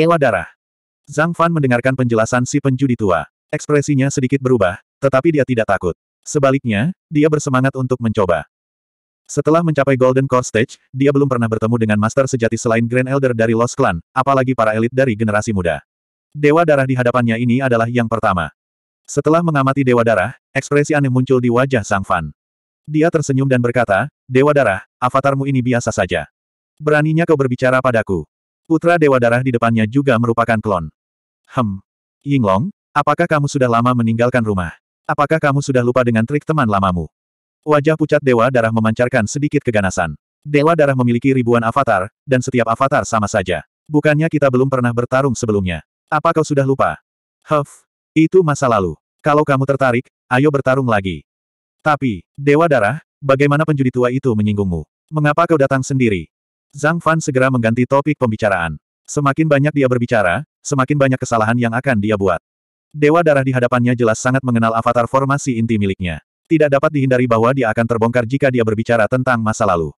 Dewa Darah. Zhang Fan mendengarkan penjelasan si penjudi tua. Ekspresinya sedikit berubah, tetapi dia tidak takut. Sebaliknya, dia bersemangat untuk mencoba. Setelah mencapai Golden Core Stage, dia belum pernah bertemu dengan master sejati selain Grand Elder dari Lost Clan, apalagi para elit dari generasi muda. Dewa Darah di hadapannya ini adalah yang pertama. Setelah mengamati Dewa Darah, ekspresi aneh muncul di wajah Zhang Fan. Dia tersenyum dan berkata, Dewa Darah, avatarmu ini biasa saja. Beraninya kau berbicara padaku. Putra Dewa Darah di depannya juga merupakan klon. Hem. Yinglong, apakah kamu sudah lama meninggalkan rumah? Apakah kamu sudah lupa dengan trik teman lamamu? Wajah pucat Dewa Darah memancarkan sedikit keganasan. Dewa Darah memiliki ribuan avatar, dan setiap avatar sama saja. Bukannya kita belum pernah bertarung sebelumnya. Apa kau sudah lupa? Huff, itu masa lalu. Kalau kamu tertarik, ayo bertarung lagi. Tapi, Dewa Darah, bagaimana penjudi tua itu menyinggungmu? Mengapa kau datang sendiri? Zhang Fan segera mengganti topik pembicaraan. Semakin banyak dia berbicara, semakin banyak kesalahan yang akan dia buat. Dewa darah di hadapannya jelas sangat mengenal avatar formasi inti miliknya. Tidak dapat dihindari bahwa dia akan terbongkar jika dia berbicara tentang masa lalu.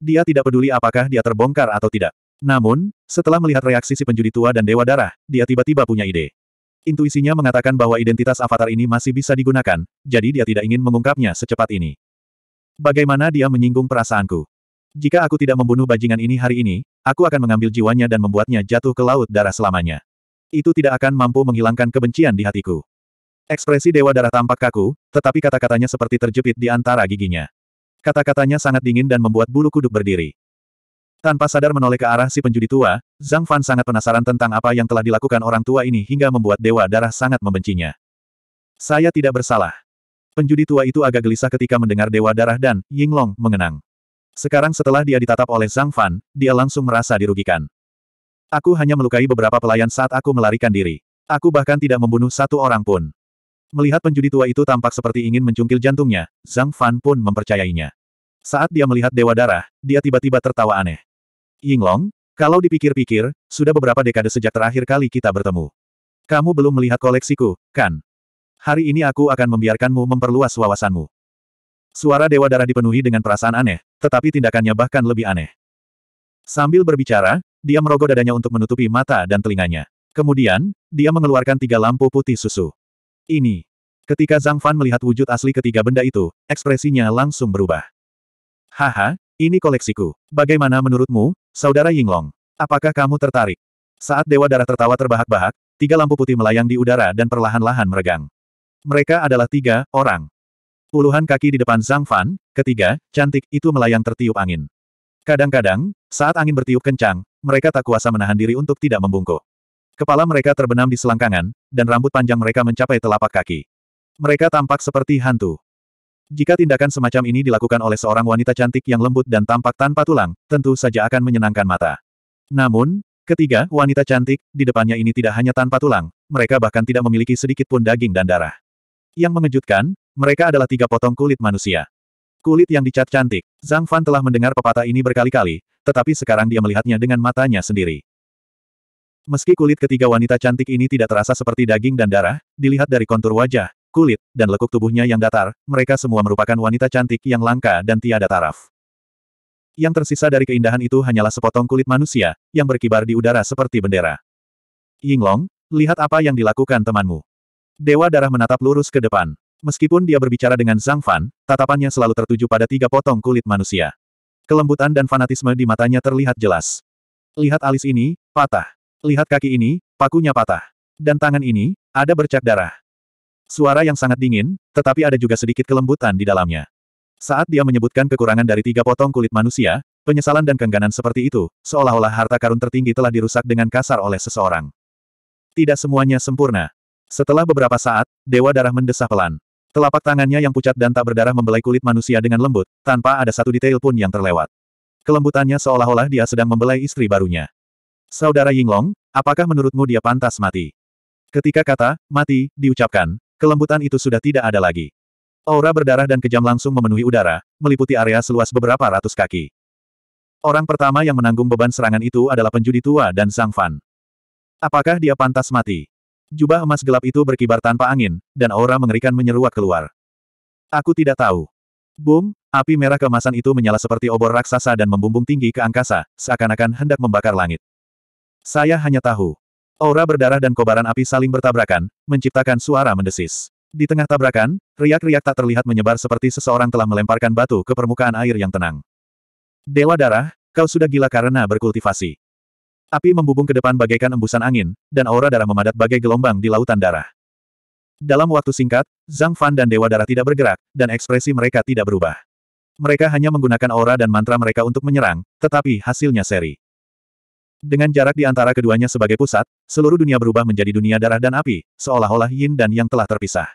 Dia tidak peduli apakah dia terbongkar atau tidak. Namun, setelah melihat reaksi si penjudi tua dan dewa darah, dia tiba-tiba punya ide. Intuisinya mengatakan bahwa identitas avatar ini masih bisa digunakan, jadi dia tidak ingin mengungkapnya secepat ini. Bagaimana dia menyinggung perasaanku? Jika aku tidak membunuh bajingan ini hari ini, aku akan mengambil jiwanya dan membuatnya jatuh ke laut darah selamanya. Itu tidak akan mampu menghilangkan kebencian di hatiku. Ekspresi Dewa Darah tampak kaku, tetapi kata-katanya seperti terjepit di antara giginya. Kata-katanya sangat dingin dan membuat bulu kuduk berdiri. Tanpa sadar menoleh ke arah si penjudi tua, Zhang Fan sangat penasaran tentang apa yang telah dilakukan orang tua ini hingga membuat Dewa Darah sangat membencinya. Saya tidak bersalah. Penjudi tua itu agak gelisah ketika mendengar Dewa Darah dan Ying Long, mengenang. Sekarang setelah dia ditatap oleh Zhang Fan, dia langsung merasa dirugikan. Aku hanya melukai beberapa pelayan saat aku melarikan diri. Aku bahkan tidak membunuh satu orang pun. Melihat penjudi tua itu tampak seperti ingin mencungkil jantungnya, Zhang Fan pun mempercayainya. Saat dia melihat Dewa Darah, dia tiba-tiba tertawa aneh. Yinglong, kalau dipikir-pikir, sudah beberapa dekade sejak terakhir kali kita bertemu. Kamu belum melihat koleksiku, kan? Hari ini aku akan membiarkanmu memperluas wawasanmu. Suara Dewa Darah dipenuhi dengan perasaan aneh, tetapi tindakannya bahkan lebih aneh. Sambil berbicara, dia merogoh dadanya untuk menutupi mata dan telinganya. Kemudian, dia mengeluarkan tiga lampu putih susu. Ini. Ketika Zhang Fan melihat wujud asli ketiga benda itu, ekspresinya langsung berubah. Haha, ini koleksiku. Bagaimana menurutmu, Saudara Yinglong? Apakah kamu tertarik? Saat Dewa Darah tertawa terbahak-bahak, tiga lampu putih melayang di udara dan perlahan-lahan meregang. Mereka adalah tiga orang. Puluhan kaki di depan Zhang Fan, ketiga, cantik, itu melayang tertiup angin. Kadang-kadang, saat angin bertiup kencang, mereka tak kuasa menahan diri untuk tidak membungkuk. Kepala mereka terbenam di selangkangan, dan rambut panjang mereka mencapai telapak kaki. Mereka tampak seperti hantu. Jika tindakan semacam ini dilakukan oleh seorang wanita cantik yang lembut dan tampak tanpa tulang, tentu saja akan menyenangkan mata. Namun, ketiga, wanita cantik, di depannya ini tidak hanya tanpa tulang, mereka bahkan tidak memiliki sedikit pun daging dan darah. Yang mengejutkan, mereka adalah tiga potong kulit manusia. Kulit yang dicat cantik. Zhang Fan telah mendengar pepatah ini berkali-kali, tetapi sekarang dia melihatnya dengan matanya sendiri. Meski kulit ketiga wanita cantik ini tidak terasa seperti daging dan darah, dilihat dari kontur wajah, kulit, dan lekuk tubuhnya yang datar, mereka semua merupakan wanita cantik yang langka dan tiada taraf. Yang tersisa dari keindahan itu hanyalah sepotong kulit manusia, yang berkibar di udara seperti bendera. Yinglong, lihat apa yang dilakukan temanmu. Dewa darah menatap lurus ke depan. Meskipun dia berbicara dengan Zhang Fan, tatapannya selalu tertuju pada tiga potong kulit manusia. Kelembutan dan fanatisme di matanya terlihat jelas. Lihat alis ini, patah. Lihat kaki ini, pakunya patah. Dan tangan ini, ada bercak darah. Suara yang sangat dingin, tetapi ada juga sedikit kelembutan di dalamnya. Saat dia menyebutkan kekurangan dari tiga potong kulit manusia, penyesalan dan kengganan seperti itu, seolah-olah harta karun tertinggi telah dirusak dengan kasar oleh seseorang. Tidak semuanya sempurna. Setelah beberapa saat, Dewa Darah mendesah pelan. Telapak tangannya yang pucat dan tak berdarah membelai kulit manusia dengan lembut, tanpa ada satu detail pun yang terlewat. Kelembutannya seolah-olah dia sedang membelai istri barunya. Saudara Yinglong, apakah menurutmu dia pantas mati? Ketika kata, mati, diucapkan, kelembutan itu sudah tidak ada lagi. Aura berdarah dan kejam langsung memenuhi udara, meliputi area seluas beberapa ratus kaki. Orang pertama yang menanggung beban serangan itu adalah penjudi tua dan Sang Fan. Apakah dia pantas mati? Jubah emas gelap itu berkibar tanpa angin, dan aura mengerikan menyeruak keluar. Aku tidak tahu. Boom, api merah kemasan itu menyala seperti obor raksasa dan membumbung tinggi ke angkasa, seakan-akan hendak membakar langit. Saya hanya tahu. Aura berdarah dan kobaran api saling bertabrakan, menciptakan suara mendesis. Di tengah tabrakan, riak-riak tak terlihat menyebar seperti seseorang telah melemparkan batu ke permukaan air yang tenang. Dewa darah, kau sudah gila karena berkultivasi. Api membubung ke depan bagaikan embusan angin, dan aura darah memadat bagai gelombang di lautan darah. Dalam waktu singkat, Zhang Fan dan Dewa Darah tidak bergerak, dan ekspresi mereka tidak berubah. Mereka hanya menggunakan aura dan mantra mereka untuk menyerang, tetapi hasilnya seri. Dengan jarak di antara keduanya sebagai pusat, seluruh dunia berubah menjadi dunia darah dan api, seolah-olah yin dan yang telah terpisah.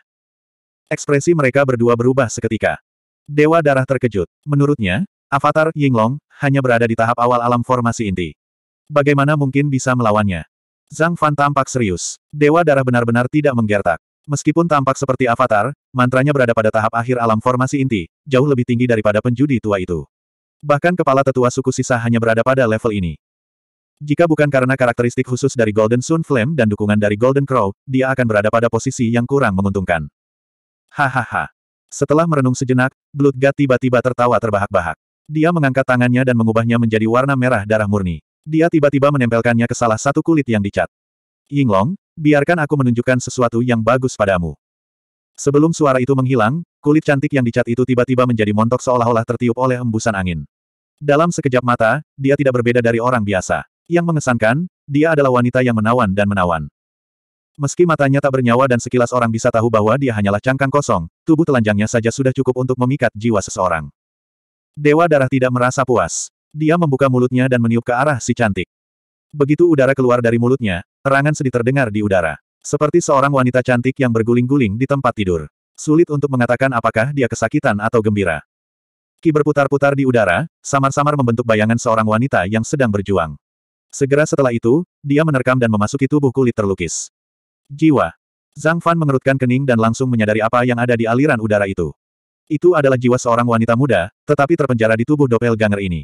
Ekspresi mereka berdua berubah seketika. Dewa Darah terkejut. Menurutnya, Avatar Yinglong hanya berada di tahap awal alam formasi inti. Bagaimana mungkin bisa melawannya? Zhang Fan tampak serius. Dewa darah benar-benar tidak menggertak. Meskipun tampak seperti avatar, mantranya berada pada tahap akhir alam formasi inti, jauh lebih tinggi daripada penjudi tua itu. Bahkan kepala tetua suku sisa hanya berada pada level ini. Jika bukan karena karakteristik khusus dari Golden Sun Flame dan dukungan dari Golden Crow, dia akan berada pada posisi yang kurang menguntungkan. Hahaha. Setelah merenung sejenak, Blood God tiba-tiba tertawa terbahak-bahak. Dia mengangkat tangannya dan mengubahnya menjadi warna merah darah murni. Dia tiba-tiba menempelkannya ke salah satu kulit yang dicat. Yinglong, biarkan aku menunjukkan sesuatu yang bagus padamu. Sebelum suara itu menghilang, kulit cantik yang dicat itu tiba-tiba menjadi montok seolah-olah tertiup oleh embusan angin. Dalam sekejap mata, dia tidak berbeda dari orang biasa. Yang mengesankan, dia adalah wanita yang menawan dan menawan. Meski matanya tak bernyawa dan sekilas orang bisa tahu bahwa dia hanyalah cangkang kosong, tubuh telanjangnya saja sudah cukup untuk memikat jiwa seseorang. Dewa Darah tidak merasa puas. Dia membuka mulutnya dan meniup ke arah si cantik. Begitu udara keluar dari mulutnya, erangan sedih terdengar di udara. Seperti seorang wanita cantik yang berguling-guling di tempat tidur. Sulit untuk mengatakan apakah dia kesakitan atau gembira. Ki berputar-putar di udara, samar-samar membentuk bayangan seorang wanita yang sedang berjuang. Segera setelah itu, dia menerkam dan memasuki tubuh kulit terlukis. Jiwa. Zhang Fan mengerutkan kening dan langsung menyadari apa yang ada di aliran udara itu. Itu adalah jiwa seorang wanita muda, tetapi terpenjara di tubuh doppelganger ini.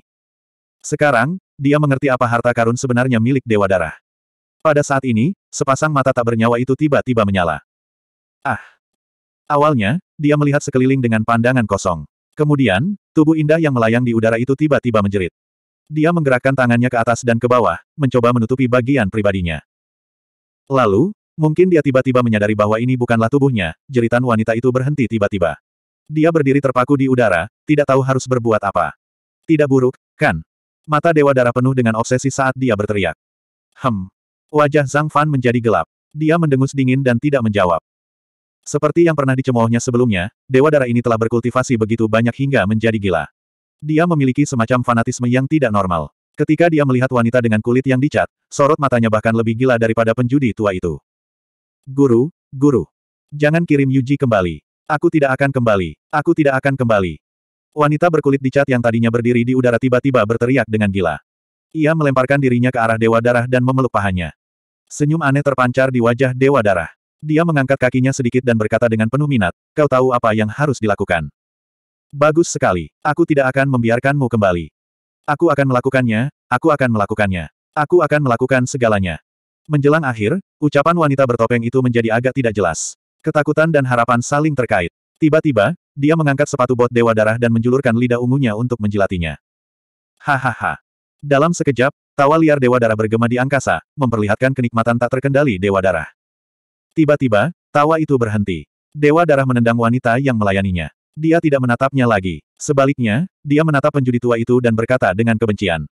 Sekarang, dia mengerti apa harta karun sebenarnya milik Dewa Darah. Pada saat ini, sepasang mata tak bernyawa itu tiba-tiba menyala. Ah! Awalnya, dia melihat sekeliling dengan pandangan kosong. Kemudian, tubuh indah yang melayang di udara itu tiba-tiba menjerit. Dia menggerakkan tangannya ke atas dan ke bawah, mencoba menutupi bagian pribadinya. Lalu, mungkin dia tiba-tiba menyadari bahwa ini bukanlah tubuhnya, jeritan wanita itu berhenti tiba-tiba. Dia berdiri terpaku di udara, tidak tahu harus berbuat apa. Tidak buruk, kan? Mata Dewa Darah penuh dengan obsesi saat dia berteriak. Hem. Wajah Zhang Fan menjadi gelap. Dia mendengus dingin dan tidak menjawab. Seperti yang pernah dicemoohnya sebelumnya, Dewa Darah ini telah berkultivasi begitu banyak hingga menjadi gila. Dia memiliki semacam fanatisme yang tidak normal. Ketika dia melihat wanita dengan kulit yang dicat, sorot matanya bahkan lebih gila daripada penjudi tua itu. Guru, guru. Jangan kirim Yuji kembali. Aku tidak akan kembali. Aku tidak akan kembali. Wanita berkulit dicat yang tadinya berdiri di udara tiba-tiba berteriak dengan gila. Ia melemparkan dirinya ke arah Dewa Darah dan memeluk pahanya. Senyum aneh terpancar di wajah Dewa Darah. Dia mengangkat kakinya sedikit dan berkata dengan penuh minat, kau tahu apa yang harus dilakukan. Bagus sekali, aku tidak akan membiarkanmu kembali. Aku akan melakukannya, aku akan melakukannya. Aku akan melakukan segalanya. Menjelang akhir, ucapan wanita bertopeng itu menjadi agak tidak jelas. Ketakutan dan harapan saling terkait. Tiba-tiba, dia mengangkat sepatu bot dewa darah dan menjulurkan lidah ungunya untuk menjilatinya. Hahaha. Dalam sekejap, tawa liar dewa darah bergema di angkasa, memperlihatkan kenikmatan tak terkendali dewa darah. Tiba-tiba, tawa itu berhenti. Dewa darah menendang wanita yang melayaninya. Dia tidak menatapnya lagi. Sebaliknya, dia menatap penjudi tua itu dan berkata dengan kebencian.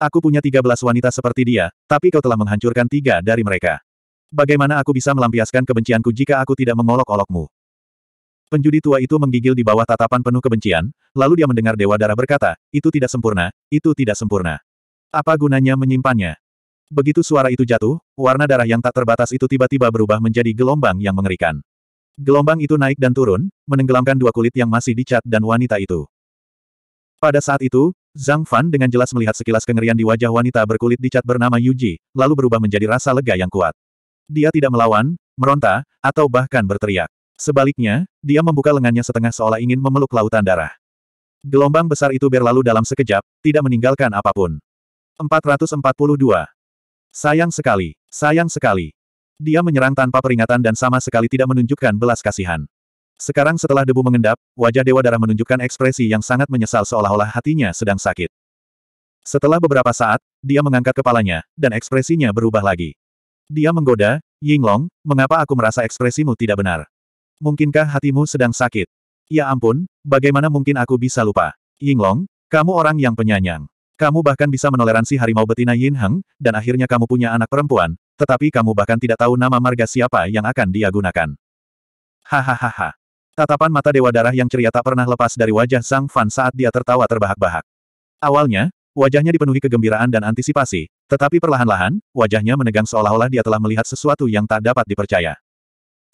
Aku punya 13 wanita seperti dia, tapi kau telah menghancurkan tiga dari mereka. Bagaimana aku bisa melampiaskan kebencianku jika aku tidak mengolok-olokmu? Penjudi tua itu menggigil di bawah tatapan penuh kebencian, lalu dia mendengar Dewa Darah berkata, itu tidak sempurna, itu tidak sempurna. Apa gunanya menyimpannya? Begitu suara itu jatuh, warna darah yang tak terbatas itu tiba-tiba berubah menjadi gelombang yang mengerikan. Gelombang itu naik dan turun, menenggelamkan dua kulit yang masih dicat dan wanita itu. Pada saat itu, Zhang Fan dengan jelas melihat sekilas kengerian di wajah wanita berkulit dicat bernama Yuji, lalu berubah menjadi rasa lega yang kuat. Dia tidak melawan, meronta, atau bahkan berteriak. Sebaliknya, dia membuka lengannya setengah seolah ingin memeluk lautan darah. Gelombang besar itu berlalu dalam sekejap, tidak meninggalkan apapun. 442. Sayang sekali, sayang sekali. Dia menyerang tanpa peringatan dan sama sekali tidak menunjukkan belas kasihan. Sekarang setelah debu mengendap, wajah Dewa Darah menunjukkan ekspresi yang sangat menyesal seolah-olah hatinya sedang sakit. Setelah beberapa saat, dia mengangkat kepalanya, dan ekspresinya berubah lagi. Dia menggoda, Yinglong, mengapa aku merasa ekspresimu tidak benar? Mungkinkah hatimu sedang sakit? Ya ampun, bagaimana mungkin aku bisa lupa? Yinglong, kamu orang yang penyanyang. Kamu bahkan bisa menoleransi harimau betina Yin Heng, dan akhirnya kamu punya anak perempuan, tetapi kamu bahkan tidak tahu nama marga siapa yang akan dia gunakan. Hahaha. Tatapan mata Dewa Darah yang ceria tak pernah lepas dari wajah Sang Fan saat dia tertawa terbahak-bahak. Awalnya, wajahnya dipenuhi kegembiraan dan antisipasi, tetapi perlahan-lahan, wajahnya menegang seolah-olah dia telah melihat sesuatu yang tak dapat dipercaya.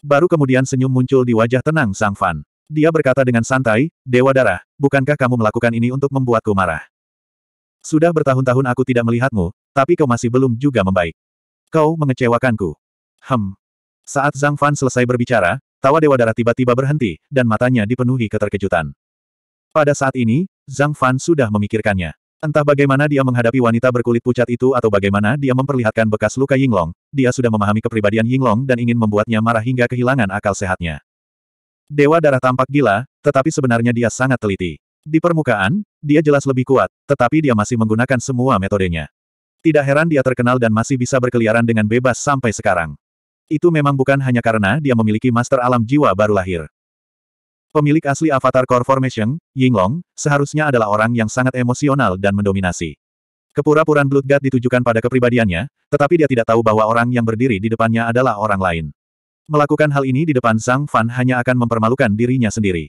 Baru kemudian senyum muncul di wajah tenang Sang Fan. Dia berkata dengan santai, Dewa Darah, bukankah kamu melakukan ini untuk membuatku marah? Sudah bertahun-tahun aku tidak melihatmu, tapi kau masih belum juga membaik. Kau mengecewakanku. Hem. Saat Zhang Fan selesai berbicara, tawa Dewa Darah tiba-tiba berhenti, dan matanya dipenuhi keterkejutan. Pada saat ini, Zhang Fan sudah memikirkannya. Entah bagaimana dia menghadapi wanita berkulit pucat itu atau bagaimana dia memperlihatkan bekas luka Yinglong, dia sudah memahami kepribadian Yinglong dan ingin membuatnya marah hingga kehilangan akal sehatnya. Dewa darah tampak gila, tetapi sebenarnya dia sangat teliti. Di permukaan, dia jelas lebih kuat, tetapi dia masih menggunakan semua metodenya. Tidak heran dia terkenal dan masih bisa berkeliaran dengan bebas sampai sekarang. Itu memang bukan hanya karena dia memiliki master alam jiwa baru lahir. Pemilik asli Avatar Core Formation, Yinglong, seharusnya adalah orang yang sangat emosional dan mendominasi. Kepura-puraan Blood God ditujukan pada kepribadiannya, tetapi dia tidak tahu bahwa orang yang berdiri di depannya adalah orang lain. Melakukan hal ini di depan Sang Fan hanya akan mempermalukan dirinya sendiri.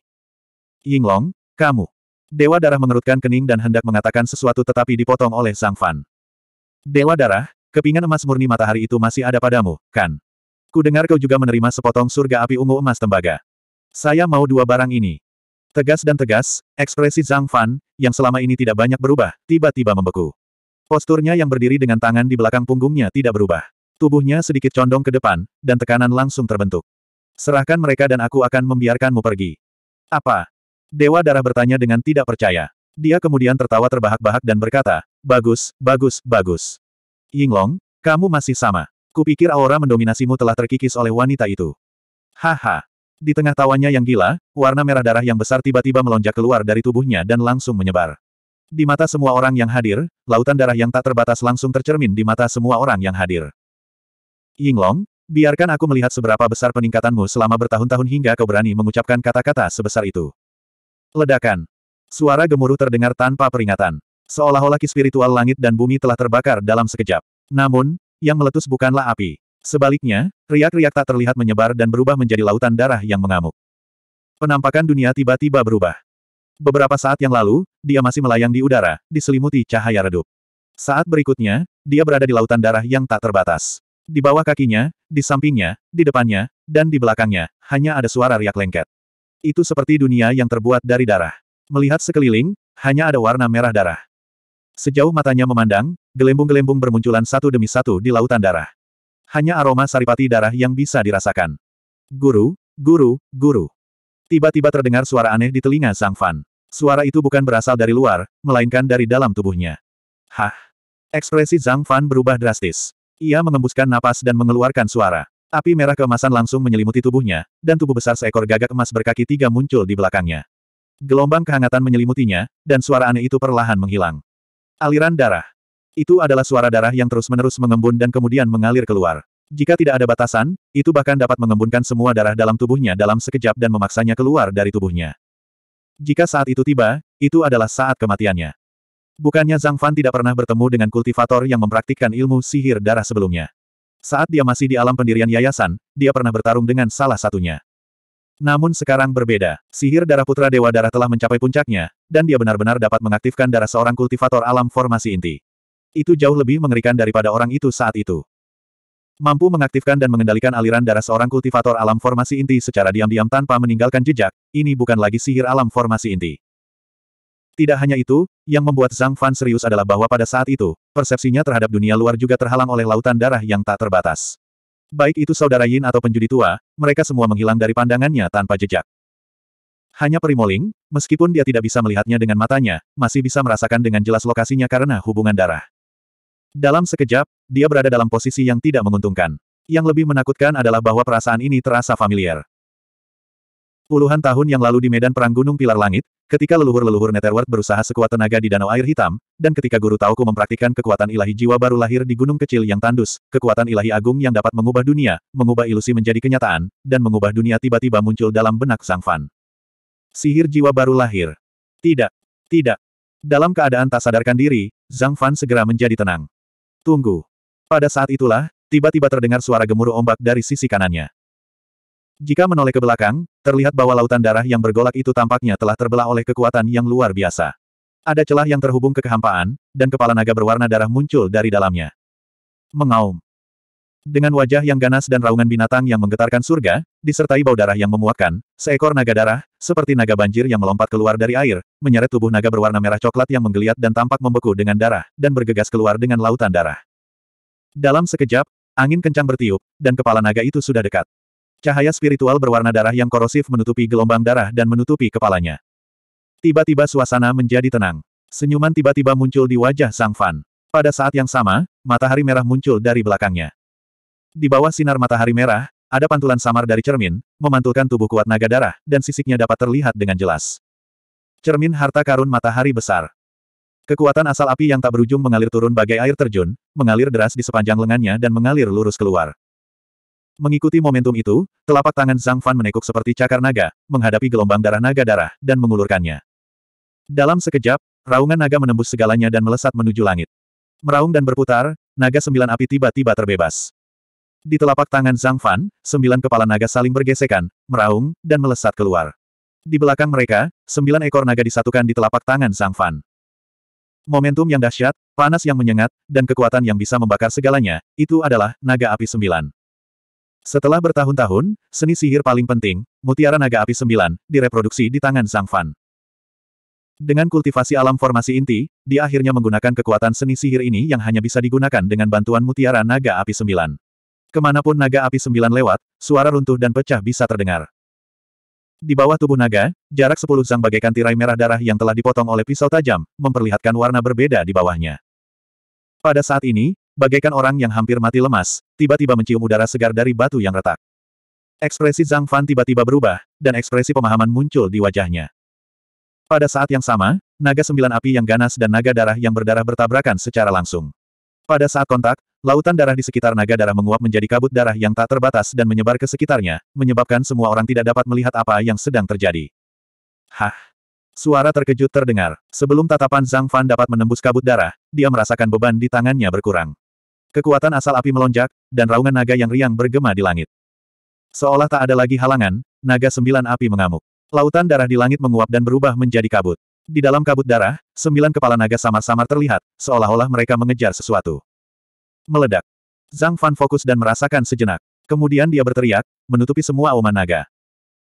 Yinglong, kamu. Dewa Darah mengerutkan kening dan hendak mengatakan sesuatu tetapi dipotong oleh Sang Fan. Dewa Darah, kepingan emas murni matahari itu masih ada padamu, kan? Ku dengar kau juga menerima sepotong surga api ungu emas tembaga. Saya mau dua barang ini. Tegas dan tegas, ekspresi Zhang Fan, yang selama ini tidak banyak berubah, tiba-tiba membeku. Posturnya yang berdiri dengan tangan di belakang punggungnya tidak berubah. Tubuhnya sedikit condong ke depan, dan tekanan langsung terbentuk. Serahkan mereka dan aku akan membiarkanmu pergi. Apa? Dewa Darah bertanya dengan tidak percaya. Dia kemudian tertawa terbahak-bahak dan berkata, Bagus, bagus, bagus. Yinglong, kamu masih sama. Kupikir aura mendominasimu telah terkikis oleh wanita itu. Haha, di tengah tawanya yang gila, warna merah darah yang besar tiba-tiba melonjak keluar dari tubuhnya dan langsung menyebar. Di mata semua orang yang hadir, lautan darah yang tak terbatas langsung tercermin di mata semua orang yang hadir. Yinglong, biarkan aku melihat seberapa besar peningkatanmu selama bertahun-tahun hingga kau berani mengucapkan kata-kata sebesar itu. Ledakan. Suara gemuruh terdengar tanpa peringatan. Seolah-olah ki spiritual langit dan bumi telah terbakar dalam sekejap. Namun, yang meletus bukanlah api. Sebaliknya, riak-riak tak terlihat menyebar dan berubah menjadi lautan darah yang mengamuk. Penampakan dunia tiba-tiba berubah. Beberapa saat yang lalu, dia masih melayang di udara, diselimuti cahaya redup. Saat berikutnya, dia berada di lautan darah yang tak terbatas. Di bawah kakinya, di sampingnya, di depannya, dan di belakangnya, hanya ada suara riak lengket. Itu seperti dunia yang terbuat dari darah. Melihat sekeliling, hanya ada warna merah darah. Sejauh matanya memandang, gelembung-gelembung bermunculan satu demi satu di lautan darah hanya aroma saripati darah yang bisa dirasakan. Guru, guru, guru. Tiba-tiba terdengar suara aneh di telinga Zhang Fan. Suara itu bukan berasal dari luar, melainkan dari dalam tubuhnya. Hah? Ekspresi Zhang Fan berubah drastis. Ia mengembuskan napas dan mengeluarkan suara. Api merah keemasan langsung menyelimuti tubuhnya, dan tubuh besar seekor gagak emas berkaki tiga muncul di belakangnya. Gelombang kehangatan menyelimutinya, dan suara aneh itu perlahan menghilang. Aliran darah. Itu adalah suara darah yang terus-menerus mengembun dan kemudian mengalir keluar. Jika tidak ada batasan, itu bahkan dapat mengembunkan semua darah dalam tubuhnya dalam sekejap dan memaksanya keluar dari tubuhnya. Jika saat itu tiba, itu adalah saat kematiannya. Bukannya Zhang Fan tidak pernah bertemu dengan kultivator yang mempraktikkan ilmu sihir darah sebelumnya. Saat dia masih di alam pendirian yayasan, dia pernah bertarung dengan salah satunya. Namun sekarang berbeda, sihir darah putra dewa darah telah mencapai puncaknya, dan dia benar-benar dapat mengaktifkan darah seorang kultivator alam formasi inti. Itu jauh lebih mengerikan daripada orang itu saat itu. Mampu mengaktifkan dan mengendalikan aliran darah seorang kultivator alam formasi inti secara diam-diam tanpa meninggalkan jejak, ini bukan lagi sihir alam formasi inti. Tidak hanya itu, yang membuat Zhang Fan serius adalah bahwa pada saat itu, persepsinya terhadap dunia luar juga terhalang oleh lautan darah yang tak terbatas. Baik itu saudara Yin atau penjudi tua, mereka semua menghilang dari pandangannya tanpa jejak. Hanya Primoling, meskipun dia tidak bisa melihatnya dengan matanya, masih bisa merasakan dengan jelas lokasinya karena hubungan darah. Dalam sekejap, dia berada dalam posisi yang tidak menguntungkan. Yang lebih menakutkan adalah bahwa perasaan ini terasa familiar. Puluhan tahun yang lalu di medan perang Gunung Pilar Langit, ketika leluhur-leluhur Netherworld berusaha sekuat tenaga di Danau Air Hitam, dan ketika Guru Tauku mempraktikkan kekuatan ilahi jiwa baru lahir di gunung kecil yang tandus, kekuatan ilahi agung yang dapat mengubah dunia, mengubah ilusi menjadi kenyataan, dan mengubah dunia tiba-tiba muncul dalam benak Sang Fan. Sihir jiwa baru lahir. Tidak. Tidak. Dalam keadaan tak sadarkan diri, Zhang Fan segera menjadi tenang. Tunggu. Pada saat itulah, tiba-tiba terdengar suara gemuruh ombak dari sisi kanannya. Jika menoleh ke belakang, terlihat bahwa lautan darah yang bergolak itu tampaknya telah terbelah oleh kekuatan yang luar biasa. Ada celah yang terhubung ke kehampaan, dan kepala naga berwarna darah muncul dari dalamnya. Mengaum. Dengan wajah yang ganas dan raungan binatang yang menggetarkan surga, disertai bau darah yang memuakkan, seekor naga darah, seperti naga banjir yang melompat keluar dari air, menyeret tubuh naga berwarna merah coklat yang menggeliat dan tampak membeku dengan darah, dan bergegas keluar dengan lautan darah. Dalam sekejap, angin kencang bertiup, dan kepala naga itu sudah dekat. Cahaya spiritual berwarna darah yang korosif menutupi gelombang darah dan menutupi kepalanya. Tiba-tiba suasana menjadi tenang. Senyuman tiba-tiba muncul di wajah Sang Fan. Pada saat yang sama, matahari merah muncul dari belakangnya. Di bawah sinar matahari merah, ada pantulan samar dari cermin, memantulkan tubuh kuat naga darah, dan sisiknya dapat terlihat dengan jelas. Cermin harta karun matahari besar. Kekuatan asal api yang tak berujung mengalir turun bagai air terjun, mengalir deras di sepanjang lengannya dan mengalir lurus keluar. Mengikuti momentum itu, telapak tangan Zhang Fan menekuk seperti cakar naga, menghadapi gelombang darah naga darah, dan mengulurkannya. Dalam sekejap, raungan naga menembus segalanya dan melesat menuju langit. Meraung dan berputar, naga sembilan api tiba-tiba terbebas. Di telapak tangan Zhang Fan, sembilan kepala naga saling bergesekan, meraung, dan melesat keluar. Di belakang mereka, sembilan ekor naga disatukan di telapak tangan Zhang Fan. Momentum yang dahsyat, panas yang menyengat, dan kekuatan yang bisa membakar segalanya, itu adalah naga api sembilan. Setelah bertahun-tahun, seni sihir paling penting, mutiara naga api sembilan, direproduksi di tangan Zhang Fan. Dengan kultivasi alam formasi inti, dia akhirnya menggunakan kekuatan seni sihir ini yang hanya bisa digunakan dengan bantuan mutiara naga api sembilan. Kemanapun naga api sembilan lewat, suara runtuh dan pecah bisa terdengar. Di bawah tubuh naga, jarak sepuluh zang bagaikan tirai merah darah yang telah dipotong oleh pisau tajam, memperlihatkan warna berbeda di bawahnya. Pada saat ini, bagaikan orang yang hampir mati lemas, tiba-tiba mencium udara segar dari batu yang retak. Ekspresi Zhang Fan tiba-tiba berubah, dan ekspresi pemahaman muncul di wajahnya. Pada saat yang sama, naga sembilan api yang ganas dan naga darah yang berdarah bertabrakan secara langsung. Pada saat kontak, lautan darah di sekitar naga darah menguap menjadi kabut darah yang tak terbatas dan menyebar ke sekitarnya, menyebabkan semua orang tidak dapat melihat apa yang sedang terjadi. Hah! Suara terkejut terdengar. Sebelum tatapan Zhang Fan dapat menembus kabut darah, dia merasakan beban di tangannya berkurang. Kekuatan asal api melonjak, dan raungan naga yang riang bergema di langit. Seolah tak ada lagi halangan, naga sembilan api mengamuk. Lautan darah di langit menguap dan berubah menjadi kabut. Di dalam kabut darah, sembilan kepala naga samar-samar terlihat, seolah-olah mereka mengejar sesuatu. Meledak. Zhang Fan fokus dan merasakan sejenak. Kemudian dia berteriak, menutupi semua auman naga.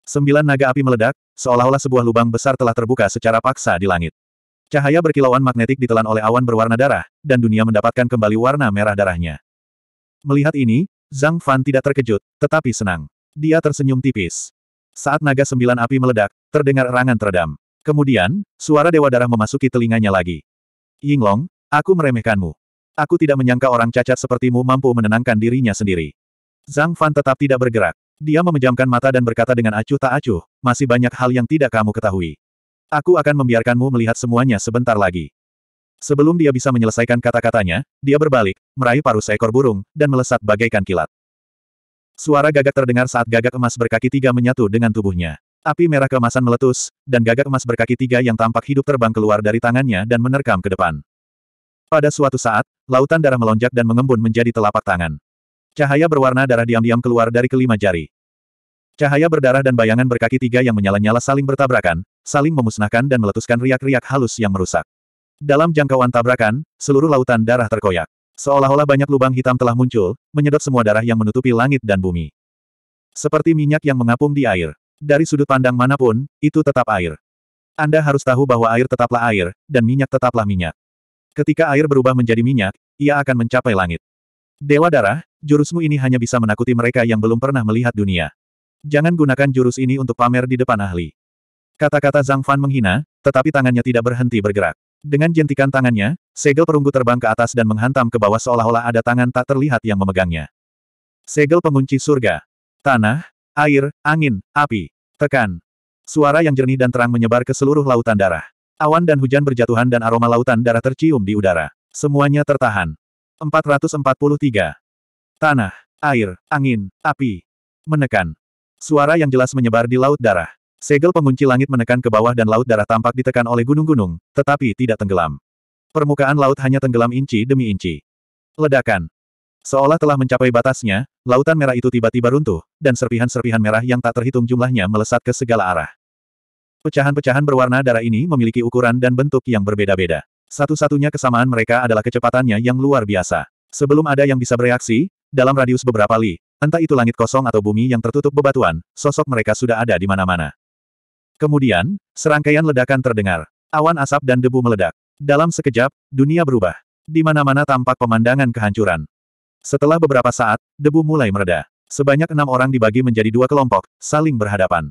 Sembilan naga api meledak, seolah-olah sebuah lubang besar telah terbuka secara paksa di langit. Cahaya berkilauan magnetik ditelan oleh awan berwarna darah, dan dunia mendapatkan kembali warna merah darahnya. Melihat ini, Zhang Fan tidak terkejut, tetapi senang. Dia tersenyum tipis. Saat naga sembilan api meledak, terdengar erangan teredam. Kemudian, suara Dewa Darah memasuki telinganya lagi. Yinglong, aku meremehkanmu. Aku tidak menyangka orang cacat sepertimu mampu menenangkan dirinya sendiri. Zhang Fan tetap tidak bergerak. Dia memejamkan mata dan berkata dengan acuh tak acuh, masih banyak hal yang tidak kamu ketahui. Aku akan membiarkanmu melihat semuanya sebentar lagi. Sebelum dia bisa menyelesaikan kata-katanya, dia berbalik, meraih paruh seekor burung, dan melesat bagaikan kilat. Suara gagak terdengar saat gagak emas berkaki tiga menyatu dengan tubuhnya. Api merah kemasan meletus, dan gagak emas berkaki tiga yang tampak hidup terbang keluar dari tangannya dan menerkam ke depan. Pada suatu saat, lautan darah melonjak dan mengembun menjadi telapak tangan. Cahaya berwarna darah diam-diam keluar dari kelima jari. Cahaya berdarah dan bayangan berkaki tiga yang menyala-nyala saling bertabrakan, saling memusnahkan dan meletuskan riak-riak halus yang merusak. Dalam jangkauan tabrakan, seluruh lautan darah terkoyak. Seolah-olah banyak lubang hitam telah muncul, menyedot semua darah yang menutupi langit dan bumi. Seperti minyak yang mengapung di air. Dari sudut pandang manapun, itu tetap air. Anda harus tahu bahwa air tetaplah air, dan minyak tetaplah minyak. Ketika air berubah menjadi minyak, ia akan mencapai langit. Dewa darah, jurusmu ini hanya bisa menakuti mereka yang belum pernah melihat dunia. Jangan gunakan jurus ini untuk pamer di depan ahli. Kata-kata Zhang Fan menghina, tetapi tangannya tidak berhenti bergerak. Dengan jentikan tangannya, segel perunggu terbang ke atas dan menghantam ke bawah seolah-olah ada tangan tak terlihat yang memegangnya. Segel pengunci surga. Tanah, air, angin, api. Tekan. Suara yang jernih dan terang menyebar ke seluruh lautan darah. Awan dan hujan berjatuhan dan aroma lautan darah tercium di udara. Semuanya tertahan. 443. Tanah, air, angin, api. Menekan. Suara yang jelas menyebar di laut darah. Segel pengunci langit menekan ke bawah dan laut darah tampak ditekan oleh gunung-gunung, tetapi tidak tenggelam. Permukaan laut hanya tenggelam inci demi inci. Ledakan. Seolah telah mencapai batasnya, lautan merah itu tiba-tiba runtuh, dan serpihan-serpihan merah yang tak terhitung jumlahnya melesat ke segala arah. Pecahan-pecahan berwarna darah ini memiliki ukuran dan bentuk yang berbeda-beda. Satu-satunya kesamaan mereka adalah kecepatannya yang luar biasa. Sebelum ada yang bisa bereaksi, dalam radius beberapa li, entah itu langit kosong atau bumi yang tertutup bebatuan, sosok mereka sudah ada di mana-mana. Kemudian, serangkaian ledakan terdengar. Awan asap dan debu meledak. Dalam sekejap, dunia berubah. Di mana-mana tampak pemandangan kehancuran. Setelah beberapa saat, debu mulai mereda. Sebanyak enam orang dibagi menjadi dua kelompok, saling berhadapan.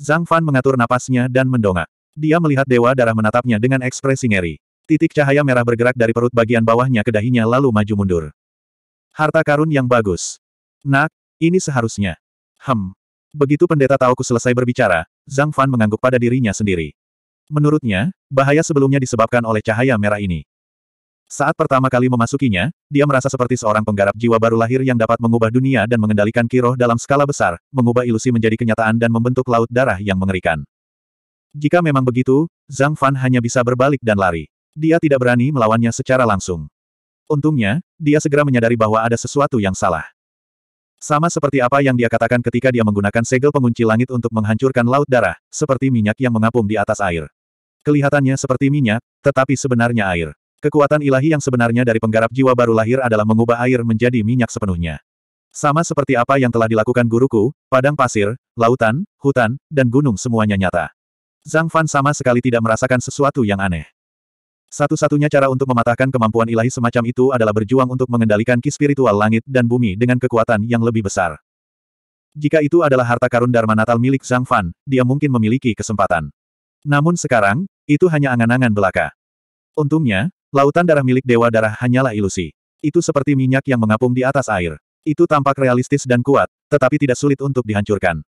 Zhang Fan mengatur napasnya dan mendongak. Dia melihat Dewa Darah menatapnya dengan ekspresi ngeri. Titik cahaya merah bergerak dari perut bagian bawahnya ke dahinya lalu maju mundur. Harta karun yang bagus. Nak, ini seharusnya. Hem. Begitu pendeta tahu ku selesai berbicara, Zhang Fan mengangguk pada dirinya sendiri. Menurutnya, bahaya sebelumnya disebabkan oleh cahaya merah ini. Saat pertama kali memasukinya, dia merasa seperti seorang penggarap jiwa baru lahir yang dapat mengubah dunia dan mengendalikan kiroh dalam skala besar, mengubah ilusi menjadi kenyataan dan membentuk laut darah yang mengerikan. Jika memang begitu, Zhang Fan hanya bisa berbalik dan lari. Dia tidak berani melawannya secara langsung. Untungnya, dia segera menyadari bahwa ada sesuatu yang salah. Sama seperti apa yang dia katakan ketika dia menggunakan segel pengunci langit untuk menghancurkan laut darah, seperti minyak yang mengapung di atas air. Kelihatannya seperti minyak, tetapi sebenarnya air. Kekuatan ilahi yang sebenarnya dari penggarap jiwa baru lahir adalah mengubah air menjadi minyak sepenuhnya. Sama seperti apa yang telah dilakukan guruku, padang pasir, lautan, hutan, dan gunung semuanya nyata. Zhang Fan sama sekali tidak merasakan sesuatu yang aneh. Satu-satunya cara untuk mematahkan kemampuan ilahi semacam itu adalah berjuang untuk mengendalikan ki spiritual langit dan bumi dengan kekuatan yang lebih besar. Jika itu adalah harta karun Dharma Natal milik Zhang Fan, dia mungkin memiliki kesempatan. Namun sekarang, itu hanya angan-angan belaka. Untungnya, Lautan darah milik Dewa Darah hanyalah ilusi. Itu seperti minyak yang mengapung di atas air. Itu tampak realistis dan kuat, tetapi tidak sulit untuk dihancurkan.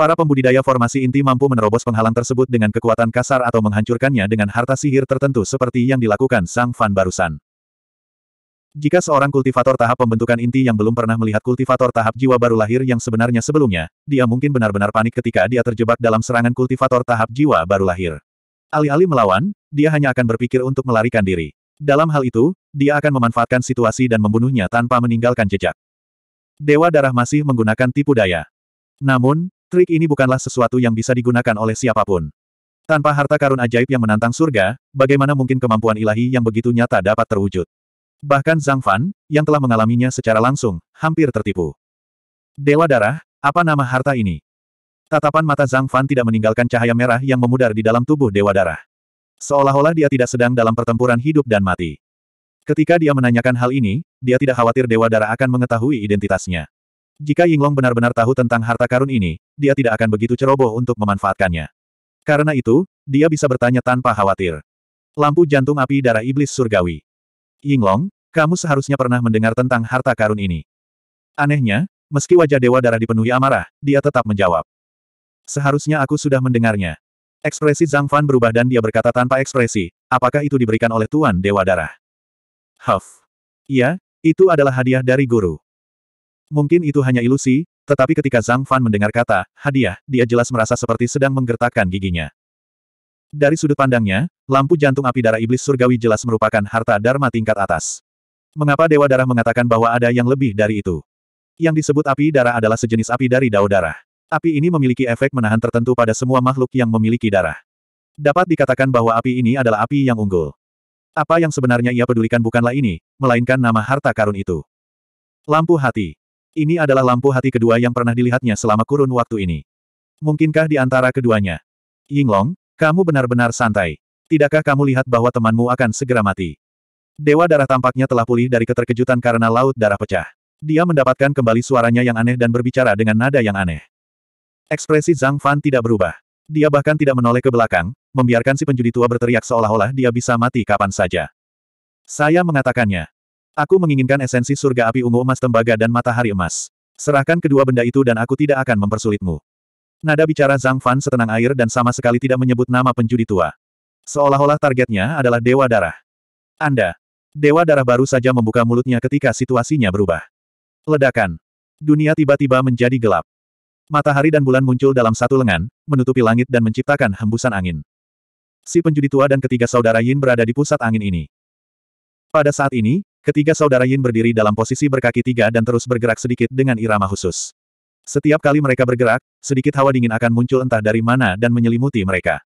Para pembudidaya formasi inti mampu menerobos penghalang tersebut dengan kekuatan kasar atau menghancurkannya dengan harta sihir tertentu seperti yang dilakukan Sang Fan barusan. Jika seorang kultivator tahap pembentukan inti yang belum pernah melihat kultivator tahap jiwa baru lahir yang sebenarnya sebelumnya, dia mungkin benar-benar panik ketika dia terjebak dalam serangan kultivator tahap jiwa baru lahir. Alih-alih melawan, dia hanya akan berpikir untuk melarikan diri. Dalam hal itu, dia akan memanfaatkan situasi dan membunuhnya tanpa meninggalkan jejak. Dewa Darah masih menggunakan tipu daya. Namun, trik ini bukanlah sesuatu yang bisa digunakan oleh siapapun. Tanpa harta karun ajaib yang menantang surga, bagaimana mungkin kemampuan ilahi yang begitu nyata dapat terwujud? Bahkan Zhang Fan, yang telah mengalaminya secara langsung, hampir tertipu. Dewa Darah, apa nama harta ini? Tatapan mata Zhang Fan tidak meninggalkan cahaya merah yang memudar di dalam tubuh Dewa Darah. Seolah-olah dia tidak sedang dalam pertempuran hidup dan mati. Ketika dia menanyakan hal ini, dia tidak khawatir Dewa Dara akan mengetahui identitasnya. Jika Yinglong benar-benar tahu tentang harta karun ini, dia tidak akan begitu ceroboh untuk memanfaatkannya. Karena itu, dia bisa bertanya tanpa khawatir. Lampu jantung api darah iblis surgawi. Yinglong, kamu seharusnya pernah mendengar tentang harta karun ini. Anehnya, meski wajah Dewa Darah dipenuhi amarah, dia tetap menjawab. Seharusnya aku sudah mendengarnya. Ekspresi Zhang Fan berubah dan dia berkata tanpa ekspresi, apakah itu diberikan oleh Tuan Dewa Darah? Huff. Iya, itu adalah hadiah dari guru. Mungkin itu hanya ilusi, tetapi ketika Zhang Fan mendengar kata, hadiah, dia jelas merasa seperti sedang menggertakkan giginya. Dari sudut pandangnya, lampu jantung api darah iblis surgawi jelas merupakan harta dharma tingkat atas. Mengapa Dewa Darah mengatakan bahwa ada yang lebih dari itu? Yang disebut api darah adalah sejenis api dari dao darah. Api ini memiliki efek menahan tertentu pada semua makhluk yang memiliki darah. Dapat dikatakan bahwa api ini adalah api yang unggul. Apa yang sebenarnya ia pedulikan bukanlah ini, melainkan nama harta karun itu. Lampu hati. Ini adalah lampu hati kedua yang pernah dilihatnya selama kurun waktu ini. Mungkinkah di antara keduanya? Yinglong, kamu benar-benar santai. Tidakkah kamu lihat bahwa temanmu akan segera mati? Dewa darah tampaknya telah pulih dari keterkejutan karena laut darah pecah. Dia mendapatkan kembali suaranya yang aneh dan berbicara dengan nada yang aneh. Ekspresi Zhang Fan tidak berubah. Dia bahkan tidak menoleh ke belakang, membiarkan si penjudi tua berteriak seolah-olah dia bisa mati kapan saja. Saya mengatakannya. Aku menginginkan esensi surga api ungu emas tembaga dan matahari emas. Serahkan kedua benda itu dan aku tidak akan mempersulitmu. Nada bicara Zhang Fan setenang air dan sama sekali tidak menyebut nama penjudi tua. Seolah-olah targetnya adalah Dewa Darah. Anda. Dewa Darah baru saja membuka mulutnya ketika situasinya berubah. Ledakan. Dunia tiba-tiba menjadi gelap. Matahari dan bulan muncul dalam satu lengan, menutupi langit dan menciptakan hembusan angin. Si penjudi tua dan ketiga saudara Yin berada di pusat angin ini. Pada saat ini, ketiga saudara Yin berdiri dalam posisi berkaki tiga dan terus bergerak sedikit dengan irama khusus. Setiap kali mereka bergerak, sedikit hawa dingin akan muncul entah dari mana dan menyelimuti mereka.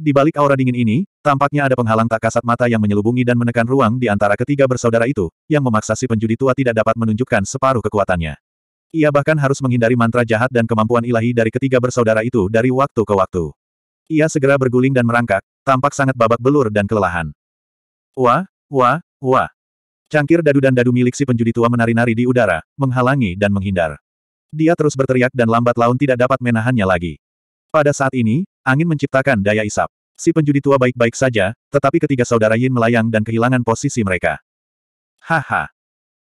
Di balik aura dingin ini, tampaknya ada penghalang tak kasat mata yang menyelubungi dan menekan ruang di antara ketiga bersaudara itu, yang memaksa si penjudi tua tidak dapat menunjukkan separuh kekuatannya. Ia bahkan harus menghindari mantra jahat dan kemampuan ilahi dari ketiga bersaudara itu dari waktu ke waktu. Ia segera berguling dan merangkak, tampak sangat babak belur dan kelelahan. Wah, wah, wah. Cangkir dadu dan dadu milik si penjudi tua menari-nari di udara, menghalangi dan menghindar. Dia terus berteriak dan lambat laun tidak dapat menahannya lagi. Pada saat ini, angin menciptakan daya isap. Si penjudi tua baik-baik saja, tetapi ketiga saudara Yin melayang dan kehilangan posisi mereka. Haha.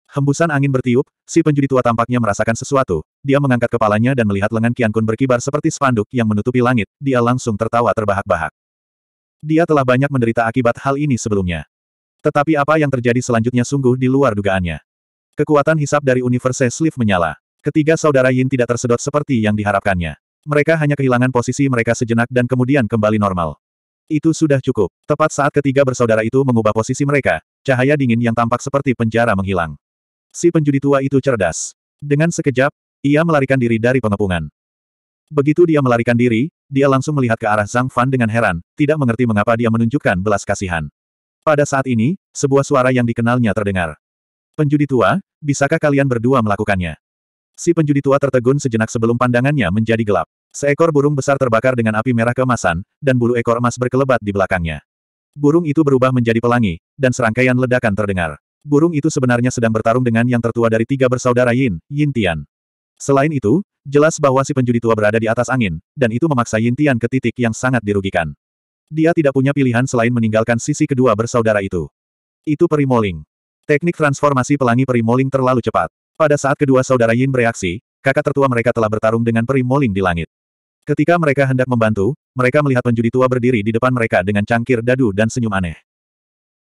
Hembusan angin bertiup, si penjudi tua tampaknya merasakan sesuatu. Dia mengangkat kepalanya dan melihat lengan Qian Kun berkibar seperti spanduk yang menutupi langit. Dia langsung tertawa terbahak-bahak. Dia telah banyak menderita akibat hal ini sebelumnya. Tetapi apa yang terjadi selanjutnya sungguh di luar dugaannya. Kekuatan hisap dari Universe Sleeve menyala. Ketiga saudara Yin tidak tersedot seperti yang diharapkannya. Mereka hanya kehilangan posisi mereka sejenak dan kemudian kembali normal. Itu sudah cukup. Tepat saat ketiga bersaudara itu mengubah posisi mereka, cahaya dingin yang tampak seperti penjara menghilang. Si penjudi tua itu cerdas. Dengan sekejap, ia melarikan diri dari pengepungan. Begitu dia melarikan diri, dia langsung melihat ke arah Zhang Fan dengan heran, tidak mengerti mengapa dia menunjukkan belas kasihan. Pada saat ini, sebuah suara yang dikenalnya terdengar. Penjudi tua, bisakah kalian berdua melakukannya? Si penjudi tua tertegun sejenak sebelum pandangannya menjadi gelap. Seekor burung besar terbakar dengan api merah keemasan, dan bulu ekor emas berkelebat di belakangnya. Burung itu berubah menjadi pelangi, dan serangkaian ledakan terdengar. Burung itu sebenarnya sedang bertarung dengan yang tertua dari tiga bersaudara Yin, Yin Tian. Selain itu, jelas bahwa si penjudi tua berada di atas angin, dan itu memaksa Yin Tian ke titik yang sangat dirugikan. Dia tidak punya pilihan selain meninggalkan sisi kedua bersaudara itu. Itu perimoling. Teknik transformasi pelangi perimoling terlalu cepat. Pada saat kedua saudara Yin bereaksi, kakak tertua mereka telah bertarung dengan perimoling di langit. Ketika mereka hendak membantu, mereka melihat penjudi tua berdiri di depan mereka dengan cangkir dadu dan senyum aneh.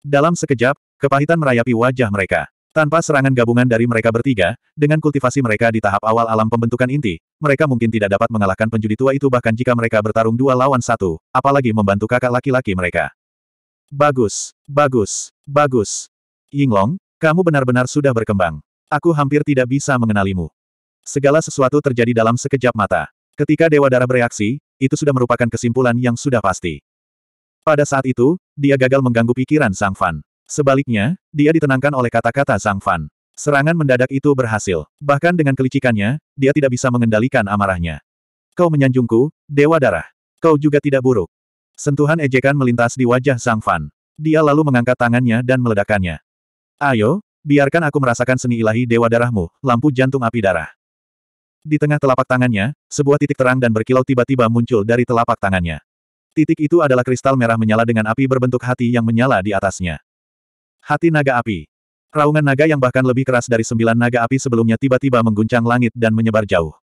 Dalam sekejap, Kepahitan merayapi wajah mereka. Tanpa serangan gabungan dari mereka bertiga, dengan kultivasi mereka di tahap awal alam pembentukan inti, mereka mungkin tidak dapat mengalahkan penjudi tua itu bahkan jika mereka bertarung dua lawan satu, apalagi membantu kakak laki-laki mereka. Bagus, bagus, bagus. Yinglong, kamu benar-benar sudah berkembang. Aku hampir tidak bisa mengenalimu. Segala sesuatu terjadi dalam sekejap mata. Ketika Dewa Darah bereaksi, itu sudah merupakan kesimpulan yang sudah pasti. Pada saat itu, dia gagal mengganggu pikiran Sang Fan. Sebaliknya, dia ditenangkan oleh kata-kata Zhang Fan. Serangan mendadak itu berhasil. Bahkan dengan kelicikannya, dia tidak bisa mengendalikan amarahnya. Kau menyanjungku, Dewa Darah. Kau juga tidak buruk. Sentuhan ejekan melintas di wajah Zhang Fan. Dia lalu mengangkat tangannya dan meledakkannya. Ayo, biarkan aku merasakan seni ilahi Dewa Darahmu, lampu jantung api darah. Di tengah telapak tangannya, sebuah titik terang dan berkilau tiba-tiba muncul dari telapak tangannya. Titik itu adalah kristal merah menyala dengan api berbentuk hati yang menyala di atasnya. Hati naga api. Raungan naga yang bahkan lebih keras dari sembilan naga api sebelumnya tiba-tiba mengguncang langit dan menyebar jauh.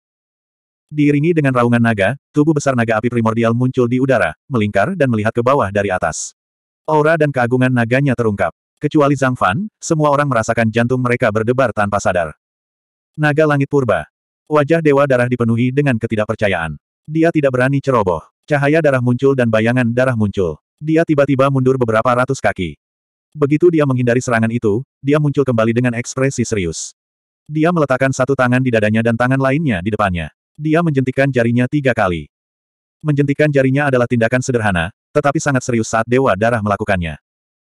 Diiringi dengan raungan naga, tubuh besar naga api primordial muncul di udara, melingkar dan melihat ke bawah dari atas. Aura dan keagungan naganya terungkap. Kecuali Zhang Fan, semua orang merasakan jantung mereka berdebar tanpa sadar. Naga Langit Purba. Wajah Dewa Darah dipenuhi dengan ketidakpercayaan. Dia tidak berani ceroboh. Cahaya darah muncul dan bayangan darah muncul. Dia tiba-tiba mundur beberapa ratus kaki. Begitu dia menghindari serangan itu, dia muncul kembali dengan ekspresi serius. Dia meletakkan satu tangan di dadanya dan tangan lainnya di depannya. Dia menjentikan jarinya tiga kali. Menjentikan jarinya adalah tindakan sederhana, tetapi sangat serius saat Dewa Darah melakukannya.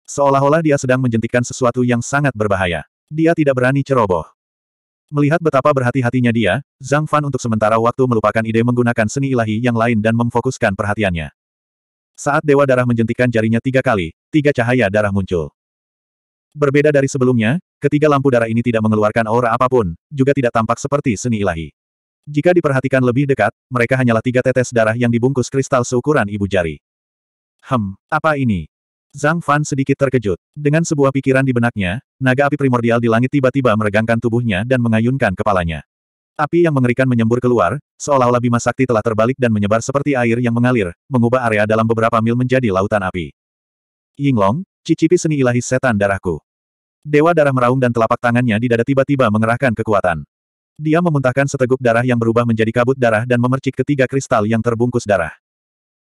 Seolah-olah dia sedang menjentikan sesuatu yang sangat berbahaya. Dia tidak berani ceroboh. Melihat betapa berhati-hatinya dia, Zhang Fan untuk sementara waktu melupakan ide menggunakan seni ilahi yang lain dan memfokuskan perhatiannya. Saat Dewa Darah menjentikan jarinya tiga kali, tiga cahaya darah muncul. Berbeda dari sebelumnya, ketiga lampu darah ini tidak mengeluarkan aura apapun, juga tidak tampak seperti seni ilahi. Jika diperhatikan lebih dekat, mereka hanyalah tiga tetes darah yang dibungkus kristal seukuran ibu jari. Hem, apa ini? Zhang Fan sedikit terkejut. Dengan sebuah pikiran di benaknya, naga api primordial di langit tiba-tiba meregangkan tubuhnya dan mengayunkan kepalanya. Api yang mengerikan menyembur keluar, seolah-olah Bima Sakti telah terbalik dan menyebar seperti air yang mengalir, mengubah area dalam beberapa mil menjadi lautan api. Yinglong, cicipi seni ilahi setan darahku. Dewa darah meraung dan telapak tangannya di dada tiba-tiba mengerahkan kekuatan. Dia memuntahkan seteguk darah yang berubah menjadi kabut darah dan memercik ketiga kristal yang terbungkus darah.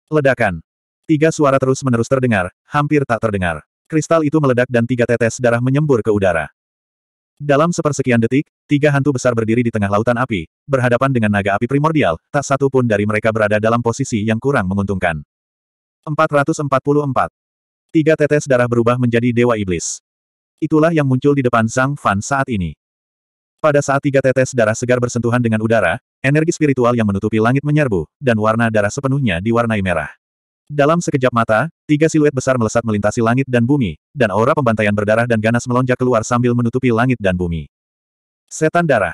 Ledakan. Tiga suara terus-menerus terdengar, hampir tak terdengar. Kristal itu meledak dan tiga tetes darah menyembur ke udara. Dalam sepersekian detik, tiga hantu besar berdiri di tengah lautan api, berhadapan dengan naga api primordial, tak satu pun dari mereka berada dalam posisi yang kurang menguntungkan. 444. Tiga tetes darah berubah menjadi Dewa Iblis. Itulah yang muncul di depan Zhang Fan saat ini. Pada saat tiga tetes darah segar bersentuhan dengan udara, energi spiritual yang menutupi langit menyerbu, dan warna darah sepenuhnya diwarnai merah. Dalam sekejap mata, tiga siluet besar melesat melintasi langit dan bumi, dan aura pembantaian berdarah dan ganas melonjak keluar sambil menutupi langit dan bumi. Setan darah.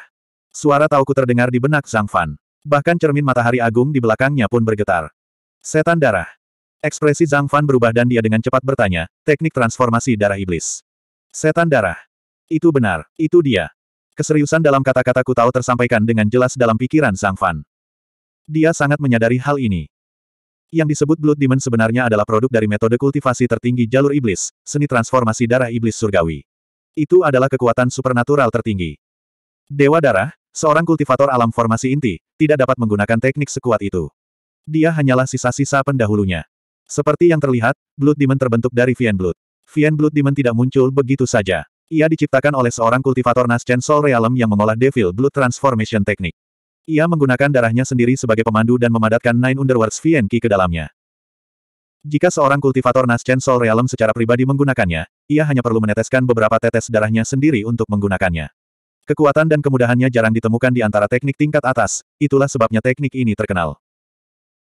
Suara tauku terdengar di benak Zhang Fan. Bahkan cermin matahari agung di belakangnya pun bergetar. Setan darah. Ekspresi Zhang Fan berubah dan dia dengan cepat bertanya, teknik transformasi darah iblis. Setan darah. Itu benar, itu dia. Keseriusan dalam kata kata ku tahu tersampaikan dengan jelas dalam pikiran Zhang Fan. Dia sangat menyadari hal ini. Yang disebut Blood Demon sebenarnya adalah produk dari metode kultivasi tertinggi jalur iblis, seni transformasi darah iblis surgawi. Itu adalah kekuatan supernatural tertinggi. Dewa Darah, seorang kultivator alam formasi inti, tidak dapat menggunakan teknik sekuat itu. Dia hanyalah sisa-sisa pendahulunya. Seperti yang terlihat, Blood Demon terbentuk dari Vian Blood. Vian Blood Demon tidak muncul begitu saja. Ia diciptakan oleh seorang kultivator Nascent Soul Realm yang mengolah Devil Blood Transformation Technique. Ia menggunakan darahnya sendiri sebagai pemandu dan memadatkan Nine Underworlds VNK ke dalamnya. Jika seorang kultivator naschen Soul Realm secara pribadi menggunakannya, ia hanya perlu meneteskan beberapa tetes darahnya sendiri untuk menggunakannya. Kekuatan dan kemudahannya jarang ditemukan di antara teknik tingkat atas, itulah sebabnya teknik ini terkenal.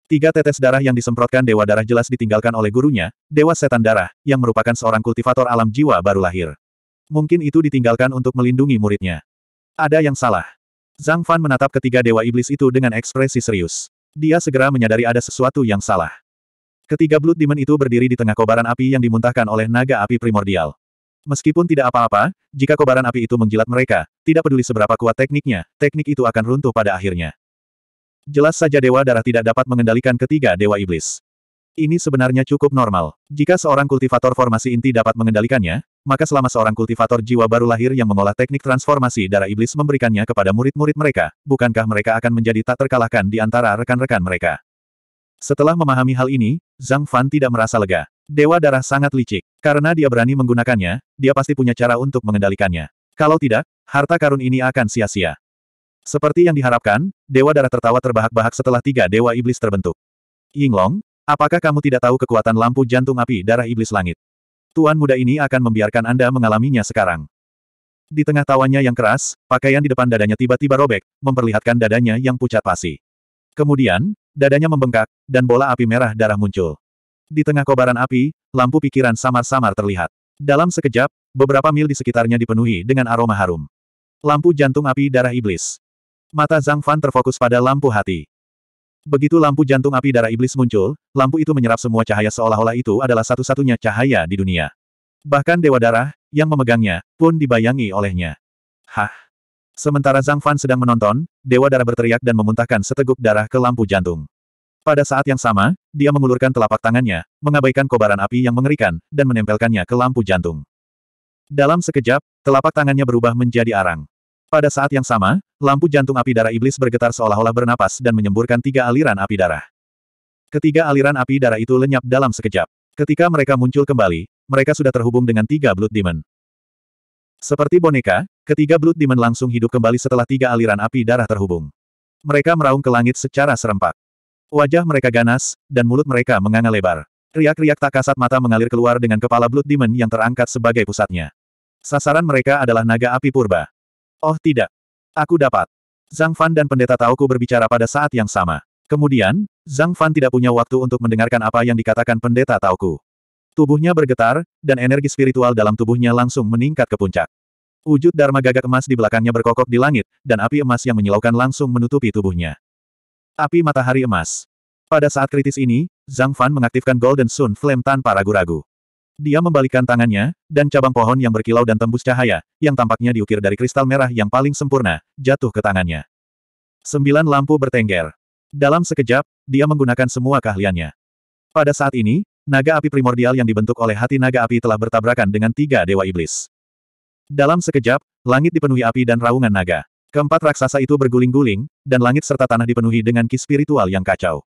Tiga tetes darah yang disemprotkan Dewa Darah jelas ditinggalkan oleh gurunya, Dewa Setan Darah, yang merupakan seorang kultivator alam jiwa baru lahir. Mungkin itu ditinggalkan untuk melindungi muridnya. Ada yang salah. Zhang Fan menatap ketiga dewa iblis itu dengan ekspresi serius. Dia segera menyadari ada sesuatu yang salah. Ketiga Blood Demon itu berdiri di tengah kobaran api yang dimuntahkan oleh naga api primordial. Meskipun tidak apa-apa, jika kobaran api itu menjilat mereka, tidak peduli seberapa kuat tekniknya, teknik itu akan runtuh pada akhirnya. Jelas saja Dewa Darah tidak dapat mengendalikan ketiga Dewa Iblis. Ini sebenarnya cukup normal. Jika seorang kultivator formasi inti dapat mengendalikannya, maka selama seorang kultivator jiwa baru lahir yang mengolah teknik transformasi darah iblis memberikannya kepada murid-murid mereka, bukankah mereka akan menjadi tak terkalahkan di antara rekan-rekan mereka? Setelah memahami hal ini, Zhang Fan tidak merasa lega. Dewa darah sangat licik. Karena dia berani menggunakannya, dia pasti punya cara untuk mengendalikannya. Kalau tidak, harta karun ini akan sia-sia. Seperti yang diharapkan, Dewa darah tertawa terbahak-bahak setelah tiga Dewa Iblis terbentuk. Yinglong, apakah kamu tidak tahu kekuatan lampu jantung api darah Iblis Langit? Tuan muda ini akan membiarkan Anda mengalaminya sekarang. Di tengah tawanya yang keras, pakaian di depan dadanya tiba-tiba robek, memperlihatkan dadanya yang pucat pasi. Kemudian, dadanya membengkak, dan bola api merah darah muncul. Di tengah kobaran api, lampu pikiran samar-samar terlihat. Dalam sekejap, beberapa mil di sekitarnya dipenuhi dengan aroma harum. Lampu jantung api darah iblis. Mata Zhang Fan terfokus pada lampu hati. Begitu lampu jantung api darah iblis muncul, lampu itu menyerap semua cahaya seolah-olah itu adalah satu-satunya cahaya di dunia. Bahkan Dewa Darah, yang memegangnya, pun dibayangi olehnya. Hah! Sementara Zhang Fan sedang menonton, Dewa Darah berteriak dan memuntahkan seteguk darah ke lampu jantung. Pada saat yang sama, dia mengulurkan telapak tangannya, mengabaikan kobaran api yang mengerikan, dan menempelkannya ke lampu jantung. Dalam sekejap, telapak tangannya berubah menjadi arang. Pada saat yang sama, lampu jantung api darah iblis bergetar seolah-olah bernapas dan menyemburkan tiga aliran api darah. Ketiga aliran api darah itu lenyap dalam sekejap. Ketika mereka muncul kembali, mereka sudah terhubung dengan tiga Blood Demon. Seperti boneka, ketiga Blood Demon langsung hidup kembali setelah tiga aliran api darah terhubung. Mereka meraung ke langit secara serempak. Wajah mereka ganas, dan mulut mereka menganga lebar. Riak-riak tak kasat mata mengalir keluar dengan kepala Blood Demon yang terangkat sebagai pusatnya. Sasaran mereka adalah naga api purba. Oh tidak. Aku dapat. Zhang Fan dan pendeta Taoku berbicara pada saat yang sama. Kemudian, Zhang Fan tidak punya waktu untuk mendengarkan apa yang dikatakan pendeta Taoku. Tubuhnya bergetar, dan energi spiritual dalam tubuhnya langsung meningkat ke puncak. Wujud Dharma gagak emas di belakangnya berkokok di langit, dan api emas yang menyilaukan langsung menutupi tubuhnya. Api matahari emas. Pada saat kritis ini, Zhang Fan mengaktifkan Golden Sun Flame tanpa ragu-ragu. Dia membalikkan tangannya, dan cabang pohon yang berkilau dan tembus cahaya, yang tampaknya diukir dari kristal merah yang paling sempurna, jatuh ke tangannya. Sembilan lampu bertengger. Dalam sekejap, dia menggunakan semua keahliannya. Pada saat ini, naga api primordial yang dibentuk oleh hati naga api telah bertabrakan dengan tiga dewa iblis. Dalam sekejap, langit dipenuhi api dan raungan naga. Keempat raksasa itu berguling-guling, dan langit serta tanah dipenuhi dengan ki spiritual yang kacau.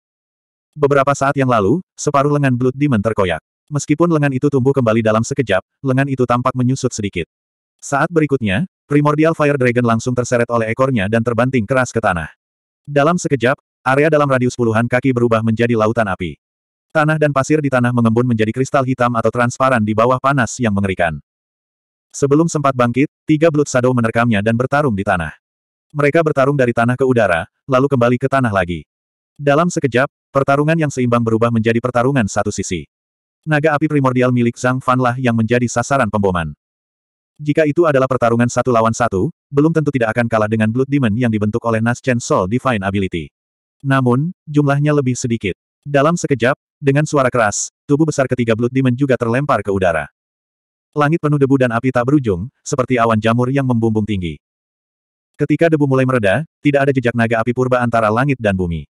Beberapa saat yang lalu, separuh lengan Blood Demon terkoyak. Meskipun lengan itu tumbuh kembali dalam sekejap, lengan itu tampak menyusut sedikit. Saat berikutnya, Primordial Fire Dragon langsung terseret oleh ekornya dan terbanting keras ke tanah. Dalam sekejap, area dalam radius puluhan kaki berubah menjadi lautan api. Tanah dan pasir di tanah mengembun menjadi kristal hitam atau transparan di bawah panas yang mengerikan. Sebelum sempat bangkit, tiga Blood Shadow menerkamnya dan bertarung di tanah. Mereka bertarung dari tanah ke udara, lalu kembali ke tanah lagi. Dalam sekejap, pertarungan yang seimbang berubah menjadi pertarungan satu sisi. Naga api primordial milik Zhang Fanlah yang menjadi sasaran pemboman. Jika itu adalah pertarungan satu lawan satu, belum tentu tidak akan kalah dengan Blood Demon yang dibentuk oleh Naschen Soul Divine Ability. Namun, jumlahnya lebih sedikit. Dalam sekejap, dengan suara keras, tubuh besar ketiga Blood Demon juga terlempar ke udara. Langit penuh debu dan api tak berujung, seperti awan jamur yang membumbung tinggi. Ketika debu mulai mereda, tidak ada jejak naga api purba antara langit dan bumi.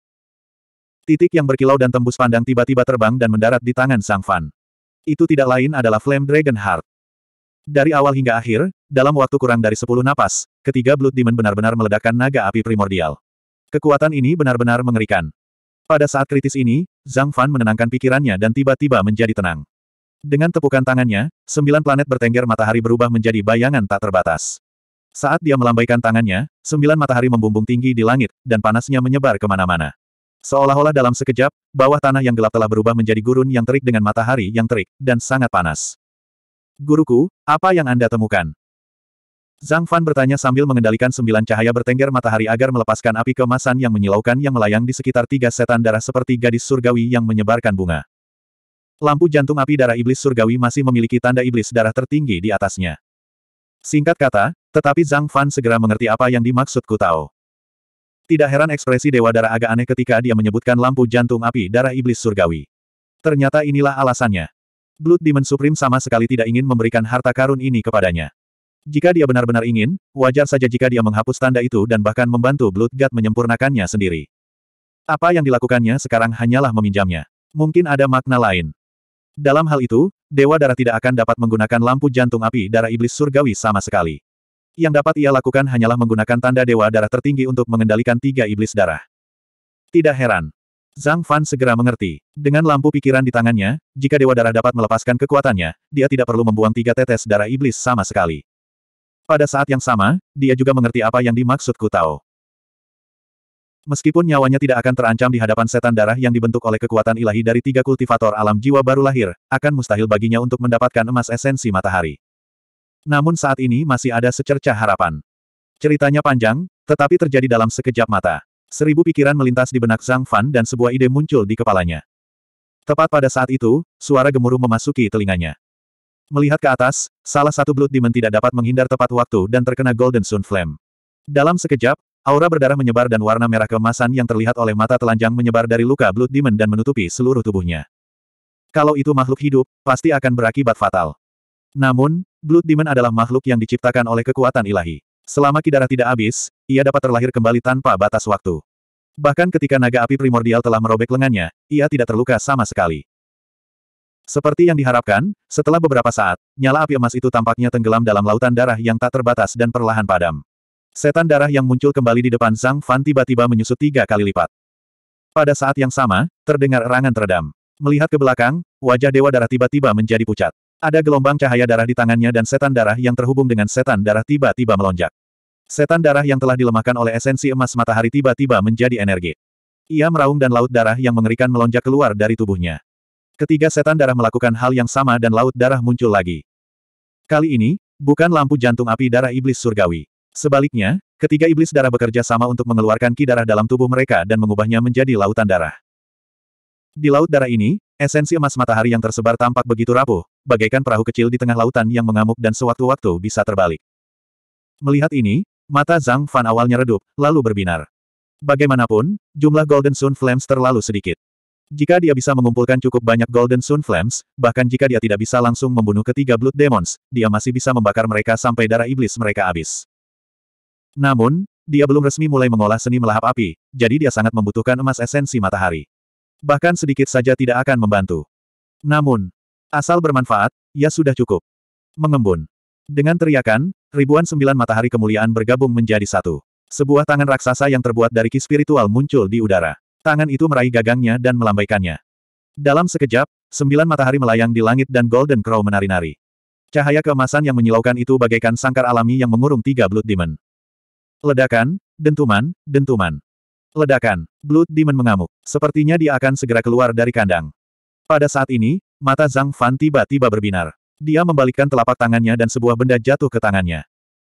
Titik yang berkilau dan tembus pandang tiba-tiba terbang dan mendarat di tangan Sang Fan. Itu tidak lain adalah Flame Dragon Heart. Dari awal hingga akhir, dalam waktu kurang dari 10 napas, ketiga Blood Demon benar-benar meledakkan naga api primordial. Kekuatan ini benar-benar mengerikan. Pada saat kritis ini, Zhang Fan menenangkan pikirannya dan tiba-tiba menjadi tenang. Dengan tepukan tangannya, sembilan planet bertengger matahari berubah menjadi bayangan tak terbatas. Saat dia melambaikan tangannya, sembilan matahari membumbung tinggi di langit, dan panasnya menyebar kemana-mana. Seolah-olah dalam sekejap, bawah tanah yang gelap telah berubah menjadi gurun yang terik dengan matahari yang terik, dan sangat panas. Guruku, apa yang Anda temukan? Zhang Fan bertanya sambil mengendalikan sembilan cahaya bertengger matahari agar melepaskan api kemasan yang menyilaukan yang melayang di sekitar tiga setan darah seperti gadis surgawi yang menyebarkan bunga. Lampu jantung api darah iblis surgawi masih memiliki tanda iblis darah tertinggi di atasnya. Singkat kata, tetapi Zhang Fan segera mengerti apa yang dimaksud tahu. Tidak heran ekspresi Dewa Darah agak aneh ketika dia menyebutkan lampu jantung api darah iblis surgawi. Ternyata inilah alasannya. Blood Demon Supreme sama sekali tidak ingin memberikan harta karun ini kepadanya. Jika dia benar-benar ingin, wajar saja jika dia menghapus tanda itu dan bahkan membantu Blood God menyempurnakannya sendiri. Apa yang dilakukannya sekarang hanyalah meminjamnya. Mungkin ada makna lain. Dalam hal itu, Dewa Darah tidak akan dapat menggunakan lampu jantung api darah iblis surgawi sama sekali. Yang dapat ia lakukan hanyalah menggunakan tanda dewa darah tertinggi untuk mengendalikan tiga iblis darah. Tidak heran. Zhang Fan segera mengerti. Dengan lampu pikiran di tangannya, jika dewa darah dapat melepaskan kekuatannya, dia tidak perlu membuang tiga tetes darah iblis sama sekali. Pada saat yang sama, dia juga mengerti apa yang dimaksud Kutao. Meskipun nyawanya tidak akan terancam di hadapan setan darah yang dibentuk oleh kekuatan ilahi dari tiga kultivator alam jiwa baru lahir, akan mustahil baginya untuk mendapatkan emas esensi matahari. Namun saat ini masih ada secercah harapan. Ceritanya panjang, tetapi terjadi dalam sekejap mata. Seribu pikiran melintas di benak Zhang Fan dan sebuah ide muncul di kepalanya. Tepat pada saat itu, suara gemuruh memasuki telinganya. Melihat ke atas, salah satu Blood Demon tidak dapat menghindar tepat waktu dan terkena Golden Sun Flame. Dalam sekejap, aura berdarah menyebar dan warna merah kemasan yang terlihat oleh mata telanjang menyebar dari luka Blood Demon dan menutupi seluruh tubuhnya. Kalau itu makhluk hidup, pasti akan berakibat fatal. Namun, Blood Demon adalah makhluk yang diciptakan oleh kekuatan ilahi. Selama kidara tidak habis, ia dapat terlahir kembali tanpa batas waktu. Bahkan ketika naga api primordial telah merobek lengannya, ia tidak terluka sama sekali. Seperti yang diharapkan, setelah beberapa saat, nyala api emas itu tampaknya tenggelam dalam lautan darah yang tak terbatas dan perlahan padam. Setan darah yang muncul kembali di depan Zhang Fan tiba-tiba menyusut tiga kali lipat. Pada saat yang sama, terdengar erangan teredam. Melihat ke belakang, wajah Dewa Darah tiba-tiba menjadi pucat. Ada gelombang cahaya darah di tangannya dan setan darah yang terhubung dengan setan darah tiba-tiba melonjak. Setan darah yang telah dilemahkan oleh esensi emas matahari tiba-tiba menjadi energi. Ia meraung dan laut darah yang mengerikan melonjak keluar dari tubuhnya. Ketiga setan darah melakukan hal yang sama dan laut darah muncul lagi. Kali ini, bukan lampu jantung api darah iblis surgawi. Sebaliknya, ketiga iblis darah bekerja sama untuk mengeluarkan ki darah dalam tubuh mereka dan mengubahnya menjadi lautan darah. Di laut darah ini, esensi emas matahari yang tersebar tampak begitu rapuh, bagaikan perahu kecil di tengah lautan yang mengamuk dan sewaktu-waktu bisa terbalik. Melihat ini, mata Zhang Fan awalnya redup, lalu berbinar. Bagaimanapun, jumlah Golden Sun Flames terlalu sedikit. Jika dia bisa mengumpulkan cukup banyak Golden Sun Flames, bahkan jika dia tidak bisa langsung membunuh ketiga Blood Demons, dia masih bisa membakar mereka sampai darah iblis mereka habis. Namun, dia belum resmi mulai mengolah seni melahap api, jadi dia sangat membutuhkan emas esensi matahari. Bahkan sedikit saja tidak akan membantu. Namun, Asal bermanfaat, ya sudah cukup. Mengembun. Dengan teriakan, ribuan sembilan matahari kemuliaan bergabung menjadi satu. Sebuah tangan raksasa yang terbuat dari ki spiritual muncul di udara. Tangan itu meraih gagangnya dan melambaikannya. Dalam sekejap, sembilan matahari melayang di langit dan Golden Crow menari-nari. Cahaya keemasan yang menyilaukan itu bagaikan sangkar alami yang mengurung tiga Blood Demon. Ledakan, dentuman, dentuman. Ledakan, Blood Demon mengamuk. Sepertinya dia akan segera keluar dari kandang. Pada saat ini, Mata Zhang Fan tiba-tiba berbinar. Dia membalikkan telapak tangannya dan sebuah benda jatuh ke tangannya.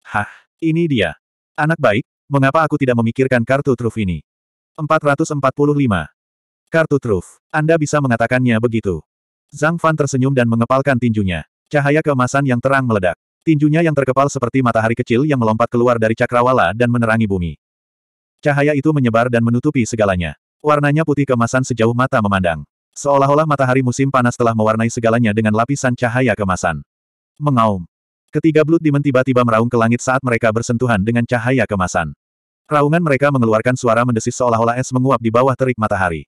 Hah, ini dia. Anak baik, mengapa aku tidak memikirkan kartu truf ini? 445. Kartu truf. Anda bisa mengatakannya begitu. Zhang Fan tersenyum dan mengepalkan tinjunya. Cahaya keemasan yang terang meledak. Tinjunya yang terkepal seperti matahari kecil yang melompat keluar dari cakrawala dan menerangi bumi. Cahaya itu menyebar dan menutupi segalanya. Warnanya putih kemasan sejauh mata memandang. Seolah-olah matahari musim panas telah mewarnai segalanya dengan lapisan cahaya kemasan. Mengaum. Ketiga Blood Demon tiba-tiba meraung ke langit saat mereka bersentuhan dengan cahaya kemasan. Raungan mereka mengeluarkan suara mendesis seolah-olah es menguap di bawah terik matahari.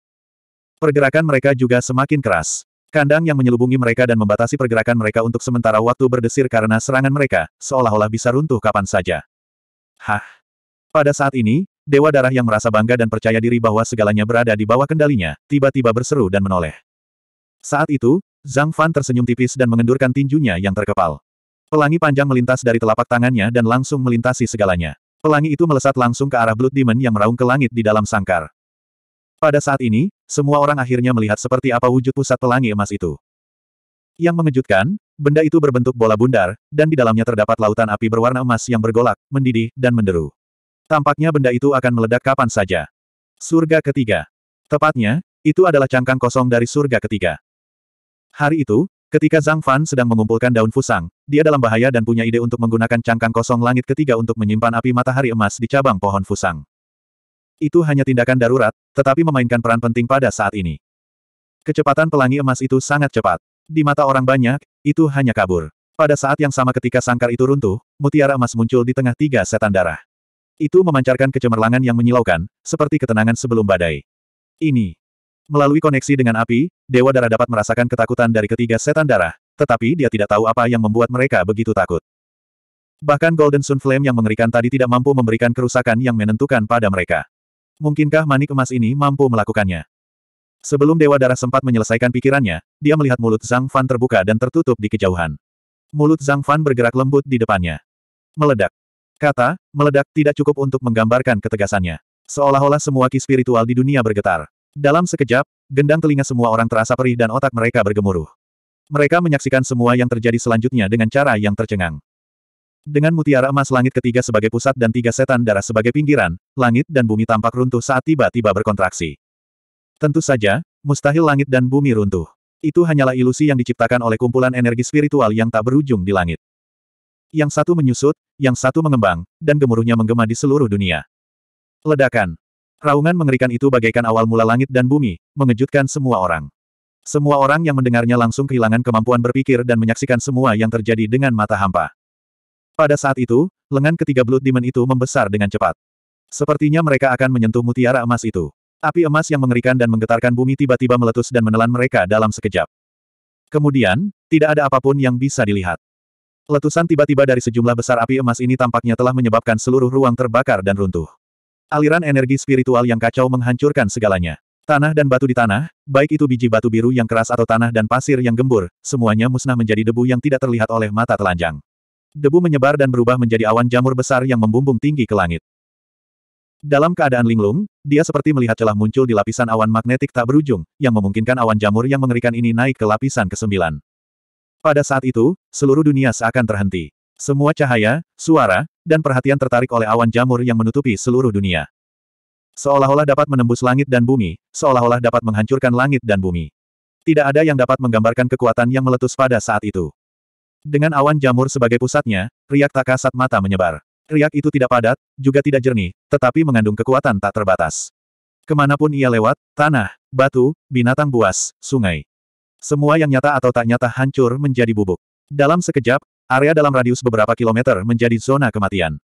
Pergerakan mereka juga semakin keras. Kandang yang menyelubungi mereka dan membatasi pergerakan mereka untuk sementara waktu berdesir karena serangan mereka, seolah-olah bisa runtuh kapan saja. Hah? Pada saat ini, Dewa Darah yang merasa bangga dan percaya diri bahwa segalanya berada di bawah kendalinya, tiba-tiba berseru dan menoleh. Saat itu, Zhang Fan tersenyum tipis dan mengendurkan tinjunya yang terkepal. Pelangi panjang melintas dari telapak tangannya dan langsung melintasi segalanya. Pelangi itu melesat langsung ke arah Blood Demon yang meraung ke langit di dalam sangkar. Pada saat ini, semua orang akhirnya melihat seperti apa wujud pusat pelangi emas itu. Yang mengejutkan, benda itu berbentuk bola bundar, dan di dalamnya terdapat lautan api berwarna emas yang bergolak, mendidih, dan menderu. Tampaknya benda itu akan meledak kapan saja. Surga ketiga. Tepatnya, itu adalah cangkang kosong dari surga ketiga. Hari itu, ketika Zhang Fan sedang mengumpulkan daun fusang, dia dalam bahaya dan punya ide untuk menggunakan cangkang kosong langit ketiga untuk menyimpan api matahari emas di cabang pohon fusang. Itu hanya tindakan darurat, tetapi memainkan peran penting pada saat ini. Kecepatan pelangi emas itu sangat cepat. Di mata orang banyak, itu hanya kabur. Pada saat yang sama ketika sangkar itu runtuh, mutiara emas muncul di tengah tiga setan darah. Itu memancarkan kecemerlangan yang menyilaukan, seperti ketenangan sebelum badai. Ini. Melalui koneksi dengan api, Dewa Darah dapat merasakan ketakutan dari ketiga setan darah, tetapi dia tidak tahu apa yang membuat mereka begitu takut. Bahkan Golden Sun Flame yang mengerikan tadi tidak mampu memberikan kerusakan yang menentukan pada mereka. Mungkinkah manik emas ini mampu melakukannya? Sebelum Dewa Darah sempat menyelesaikan pikirannya, dia melihat mulut Zhang Fan terbuka dan tertutup di kejauhan. Mulut Zhang Fan bergerak lembut di depannya. Meledak. Kata, meledak, tidak cukup untuk menggambarkan ketegasannya. Seolah-olah semua ki spiritual di dunia bergetar. Dalam sekejap, gendang telinga semua orang terasa perih dan otak mereka bergemuruh. Mereka menyaksikan semua yang terjadi selanjutnya dengan cara yang tercengang. Dengan mutiara emas langit ketiga sebagai pusat dan tiga setan darah sebagai pinggiran, langit dan bumi tampak runtuh saat tiba-tiba berkontraksi. Tentu saja, mustahil langit dan bumi runtuh. Itu hanyalah ilusi yang diciptakan oleh kumpulan energi spiritual yang tak berujung di langit. Yang satu menyusut, yang satu mengembang, dan gemuruhnya menggema di seluruh dunia. Ledakan. Raungan mengerikan itu bagaikan awal mula langit dan bumi, mengejutkan semua orang. Semua orang yang mendengarnya langsung kehilangan kemampuan berpikir dan menyaksikan semua yang terjadi dengan mata hampa. Pada saat itu, lengan ketiga Blood Demon itu membesar dengan cepat. Sepertinya mereka akan menyentuh mutiara emas itu. Api emas yang mengerikan dan menggetarkan bumi tiba-tiba meletus dan menelan mereka dalam sekejap. Kemudian, tidak ada apapun yang bisa dilihat. Letusan tiba-tiba dari sejumlah besar api emas ini tampaknya telah menyebabkan seluruh ruang terbakar dan runtuh. Aliran energi spiritual yang kacau menghancurkan segalanya. Tanah dan batu di tanah, baik itu biji batu biru yang keras atau tanah dan pasir yang gembur, semuanya musnah menjadi debu yang tidak terlihat oleh mata telanjang. Debu menyebar dan berubah menjadi awan jamur besar yang membumbung tinggi ke langit. Dalam keadaan linglung, dia seperti melihat celah muncul di lapisan awan magnetik tak berujung, yang memungkinkan awan jamur yang mengerikan ini naik ke lapisan ke-9. Pada saat itu, seluruh dunia seakan terhenti. Semua cahaya, suara, dan perhatian tertarik oleh awan jamur yang menutupi seluruh dunia. Seolah-olah dapat menembus langit dan bumi, seolah-olah dapat menghancurkan langit dan bumi. Tidak ada yang dapat menggambarkan kekuatan yang meletus pada saat itu. Dengan awan jamur sebagai pusatnya, riak tak kasat mata menyebar. Riak itu tidak padat, juga tidak jernih, tetapi mengandung kekuatan tak terbatas. Kemanapun ia lewat, tanah, batu, binatang buas, sungai. Semua yang nyata atau tak nyata hancur menjadi bubuk. Dalam sekejap, area dalam radius beberapa kilometer menjadi zona kematian.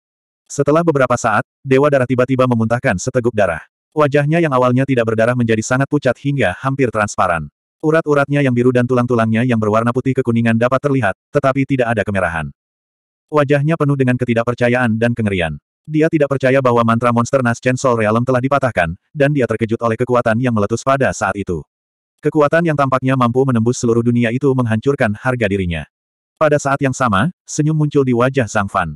Setelah beberapa saat, Dewa Darah tiba-tiba memuntahkan seteguk darah. Wajahnya yang awalnya tidak berdarah menjadi sangat pucat hingga hampir transparan. Urat-uratnya yang biru dan tulang-tulangnya yang berwarna putih kekuningan dapat terlihat, tetapi tidak ada kemerahan. Wajahnya penuh dengan ketidakpercayaan dan kengerian. Dia tidak percaya bahwa mantra monster Nas Sol Realm telah dipatahkan, dan dia terkejut oleh kekuatan yang meletus pada saat itu. Kekuatan yang tampaknya mampu menembus seluruh dunia itu menghancurkan harga dirinya. Pada saat yang sama, senyum muncul di wajah sang Fan.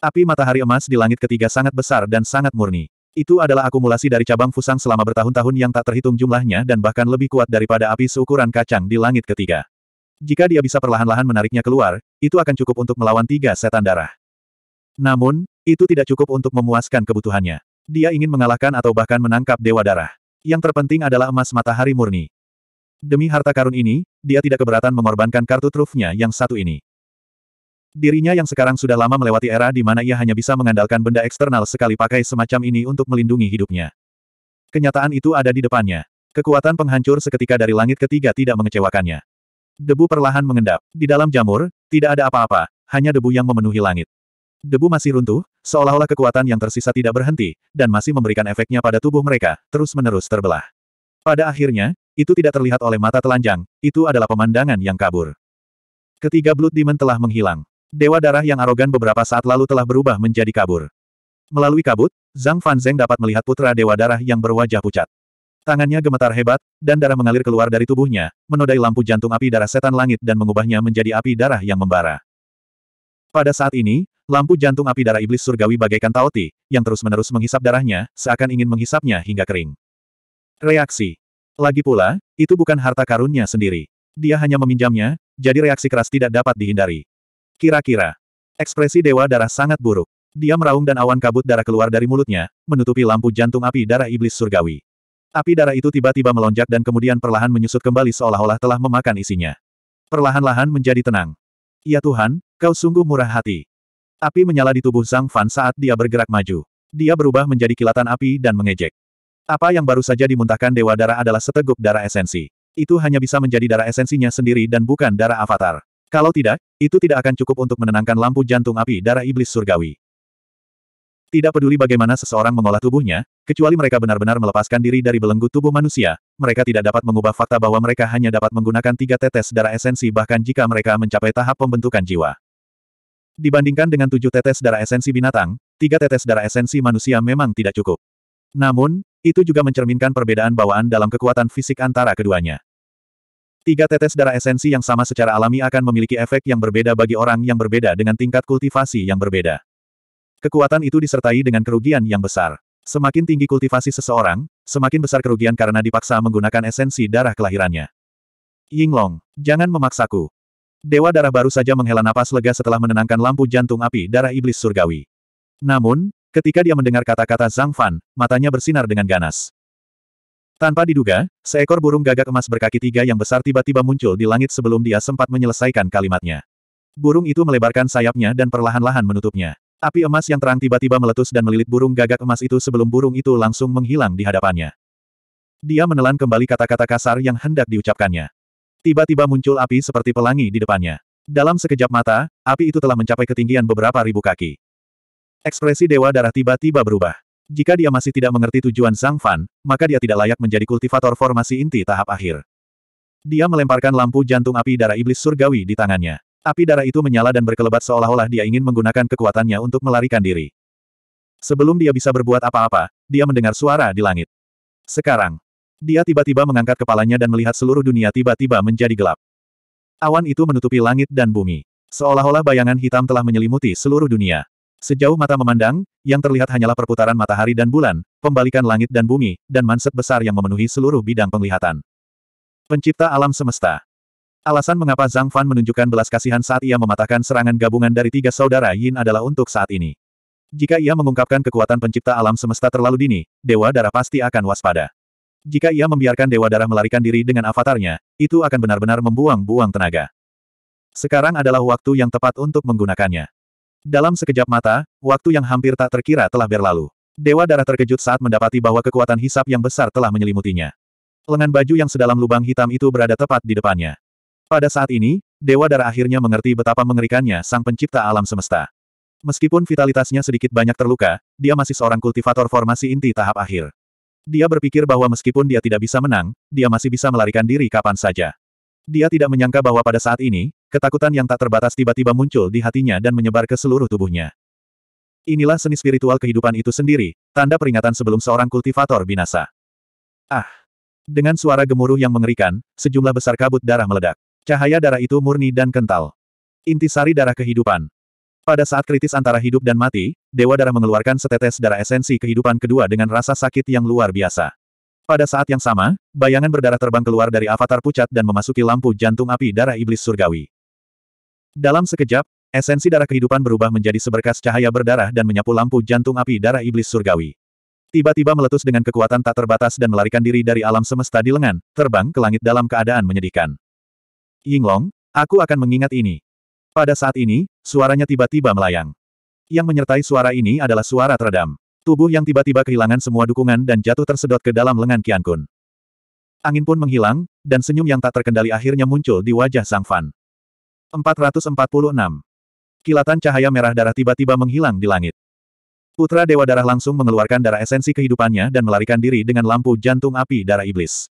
Api matahari emas di langit ketiga sangat besar dan sangat murni. Itu adalah akumulasi dari cabang Fusang selama bertahun-tahun yang tak terhitung jumlahnya dan bahkan lebih kuat daripada api seukuran kacang di langit ketiga. Jika dia bisa perlahan-lahan menariknya keluar, itu akan cukup untuk melawan tiga setan darah. Namun, itu tidak cukup untuk memuaskan kebutuhannya. Dia ingin mengalahkan atau bahkan menangkap Dewa Darah. Yang terpenting adalah emas matahari murni. Demi harta karun ini, dia tidak keberatan mengorbankan kartu trufnya yang satu ini. Dirinya yang sekarang sudah lama melewati era di mana ia hanya bisa mengandalkan benda eksternal sekali pakai semacam ini untuk melindungi hidupnya. Kenyataan itu ada di depannya. Kekuatan penghancur seketika dari langit ketiga tidak mengecewakannya. Debu perlahan mengendap. Di dalam jamur, tidak ada apa-apa, hanya debu yang memenuhi langit. Debu masih runtuh, seolah-olah kekuatan yang tersisa tidak berhenti, dan masih memberikan efeknya pada tubuh mereka, terus-menerus terbelah. Pada akhirnya, itu tidak terlihat oleh mata telanjang, itu adalah pemandangan yang kabur. Ketiga Blood Demon telah menghilang. Dewa darah yang arogan beberapa saat lalu telah berubah menjadi kabur. Melalui kabut, Zhang Fanzeng dapat melihat putra dewa darah yang berwajah pucat. Tangannya gemetar hebat, dan darah mengalir keluar dari tubuhnya, menodai lampu jantung api darah setan langit dan mengubahnya menjadi api darah yang membara. Pada saat ini, lampu jantung api darah iblis surgawi bagaikan taoti, yang terus-menerus menghisap darahnya, seakan ingin menghisapnya hingga kering. Reaksi lagi pula, itu bukan harta karunnya sendiri. Dia hanya meminjamnya, jadi reaksi keras tidak dapat dihindari. Kira-kira. Ekspresi Dewa Darah sangat buruk. Dia meraung dan awan kabut darah keluar dari mulutnya, menutupi lampu jantung api darah iblis surgawi. Api darah itu tiba-tiba melonjak dan kemudian perlahan menyusut kembali seolah-olah telah memakan isinya. Perlahan-lahan menjadi tenang. Ya Tuhan, kau sungguh murah hati. Api menyala di tubuh Zhang Fan saat dia bergerak maju. Dia berubah menjadi kilatan api dan mengejek. Apa yang baru saja dimuntahkan Dewa Darah adalah seteguk darah esensi. Itu hanya bisa menjadi darah esensinya sendiri dan bukan darah avatar. Kalau tidak, itu tidak akan cukup untuk menenangkan lampu jantung api darah iblis surgawi. Tidak peduli bagaimana seseorang mengolah tubuhnya, kecuali mereka benar-benar melepaskan diri dari belenggu tubuh manusia, mereka tidak dapat mengubah fakta bahwa mereka hanya dapat menggunakan tiga tetes darah esensi bahkan jika mereka mencapai tahap pembentukan jiwa. Dibandingkan dengan tujuh tetes darah esensi binatang, tiga tetes darah esensi manusia memang tidak cukup. Namun, itu juga mencerminkan perbedaan bawaan dalam kekuatan fisik antara keduanya. Tiga tetes darah esensi yang sama secara alami akan memiliki efek yang berbeda bagi orang yang berbeda dengan tingkat kultivasi yang berbeda. Kekuatan itu disertai dengan kerugian yang besar. Semakin tinggi kultivasi seseorang, semakin besar kerugian karena dipaksa menggunakan esensi darah kelahirannya. Yinglong, jangan memaksaku. Dewa darah baru saja menghela napas lega setelah menenangkan lampu jantung api darah iblis surgawi. Namun, Ketika dia mendengar kata-kata Zhang Fan, matanya bersinar dengan ganas. Tanpa diduga, seekor burung gagak emas berkaki tiga yang besar tiba-tiba muncul di langit sebelum dia sempat menyelesaikan kalimatnya. Burung itu melebarkan sayapnya dan perlahan-lahan menutupnya. Api emas yang terang tiba-tiba meletus dan melilit burung gagak emas itu sebelum burung itu langsung menghilang di hadapannya. Dia menelan kembali kata-kata kasar yang hendak diucapkannya. Tiba-tiba muncul api seperti pelangi di depannya. Dalam sekejap mata, api itu telah mencapai ketinggian beberapa ribu kaki. Ekspresi Dewa Darah tiba-tiba berubah. Jika dia masih tidak mengerti tujuan Zhang Fan, maka dia tidak layak menjadi kultivator formasi inti tahap akhir. Dia melemparkan lampu jantung api darah iblis surgawi di tangannya. Api darah itu menyala dan berkelebat seolah-olah dia ingin menggunakan kekuatannya untuk melarikan diri. Sebelum dia bisa berbuat apa-apa, dia mendengar suara di langit. Sekarang, dia tiba-tiba mengangkat kepalanya dan melihat seluruh dunia tiba-tiba menjadi gelap. Awan itu menutupi langit dan bumi. Seolah-olah bayangan hitam telah menyelimuti seluruh dunia. Sejauh mata memandang, yang terlihat hanyalah perputaran matahari dan bulan, pembalikan langit dan bumi, dan manset besar yang memenuhi seluruh bidang penglihatan. Pencipta alam semesta. Alasan mengapa Zhang Fan menunjukkan belas kasihan saat ia mematahkan serangan gabungan dari tiga saudara Yin adalah untuk saat ini. Jika ia mengungkapkan kekuatan pencipta alam semesta terlalu dini, Dewa Darah pasti akan waspada. Jika ia membiarkan Dewa Darah melarikan diri dengan avatarnya, itu akan benar-benar membuang-buang tenaga. Sekarang adalah waktu yang tepat untuk menggunakannya. Dalam sekejap mata, waktu yang hampir tak terkira telah berlalu. Dewa darah terkejut saat mendapati bahwa kekuatan hisap yang besar telah menyelimutinya. Lengan baju yang sedalam lubang hitam itu berada tepat di depannya. Pada saat ini, Dewa darah akhirnya mengerti betapa mengerikannya sang pencipta alam semesta. Meskipun vitalitasnya sedikit banyak terluka, dia masih seorang kultivator formasi inti tahap akhir. Dia berpikir bahwa meskipun dia tidak bisa menang, dia masih bisa melarikan diri kapan saja. Dia tidak menyangka bahwa pada saat ini, Ketakutan yang tak terbatas tiba-tiba muncul di hatinya dan menyebar ke seluruh tubuhnya. Inilah seni spiritual kehidupan itu sendiri, tanda peringatan sebelum seorang kultivator binasa. Ah! Dengan suara gemuruh yang mengerikan, sejumlah besar kabut darah meledak. Cahaya darah itu murni dan kental. Intisari darah kehidupan. Pada saat kritis antara hidup dan mati, Dewa Darah mengeluarkan setetes darah esensi kehidupan kedua dengan rasa sakit yang luar biasa. Pada saat yang sama, bayangan berdarah terbang keluar dari avatar pucat dan memasuki lampu jantung api darah iblis surgawi. Dalam sekejap, esensi darah kehidupan berubah menjadi seberkas cahaya berdarah dan menyapu lampu jantung api darah iblis surgawi. Tiba-tiba meletus dengan kekuatan tak terbatas dan melarikan diri dari alam semesta di lengan, terbang ke langit dalam keadaan menyedihkan. Yinglong, aku akan mengingat ini. Pada saat ini, suaranya tiba-tiba melayang. Yang menyertai suara ini adalah suara teredam. Tubuh yang tiba-tiba kehilangan semua dukungan dan jatuh tersedot ke dalam lengan Kian Kun. Angin pun menghilang, dan senyum yang tak terkendali akhirnya muncul di wajah Sang Fan. 446. Kilatan cahaya merah darah tiba-tiba menghilang di langit. Putra Dewa Darah langsung mengeluarkan darah esensi kehidupannya dan melarikan diri dengan lampu jantung api darah iblis.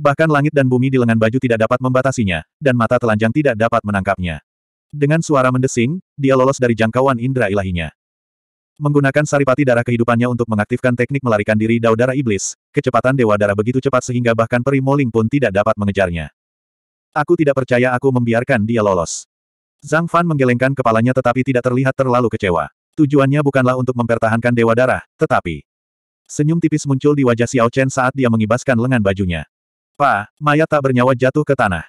Bahkan langit dan bumi di lengan baju tidak dapat membatasinya, dan mata telanjang tidak dapat menangkapnya. Dengan suara mendesing, dia lolos dari jangkauan indera ilahinya. Menggunakan saripati darah kehidupannya untuk mengaktifkan teknik melarikan diri Dao Darah Iblis, kecepatan Dewa Darah begitu cepat sehingga bahkan Peri Moling pun tidak dapat mengejarnya. Aku tidak percaya aku membiarkan dia lolos. Zhang Fan menggelengkan kepalanya tetapi tidak terlihat terlalu kecewa. Tujuannya bukanlah untuk mempertahankan Dewa Darah, tetapi... Senyum tipis muncul di wajah Xiao Chen saat dia mengibaskan lengan bajunya. Pa, mayat tak bernyawa jatuh ke tanah.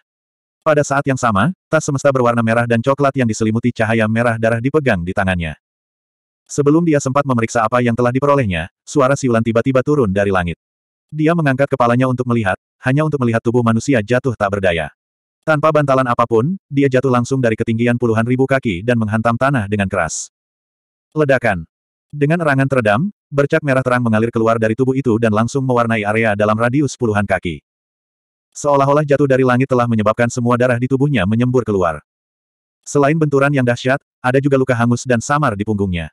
Pada saat yang sama, tas semesta berwarna merah dan coklat yang diselimuti cahaya merah darah dipegang di tangannya. Sebelum dia sempat memeriksa apa yang telah diperolehnya, suara siulan tiba-tiba turun dari langit. Dia mengangkat kepalanya untuk melihat, hanya untuk melihat tubuh manusia jatuh tak berdaya. Tanpa bantalan apapun, dia jatuh langsung dari ketinggian puluhan ribu kaki dan menghantam tanah dengan keras. Ledakan. Dengan erangan teredam, bercak merah terang mengalir keluar dari tubuh itu dan langsung mewarnai area dalam radius puluhan kaki. Seolah-olah jatuh dari langit telah menyebabkan semua darah di tubuhnya menyembur keluar. Selain benturan yang dahsyat, ada juga luka hangus dan samar di punggungnya.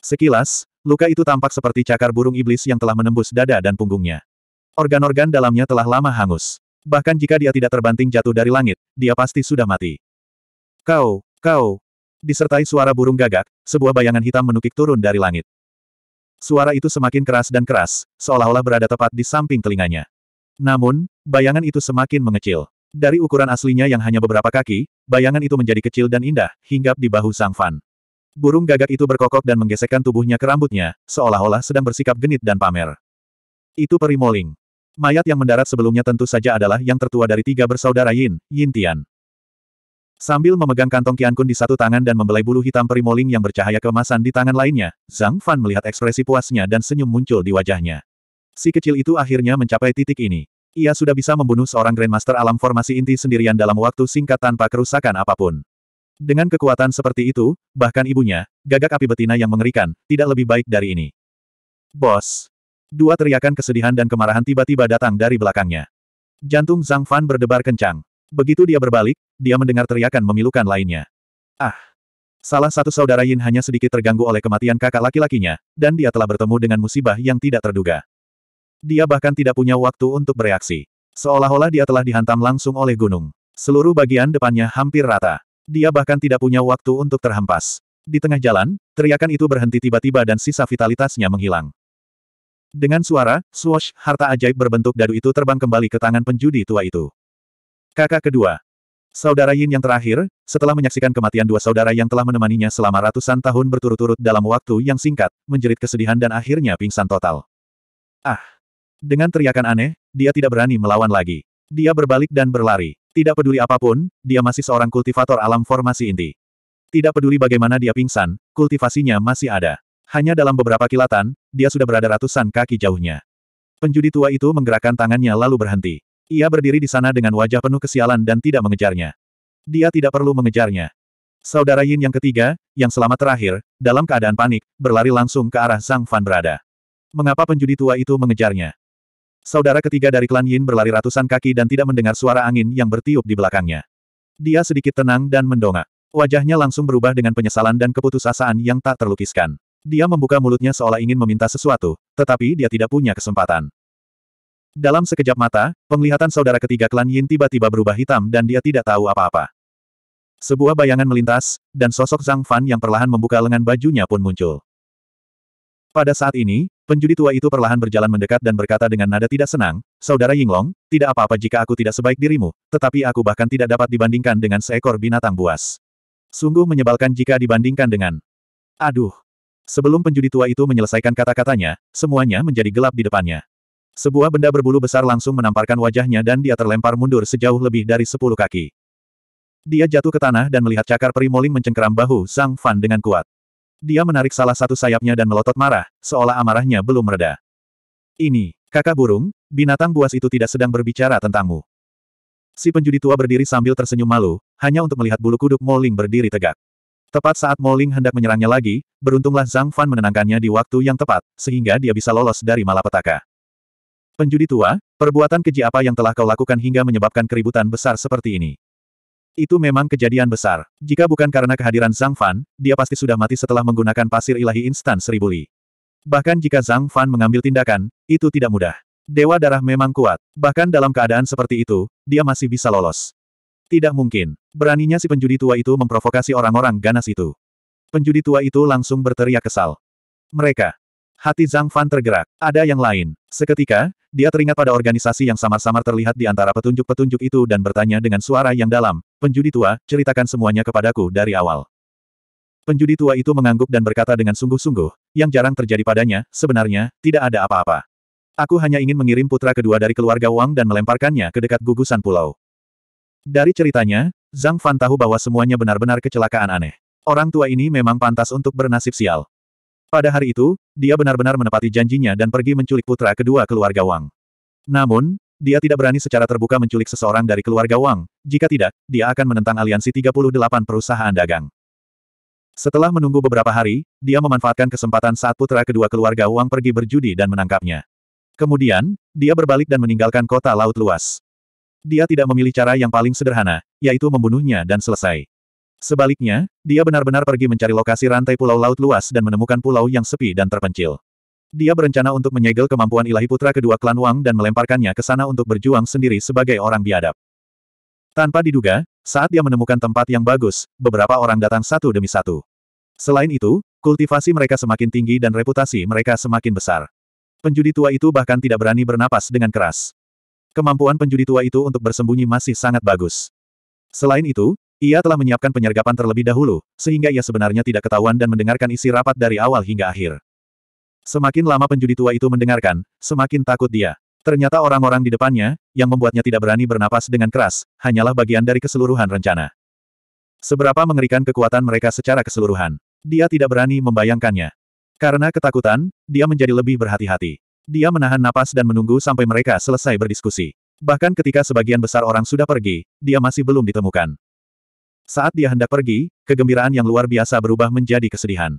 Sekilas, luka itu tampak seperti cakar burung iblis yang telah menembus dada dan punggungnya. Organ-organ dalamnya telah lama hangus. Bahkan jika dia tidak terbanting jatuh dari langit, dia pasti sudah mati. Kau, kau. Disertai suara burung gagak, sebuah bayangan hitam menukik turun dari langit. Suara itu semakin keras dan keras, seolah-olah berada tepat di samping telinganya. Namun, bayangan itu semakin mengecil. Dari ukuran aslinya yang hanya beberapa kaki, bayangan itu menjadi kecil dan indah, hinggap di bahu Sang Fan. Burung gagak itu berkokok dan menggesekkan tubuhnya ke rambutnya, seolah-olah sedang bersikap genit dan pamer. Itu perimoling. Mayat yang mendarat sebelumnya tentu saja adalah yang tertua dari tiga bersaudara Yin, Yin Tian. Sambil memegang kantong Kun di satu tangan dan membelai bulu hitam primoling yang bercahaya kemasan di tangan lainnya, Zhang Fan melihat ekspresi puasnya dan senyum muncul di wajahnya. Si kecil itu akhirnya mencapai titik ini. Ia sudah bisa membunuh seorang Grandmaster alam formasi inti sendirian dalam waktu singkat tanpa kerusakan apapun. Dengan kekuatan seperti itu, bahkan ibunya, gagak api betina yang mengerikan, tidak lebih baik dari ini. Bos, Dua teriakan kesedihan dan kemarahan tiba-tiba datang dari belakangnya. Jantung Zhang Fan berdebar kencang. Begitu dia berbalik, dia mendengar teriakan memilukan lainnya. Ah! Salah satu saudara Yin hanya sedikit terganggu oleh kematian kakak laki-lakinya, dan dia telah bertemu dengan musibah yang tidak terduga. Dia bahkan tidak punya waktu untuk bereaksi. Seolah-olah dia telah dihantam langsung oleh gunung. Seluruh bagian depannya hampir rata. Dia bahkan tidak punya waktu untuk terhempas. Di tengah jalan, teriakan itu berhenti tiba-tiba dan sisa vitalitasnya menghilang. Dengan suara, swash, harta ajaib berbentuk dadu itu terbang kembali ke tangan penjudi tua itu. Kakak kedua. Saudara Yin yang terakhir, setelah menyaksikan kematian dua saudara yang telah menemaninya selama ratusan tahun berturut-turut dalam waktu yang singkat, menjerit kesedihan dan akhirnya pingsan total. Ah! Dengan teriakan aneh, dia tidak berani melawan lagi. Dia berbalik dan berlari. Tidak peduli apapun, dia masih seorang kultivator alam formasi inti. Tidak peduli bagaimana dia pingsan, kultivasinya masih ada. Hanya dalam beberapa kilatan, dia sudah berada ratusan kaki jauhnya. Penjudi tua itu menggerakkan tangannya lalu berhenti. Ia berdiri di sana dengan wajah penuh kesialan dan tidak mengejarnya. Dia tidak perlu mengejarnya. Saudara Yin yang ketiga, yang selamat terakhir, dalam keadaan panik, berlari langsung ke arah Zhang Fan berada. Mengapa penjudi tua itu mengejarnya? Saudara ketiga dari klan Yin berlari ratusan kaki dan tidak mendengar suara angin yang bertiup di belakangnya. Dia sedikit tenang dan mendongak. Wajahnya langsung berubah dengan penyesalan dan keputusasaan yang tak terlukiskan. Dia membuka mulutnya seolah ingin meminta sesuatu, tetapi dia tidak punya kesempatan. Dalam sekejap mata, penglihatan saudara ketiga klan Yin tiba-tiba berubah hitam dan dia tidak tahu apa-apa. Sebuah bayangan melintas, dan sosok Zhang Fan yang perlahan membuka lengan bajunya pun muncul. Pada saat ini, penjudi tua itu perlahan berjalan mendekat dan berkata dengan nada tidak senang, Saudara Yinglong, tidak apa-apa jika aku tidak sebaik dirimu, tetapi aku bahkan tidak dapat dibandingkan dengan seekor binatang buas. Sungguh menyebalkan jika dibandingkan dengan... Aduh, Sebelum penjudi tua itu menyelesaikan kata-katanya, semuanya menjadi gelap di depannya. Sebuah benda berbulu besar langsung menamparkan wajahnya dan dia terlempar mundur sejauh lebih dari sepuluh kaki. Dia jatuh ke tanah dan melihat cakar peri moling mencengkeram bahu sang Fan dengan kuat. Dia menarik salah satu sayapnya dan melotot marah, seolah amarahnya belum mereda. Ini, kakak burung, binatang buas itu tidak sedang berbicara tentangmu. Si penjudi tua berdiri sambil tersenyum malu, hanya untuk melihat bulu kuduk Moling berdiri tegak. Tepat saat Moling hendak menyerangnya lagi, beruntunglah Zhang Fan menenangkannya di waktu yang tepat, sehingga dia bisa lolos dari malapetaka. Penjudi tua, perbuatan keji apa yang telah kau lakukan hingga menyebabkan keributan besar seperti ini? Itu memang kejadian besar. Jika bukan karena kehadiran Zhang Fan, dia pasti sudah mati setelah menggunakan pasir ilahi instan seribu li. Bahkan jika Zhang Fan mengambil tindakan, itu tidak mudah. Dewa darah memang kuat. Bahkan dalam keadaan seperti itu, dia masih bisa lolos. Tidak mungkin. Beraninya si penjudi tua itu memprovokasi orang-orang ganas itu. Penjudi tua itu langsung berteriak kesal. Mereka. Hati Zhang Fan tergerak. Ada yang lain. Seketika, dia teringat pada organisasi yang samar-samar terlihat di antara petunjuk-petunjuk itu dan bertanya dengan suara yang dalam, penjudi tua, ceritakan semuanya kepadaku dari awal. Penjudi tua itu mengangguk dan berkata dengan sungguh-sungguh, yang jarang terjadi padanya, sebenarnya, tidak ada apa-apa. Aku hanya ingin mengirim putra kedua dari keluarga Wang dan melemparkannya ke dekat gugusan pulau. Dari ceritanya, Zhang Fan tahu bahwa semuanya benar-benar kecelakaan aneh. Orang tua ini memang pantas untuk bernasib sial. Pada hari itu, dia benar-benar menepati janjinya dan pergi menculik putra kedua keluarga Wang. Namun, dia tidak berani secara terbuka menculik seseorang dari keluarga Wang, jika tidak, dia akan menentang aliansi 38 perusahaan dagang. Setelah menunggu beberapa hari, dia memanfaatkan kesempatan saat putra kedua keluarga Wang pergi berjudi dan menangkapnya. Kemudian, dia berbalik dan meninggalkan kota laut luas. Dia tidak memilih cara yang paling sederhana, yaitu membunuhnya dan selesai. Sebaliknya, dia benar-benar pergi mencari lokasi rantai pulau laut luas dan menemukan pulau yang sepi dan terpencil. Dia berencana untuk menyegel kemampuan ilahi putra kedua klan Wang dan melemparkannya ke sana untuk berjuang sendiri sebagai orang biadab. Tanpa diduga, saat dia menemukan tempat yang bagus, beberapa orang datang satu demi satu. Selain itu, kultivasi mereka semakin tinggi dan reputasi mereka semakin besar. Penjudi tua itu bahkan tidak berani bernapas dengan keras. Kemampuan penjudi tua itu untuk bersembunyi masih sangat bagus. Selain itu, ia telah menyiapkan penyergapan terlebih dahulu, sehingga ia sebenarnya tidak ketahuan dan mendengarkan isi rapat dari awal hingga akhir. Semakin lama penjudi tua itu mendengarkan, semakin takut dia. Ternyata orang-orang di depannya, yang membuatnya tidak berani bernapas dengan keras, hanyalah bagian dari keseluruhan rencana. Seberapa mengerikan kekuatan mereka secara keseluruhan. Dia tidak berani membayangkannya. Karena ketakutan, dia menjadi lebih berhati-hati. Dia menahan napas dan menunggu sampai mereka selesai berdiskusi. Bahkan ketika sebagian besar orang sudah pergi, dia masih belum ditemukan. Saat dia hendak pergi, kegembiraan yang luar biasa berubah menjadi kesedihan.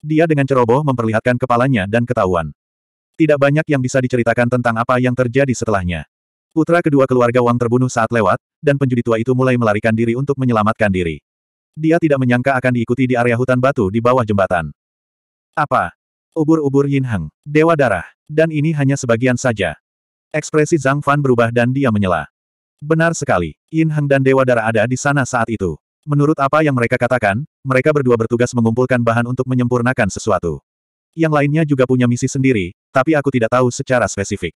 Dia dengan ceroboh memperlihatkan kepalanya dan ketahuan. Tidak banyak yang bisa diceritakan tentang apa yang terjadi setelahnya. Putra kedua keluarga Wang terbunuh saat lewat, dan penjudi tua itu mulai melarikan diri untuk menyelamatkan diri. Dia tidak menyangka akan diikuti di area hutan batu di bawah jembatan. Apa? Ubur-ubur Yin Heng, Dewa Darah. Dan ini hanya sebagian saja. Ekspresi Zhang Fan berubah dan dia menyela. Benar sekali, Yin Heng dan Dewa Darah ada di sana saat itu. Menurut apa yang mereka katakan, mereka berdua bertugas mengumpulkan bahan untuk menyempurnakan sesuatu. Yang lainnya juga punya misi sendiri, tapi aku tidak tahu secara spesifik.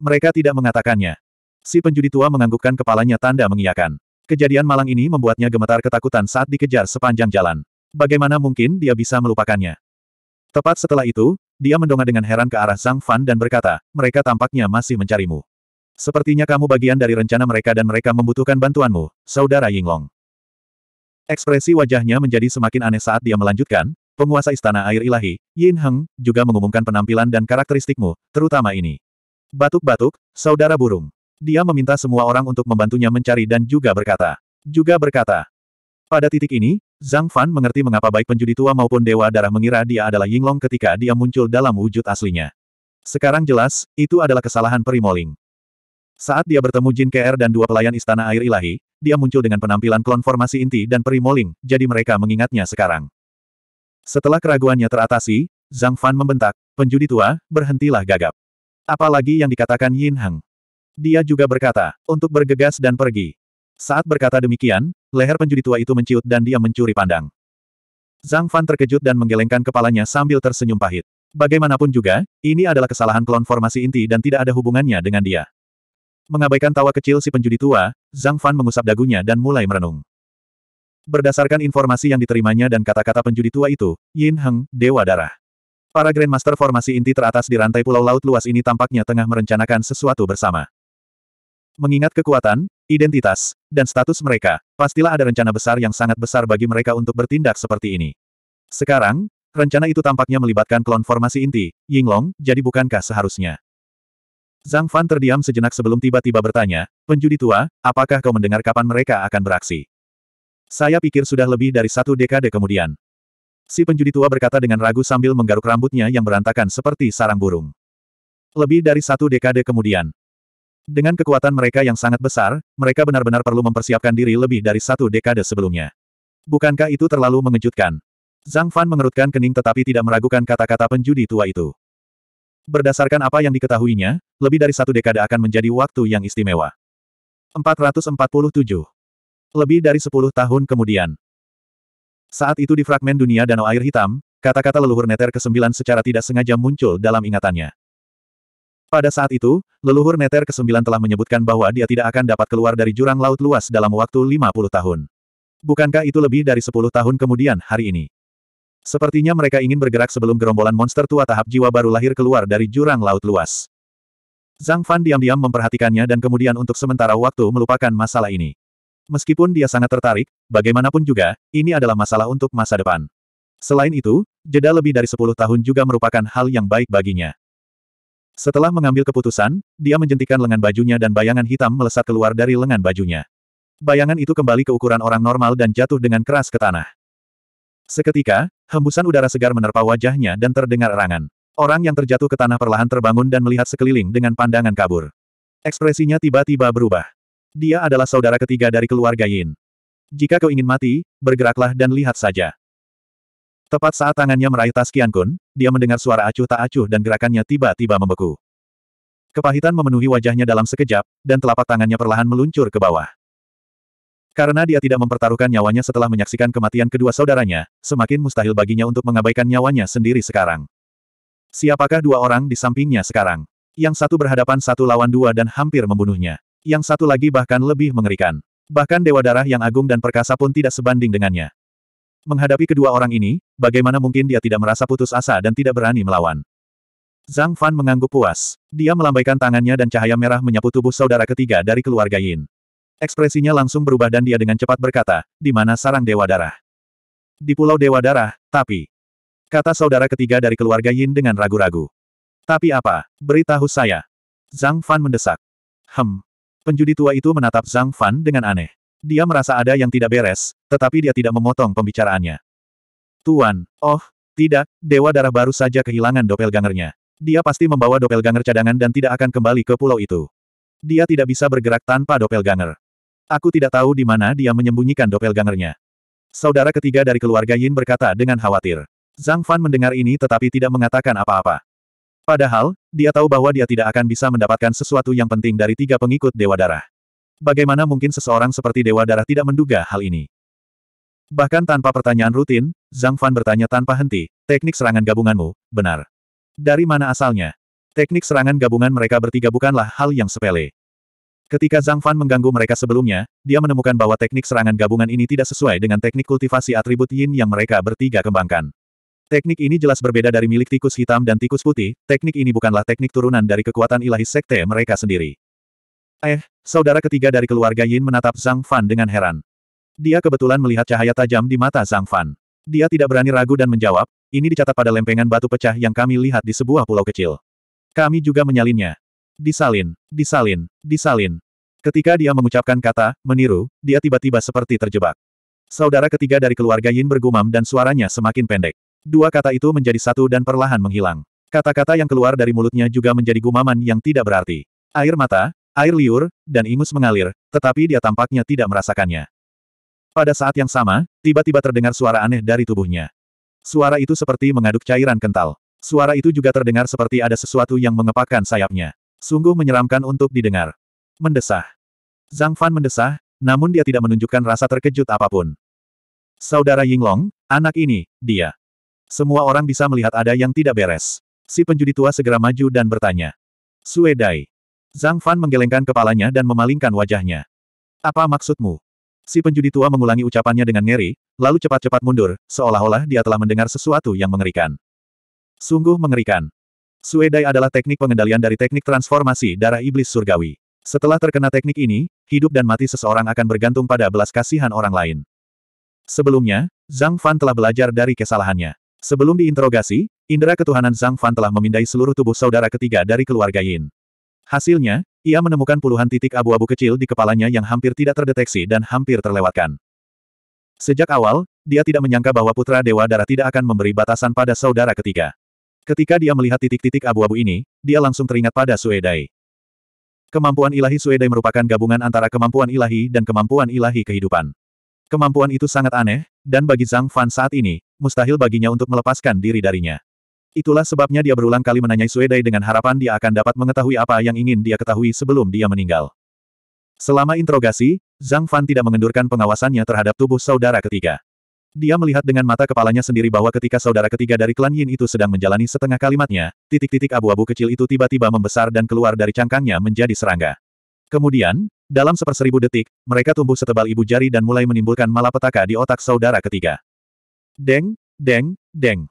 Mereka tidak mengatakannya. Si penjudi tua menganggukkan kepalanya tanda mengiyakan. Kejadian malang ini membuatnya gemetar ketakutan saat dikejar sepanjang jalan. Bagaimana mungkin dia bisa melupakannya? Tepat setelah itu, dia mendongak dengan heran ke arah Zhang Fan dan berkata, mereka tampaknya masih mencarimu. Sepertinya kamu bagian dari rencana mereka dan mereka membutuhkan bantuanmu, Saudara Yinglong. Ekspresi wajahnya menjadi semakin aneh saat dia melanjutkan, penguasa Istana Air Ilahi, Yin Heng, juga mengumumkan penampilan dan karakteristikmu, terutama ini. Batuk-batuk, Saudara Burung. Dia meminta semua orang untuk membantunya mencari dan juga berkata. Juga berkata. Pada titik ini, Zhang Fan mengerti mengapa baik penjudi tua maupun dewa darah mengira dia adalah Yinglong ketika dia muncul dalam wujud aslinya. Sekarang jelas, itu adalah kesalahan Perimoling. Saat dia bertemu Jin KR dan dua pelayan Istana Air Ilahi, dia muncul dengan penampilan klon formasi inti dan Perimoling, jadi mereka mengingatnya sekarang. Setelah keraguannya teratasi, Zhang Fan membentak, penjudi tua, berhentilah gagap. Apalagi yang dikatakan Yin Hang. Dia juga berkata, untuk bergegas dan pergi. Saat berkata demikian, leher penjudi tua itu menciut dan dia mencuri pandang. Zhang Fan terkejut dan menggelengkan kepalanya sambil tersenyum pahit. Bagaimanapun juga, ini adalah kesalahan klon formasi inti dan tidak ada hubungannya dengan dia. Mengabaikan tawa kecil si penjudi tua, Zhang Fan mengusap dagunya dan mulai merenung. Berdasarkan informasi yang diterimanya dan kata-kata penjudi tua itu, Yin Heng, Dewa Darah. Para Grandmaster formasi inti teratas di rantai pulau laut luas ini tampaknya tengah merencanakan sesuatu bersama. Mengingat kekuatan, identitas, dan status mereka, pastilah ada rencana besar yang sangat besar bagi mereka untuk bertindak seperti ini. Sekarang, rencana itu tampaknya melibatkan klon formasi inti, Yinglong, jadi bukankah seharusnya? Zhang Fan terdiam sejenak sebelum tiba-tiba bertanya, penjudi tua, apakah kau mendengar kapan mereka akan beraksi? Saya pikir sudah lebih dari satu dekade kemudian. Si penjudi tua berkata dengan ragu sambil menggaruk rambutnya yang berantakan seperti sarang burung. Lebih dari satu dekade kemudian, dengan kekuatan mereka yang sangat besar, mereka benar-benar perlu mempersiapkan diri lebih dari satu dekade sebelumnya. Bukankah itu terlalu mengejutkan? Zhang Fan mengerutkan kening tetapi tidak meragukan kata-kata penjudi tua itu. Berdasarkan apa yang diketahuinya, lebih dari satu dekade akan menjadi waktu yang istimewa. 447. Lebih dari 10 tahun kemudian. Saat itu di fragmen dunia Danau Air Hitam, kata-kata leluhur neter ke-9 secara tidak sengaja muncul dalam ingatannya. Pada saat itu, leluhur Neter ke-9 telah menyebutkan bahwa dia tidak akan dapat keluar dari jurang laut luas dalam waktu 50 tahun. Bukankah itu lebih dari 10 tahun kemudian hari ini? Sepertinya mereka ingin bergerak sebelum gerombolan monster tua tahap jiwa baru lahir keluar dari jurang laut luas. Zhang Fan diam-diam memperhatikannya dan kemudian untuk sementara waktu melupakan masalah ini. Meskipun dia sangat tertarik, bagaimanapun juga, ini adalah masalah untuk masa depan. Selain itu, jeda lebih dari 10 tahun juga merupakan hal yang baik baginya. Setelah mengambil keputusan, dia menjentikan lengan bajunya dan bayangan hitam melesat keluar dari lengan bajunya. Bayangan itu kembali ke ukuran orang normal dan jatuh dengan keras ke tanah. Seketika, hembusan udara segar menerpa wajahnya dan terdengar erangan. Orang yang terjatuh ke tanah perlahan terbangun dan melihat sekeliling dengan pandangan kabur. Ekspresinya tiba-tiba berubah. Dia adalah saudara ketiga dari keluarga Yin. Jika kau ingin mati, bergeraklah dan lihat saja. Tepat saat tangannya meraih tas Kian Kun, dia mendengar suara acuh tak acuh dan gerakannya tiba-tiba membeku. Kepahitan memenuhi wajahnya dalam sekejap, dan telapak tangannya perlahan meluncur ke bawah. Karena dia tidak mempertaruhkan nyawanya setelah menyaksikan kematian kedua saudaranya, semakin mustahil baginya untuk mengabaikan nyawanya sendiri sekarang. Siapakah dua orang di sampingnya sekarang? Yang satu berhadapan satu lawan dua dan hampir membunuhnya. Yang satu lagi bahkan lebih mengerikan. Bahkan Dewa Darah yang agung dan perkasa pun tidak sebanding dengannya. Menghadapi kedua orang ini, bagaimana mungkin dia tidak merasa putus asa dan tidak berani melawan. Zhang Fan mengangguk puas. Dia melambaikan tangannya dan cahaya merah menyapu tubuh saudara ketiga dari keluarga Yin. Ekspresinya langsung berubah dan dia dengan cepat berkata, di mana sarang Dewa Darah? Di Pulau Dewa Darah, tapi... Kata saudara ketiga dari keluarga Yin dengan ragu-ragu. Tapi apa? Beritahu saya. Zhang Fan mendesak. Hem. Penjudi tua itu menatap Zhang Fan dengan aneh. Dia merasa ada yang tidak beres, tetapi dia tidak memotong pembicaraannya. Tuan, oh, tidak, Dewa Darah baru saja kehilangan doppelgangernya. Dia pasti membawa doppelganger cadangan dan tidak akan kembali ke pulau itu. Dia tidak bisa bergerak tanpa doppelganger. Aku tidak tahu di mana dia menyembunyikan doppelgangernya. Saudara ketiga dari keluarga Yin berkata dengan khawatir. Zhang Fan mendengar ini tetapi tidak mengatakan apa-apa. Padahal, dia tahu bahwa dia tidak akan bisa mendapatkan sesuatu yang penting dari tiga pengikut Dewa Darah. Bagaimana mungkin seseorang seperti Dewa Darah tidak menduga hal ini? Bahkan tanpa pertanyaan rutin, Zhang Fan bertanya tanpa henti, teknik serangan gabunganmu, benar. Dari mana asalnya? Teknik serangan gabungan mereka bertiga bukanlah hal yang sepele. Ketika Zhang Fan mengganggu mereka sebelumnya, dia menemukan bahwa teknik serangan gabungan ini tidak sesuai dengan teknik kultivasi atribut yin yang mereka bertiga kembangkan. Teknik ini jelas berbeda dari milik tikus hitam dan tikus putih, teknik ini bukanlah teknik turunan dari kekuatan ilahi sekte mereka sendiri. Eh, saudara ketiga dari keluarga Yin menatap Zhang Fan dengan heran. Dia kebetulan melihat cahaya tajam di mata Zhang Fan. Dia tidak berani ragu dan menjawab, ini dicatat pada lempengan batu pecah yang kami lihat di sebuah pulau kecil. Kami juga menyalinnya. Disalin, disalin, disalin. Ketika dia mengucapkan kata, meniru, dia tiba-tiba seperti terjebak. Saudara ketiga dari keluarga Yin bergumam dan suaranya semakin pendek. Dua kata itu menjadi satu dan perlahan menghilang. Kata-kata yang keluar dari mulutnya juga menjadi gumaman yang tidak berarti. Air mata, Air liur, dan ingus mengalir, tetapi dia tampaknya tidak merasakannya. Pada saat yang sama, tiba-tiba terdengar suara aneh dari tubuhnya. Suara itu seperti mengaduk cairan kental. Suara itu juga terdengar seperti ada sesuatu yang mengepakkan sayapnya. Sungguh menyeramkan untuk didengar. Mendesah. Zhang Fan mendesah, namun dia tidak menunjukkan rasa terkejut apapun. Saudara Yinglong, anak ini, dia. Semua orang bisa melihat ada yang tidak beres. Si penjudi tua segera maju dan bertanya. Suedai. Zhang Fan menggelengkan kepalanya dan memalingkan wajahnya. Apa maksudmu? Si penjudi tua mengulangi ucapannya dengan ngeri, lalu cepat-cepat mundur, seolah-olah dia telah mendengar sesuatu yang mengerikan. Sungguh mengerikan. Suedai adalah teknik pengendalian dari teknik transformasi darah iblis surgawi. Setelah terkena teknik ini, hidup dan mati seseorang akan bergantung pada belas kasihan orang lain. Sebelumnya, Zhang Fan telah belajar dari kesalahannya. Sebelum diinterogasi, indera ketuhanan Zhang Fan telah memindai seluruh tubuh saudara ketiga dari keluarga Yin. Hasilnya, ia menemukan puluhan titik abu-abu kecil di kepalanya yang hampir tidak terdeteksi dan hampir terlewatkan. Sejak awal, dia tidak menyangka bahwa putra Dewa Darah tidak akan memberi batasan pada saudara ketiga. Ketika dia melihat titik-titik abu-abu ini, dia langsung teringat pada Suedai. Kemampuan ilahi Suedai merupakan gabungan antara kemampuan ilahi dan kemampuan ilahi kehidupan. Kemampuan itu sangat aneh, dan bagi Zhang Fan saat ini, mustahil baginya untuk melepaskan diri darinya. Itulah sebabnya dia berulang kali menanyai Suedai dengan harapan dia akan dapat mengetahui apa yang ingin dia ketahui sebelum dia meninggal. Selama interogasi, Zhang Fan tidak mengendurkan pengawasannya terhadap tubuh saudara ketiga. Dia melihat dengan mata kepalanya sendiri bahwa ketika saudara ketiga dari klan Yin itu sedang menjalani setengah kalimatnya, titik-titik abu-abu kecil itu tiba-tiba membesar dan keluar dari cangkangnya menjadi serangga. Kemudian, dalam seperseribu detik, mereka tumbuh setebal ibu jari dan mulai menimbulkan malapetaka di otak saudara ketiga. Deng, deng, deng.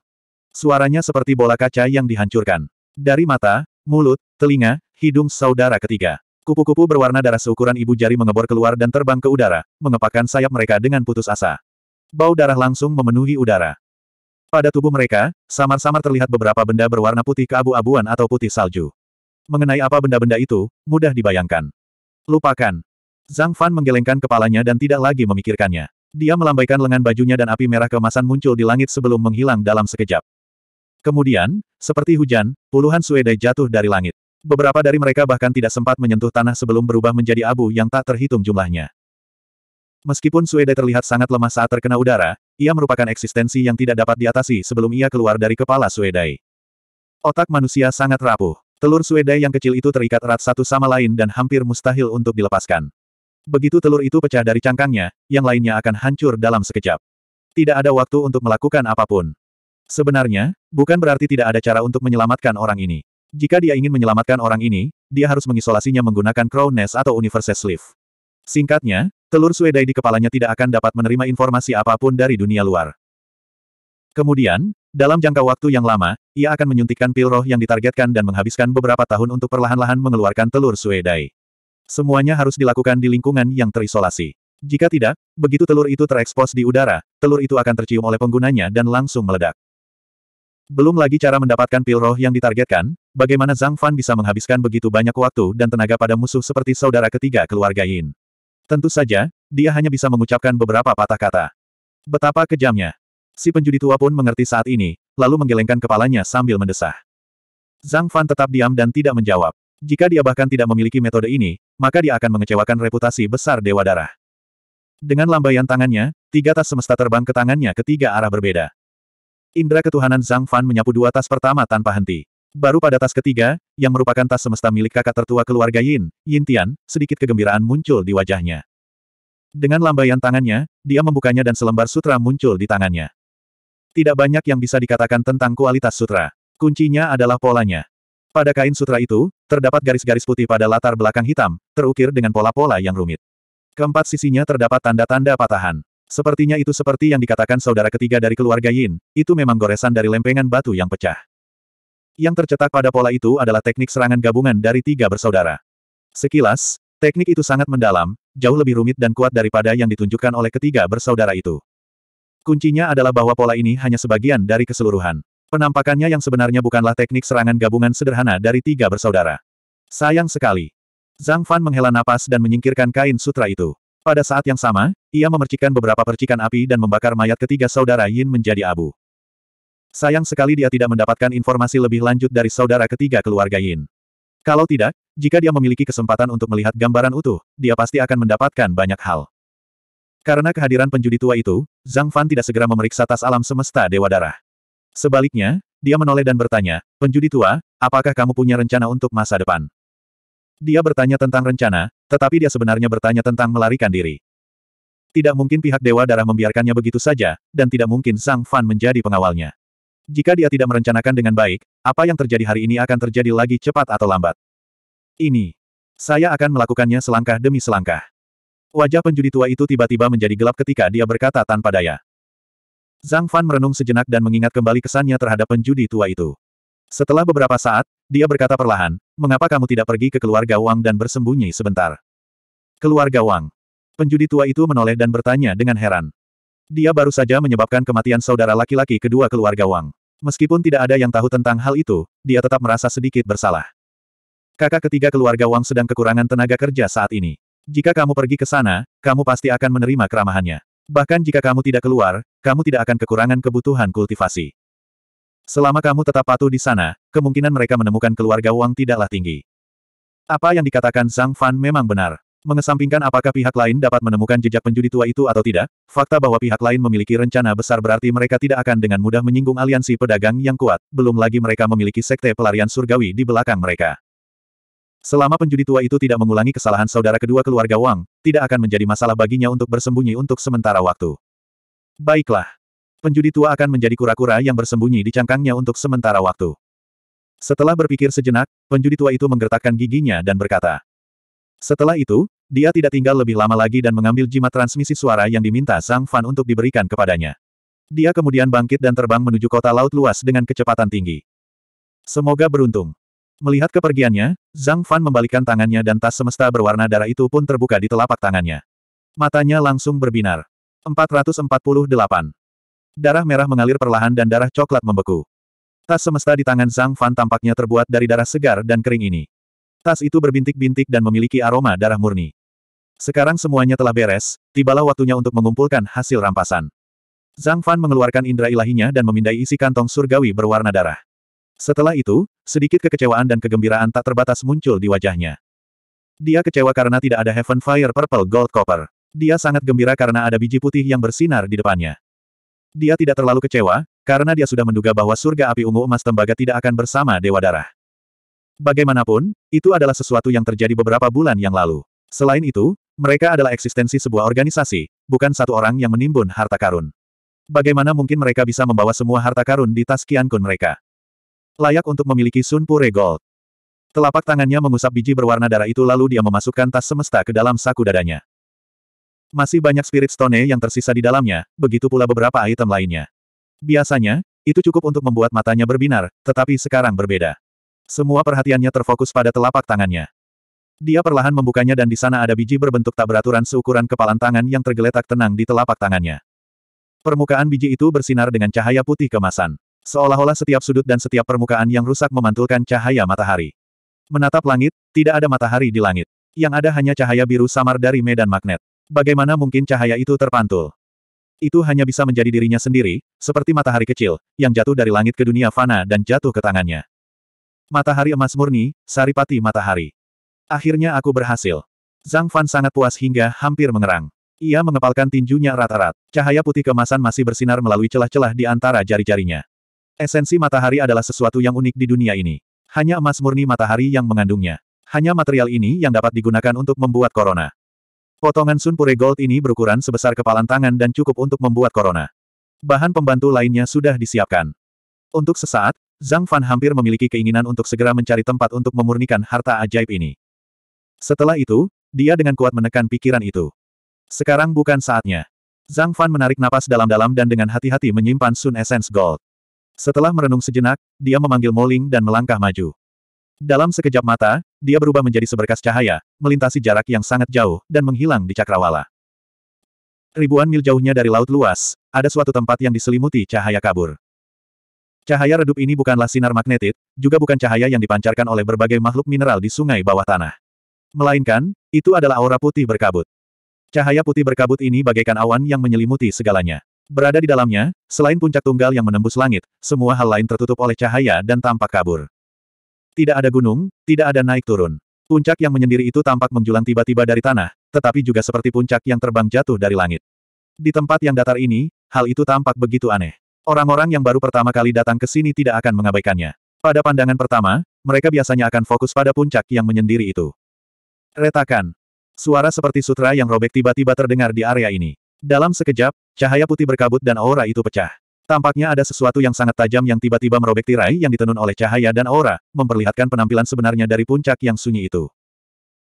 Suaranya seperti bola kaca yang dihancurkan. Dari mata, mulut, telinga, hidung saudara ketiga. Kupu-kupu berwarna darah seukuran ibu jari mengebor keluar dan terbang ke udara, mengepakkan sayap mereka dengan putus asa. Bau darah langsung memenuhi udara. Pada tubuh mereka, samar-samar terlihat beberapa benda berwarna putih keabu-abuan atau putih salju. Mengenai apa benda-benda itu, mudah dibayangkan. Lupakan. Zhang Fan menggelengkan kepalanya dan tidak lagi memikirkannya. Dia melambaikan lengan bajunya dan api merah kemasan muncul di langit sebelum menghilang dalam sekejap. Kemudian, seperti hujan, puluhan suede jatuh dari langit. Beberapa dari mereka bahkan tidak sempat menyentuh tanah sebelum berubah menjadi abu yang tak terhitung jumlahnya. Meskipun Suede terlihat sangat lemah saat terkena udara, ia merupakan eksistensi yang tidak dapat diatasi sebelum ia keluar dari kepala suede. Otak manusia sangat rapuh. Telur suede yang kecil itu terikat erat satu sama lain dan hampir mustahil untuk dilepaskan. Begitu telur itu pecah dari cangkangnya, yang lainnya akan hancur dalam sekejap. Tidak ada waktu untuk melakukan apapun. Sebenarnya, bukan berarti tidak ada cara untuk menyelamatkan orang ini. Jika dia ingin menyelamatkan orang ini, dia harus mengisolasinya menggunakan Crown Nest atau Universe Sleeve. Singkatnya, telur suedai di kepalanya tidak akan dapat menerima informasi apapun dari dunia luar. Kemudian, dalam jangka waktu yang lama, ia akan menyuntikkan pil roh yang ditargetkan dan menghabiskan beberapa tahun untuk perlahan-lahan mengeluarkan telur suedai. Semuanya harus dilakukan di lingkungan yang terisolasi. Jika tidak, begitu telur itu terekspos di udara, telur itu akan tercium oleh penggunanya dan langsung meledak. Belum lagi cara mendapatkan pil roh yang ditargetkan, bagaimana Zhang Fan bisa menghabiskan begitu banyak waktu dan tenaga pada musuh seperti saudara ketiga keluarga Yin. Tentu saja, dia hanya bisa mengucapkan beberapa patah kata. Betapa kejamnya. Si penjudi tua pun mengerti saat ini, lalu menggelengkan kepalanya sambil mendesah. Zhang Fan tetap diam dan tidak menjawab. Jika dia bahkan tidak memiliki metode ini, maka dia akan mengecewakan reputasi besar Dewa Darah. Dengan lambaian tangannya, tiga tas semesta terbang ke tangannya ketiga arah berbeda. Indra ketuhanan Zhang Fan menyapu dua tas pertama tanpa henti. Baru pada tas ketiga, yang merupakan tas semesta milik kakak tertua keluarga Yin, Yin Tian, sedikit kegembiraan muncul di wajahnya. Dengan lambaian tangannya, dia membukanya dan selembar sutra muncul di tangannya. Tidak banyak yang bisa dikatakan tentang kualitas sutra. Kuncinya adalah polanya. Pada kain sutra itu, terdapat garis-garis putih pada latar belakang hitam, terukir dengan pola-pola yang rumit. Keempat sisinya terdapat tanda-tanda patahan. Sepertinya itu seperti yang dikatakan saudara ketiga dari keluarga Yin, itu memang goresan dari lempengan batu yang pecah. Yang tercetak pada pola itu adalah teknik serangan gabungan dari tiga bersaudara. Sekilas, teknik itu sangat mendalam, jauh lebih rumit dan kuat daripada yang ditunjukkan oleh ketiga bersaudara itu. Kuncinya adalah bahwa pola ini hanya sebagian dari keseluruhan. Penampakannya yang sebenarnya bukanlah teknik serangan gabungan sederhana dari tiga bersaudara. Sayang sekali. Zhang Fan menghela napas dan menyingkirkan kain sutra itu. Pada saat yang sama, ia memercikan beberapa percikan api dan membakar mayat ketiga saudara Yin menjadi abu. Sayang sekali dia tidak mendapatkan informasi lebih lanjut dari saudara ketiga keluarga Yin. Kalau tidak, jika dia memiliki kesempatan untuk melihat gambaran utuh, dia pasti akan mendapatkan banyak hal. Karena kehadiran penjudi tua itu, Zhang Fan tidak segera memeriksa tas alam semesta Dewa Darah. Sebaliknya, dia menoleh dan bertanya, penjudi tua, apakah kamu punya rencana untuk masa depan? Dia bertanya tentang rencana, tetapi dia sebenarnya bertanya tentang melarikan diri. Tidak mungkin pihak Dewa Darah membiarkannya begitu saja, dan tidak mungkin Sang Fan menjadi pengawalnya. Jika dia tidak merencanakan dengan baik, apa yang terjadi hari ini akan terjadi lagi cepat atau lambat. Ini. Saya akan melakukannya selangkah demi selangkah. Wajah penjudi tua itu tiba-tiba menjadi gelap ketika dia berkata tanpa daya. Zhang Fan merenung sejenak dan mengingat kembali kesannya terhadap penjudi tua itu. Setelah beberapa saat, dia berkata perlahan, mengapa kamu tidak pergi ke keluarga Wang dan bersembunyi sebentar? Keluarga Wang. Penjudi tua itu menoleh dan bertanya dengan heran. Dia baru saja menyebabkan kematian saudara laki-laki kedua keluarga Wang. Meskipun tidak ada yang tahu tentang hal itu, dia tetap merasa sedikit bersalah. Kakak ketiga keluarga Wang sedang kekurangan tenaga kerja saat ini. Jika kamu pergi ke sana, kamu pasti akan menerima keramahannya. Bahkan jika kamu tidak keluar, kamu tidak akan kekurangan kebutuhan kultivasi. Selama kamu tetap patuh di sana, kemungkinan mereka menemukan keluarga Wang tidaklah tinggi. Apa yang dikatakan Zhang Fan memang benar. Mengesampingkan apakah pihak lain dapat menemukan jejak penjudi tua itu atau tidak, fakta bahwa pihak lain memiliki rencana besar berarti mereka tidak akan dengan mudah menyinggung aliansi pedagang yang kuat, belum lagi mereka memiliki sekte pelarian surgawi di belakang mereka. Selama penjudi tua itu tidak mengulangi kesalahan saudara kedua keluarga Wang, tidak akan menjadi masalah baginya untuk bersembunyi untuk sementara waktu. Baiklah. Penjudi tua akan menjadi kura-kura yang bersembunyi di cangkangnya untuk sementara waktu. Setelah berpikir sejenak, penjudi tua itu menggertakkan giginya dan berkata. Setelah itu, dia tidak tinggal lebih lama lagi dan mengambil jimat transmisi suara yang diminta Sang Fan untuk diberikan kepadanya. Dia kemudian bangkit dan terbang menuju kota laut luas dengan kecepatan tinggi. Semoga beruntung. Melihat kepergiannya, Zhang Fan membalikkan tangannya dan tas semesta berwarna darah itu pun terbuka di telapak tangannya. Matanya langsung berbinar. 448. Darah merah mengalir perlahan dan darah coklat membeku. Tas semesta di tangan Zhang Fan tampaknya terbuat dari darah segar dan kering ini. Tas itu berbintik-bintik dan memiliki aroma darah murni. Sekarang semuanya telah beres, tibalah waktunya untuk mengumpulkan hasil rampasan. Zhang Fan mengeluarkan indera ilahinya dan memindai isi kantong surgawi berwarna darah. Setelah itu, sedikit kekecewaan dan kegembiraan tak terbatas muncul di wajahnya. Dia kecewa karena tidak ada Heaven Fire Purple Gold Copper. Dia sangat gembira karena ada biji putih yang bersinar di depannya. Dia tidak terlalu kecewa, karena dia sudah menduga bahwa surga api ungu emas tembaga tidak akan bersama Dewa Darah. Bagaimanapun, itu adalah sesuatu yang terjadi beberapa bulan yang lalu. Selain itu, mereka adalah eksistensi sebuah organisasi, bukan satu orang yang menimbun harta karun. Bagaimana mungkin mereka bisa membawa semua harta karun di tas Kun mereka? Layak untuk memiliki Sunpure Gold. Telapak tangannya mengusap biji berwarna darah itu lalu dia memasukkan tas semesta ke dalam saku dadanya. Masih banyak spirit stone yang tersisa di dalamnya, begitu pula beberapa item lainnya. Biasanya, itu cukup untuk membuat matanya berbinar, tetapi sekarang berbeda. Semua perhatiannya terfokus pada telapak tangannya. Dia perlahan membukanya dan di sana ada biji berbentuk tak beraturan seukuran kepalan tangan yang tergeletak tenang di telapak tangannya. Permukaan biji itu bersinar dengan cahaya putih kemasan. Seolah-olah setiap sudut dan setiap permukaan yang rusak memantulkan cahaya matahari. Menatap langit, tidak ada matahari di langit. Yang ada hanya cahaya biru samar dari medan magnet. Bagaimana mungkin cahaya itu terpantul? Itu hanya bisa menjadi dirinya sendiri, seperti matahari kecil, yang jatuh dari langit ke dunia fana dan jatuh ke tangannya. Matahari emas murni, saripati matahari. Akhirnya aku berhasil. Zhang Fan sangat puas hingga hampir mengerang. Ia mengepalkan tinjunya erat-erat. Cahaya putih kemasan masih bersinar melalui celah-celah di antara jari-jarinya. Esensi matahari adalah sesuatu yang unik di dunia ini. Hanya emas murni matahari yang mengandungnya. Hanya material ini yang dapat digunakan untuk membuat korona. Potongan Sun Pure gold ini berukuran sebesar kepalan tangan dan cukup untuk membuat korona. Bahan pembantu lainnya sudah disiapkan. Untuk sesaat, Zhang Fan hampir memiliki keinginan untuk segera mencari tempat untuk memurnikan harta ajaib ini. Setelah itu, dia dengan kuat menekan pikiran itu. Sekarang bukan saatnya. Zhang Fan menarik napas dalam-dalam dan dengan hati-hati menyimpan Sun Essence Gold. Setelah merenung sejenak, dia memanggil Moling dan melangkah maju. Dalam sekejap mata, dia berubah menjadi seberkas cahaya, melintasi jarak yang sangat jauh, dan menghilang di cakrawala. Ribuan mil jauhnya dari laut luas, ada suatu tempat yang diselimuti cahaya kabur. Cahaya redup ini bukanlah sinar magnetit, juga bukan cahaya yang dipancarkan oleh berbagai makhluk mineral di sungai bawah tanah. Melainkan, itu adalah aura putih berkabut. Cahaya putih berkabut ini bagaikan awan yang menyelimuti segalanya. Berada di dalamnya, selain puncak tunggal yang menembus langit, semua hal lain tertutup oleh cahaya dan tampak kabur. Tidak ada gunung, tidak ada naik turun. Puncak yang menyendiri itu tampak menjulang tiba-tiba dari tanah, tetapi juga seperti puncak yang terbang jatuh dari langit. Di tempat yang datar ini, hal itu tampak begitu aneh. Orang-orang yang baru pertama kali datang ke sini tidak akan mengabaikannya. Pada pandangan pertama, mereka biasanya akan fokus pada puncak yang menyendiri itu. Retakan. Suara seperti sutra yang robek tiba-tiba terdengar di area ini. Dalam sekejap, cahaya putih berkabut dan aura itu pecah. Tampaknya ada sesuatu yang sangat tajam yang tiba-tiba merobek tirai yang ditenun oleh cahaya dan aura, memperlihatkan penampilan sebenarnya dari puncak yang sunyi itu.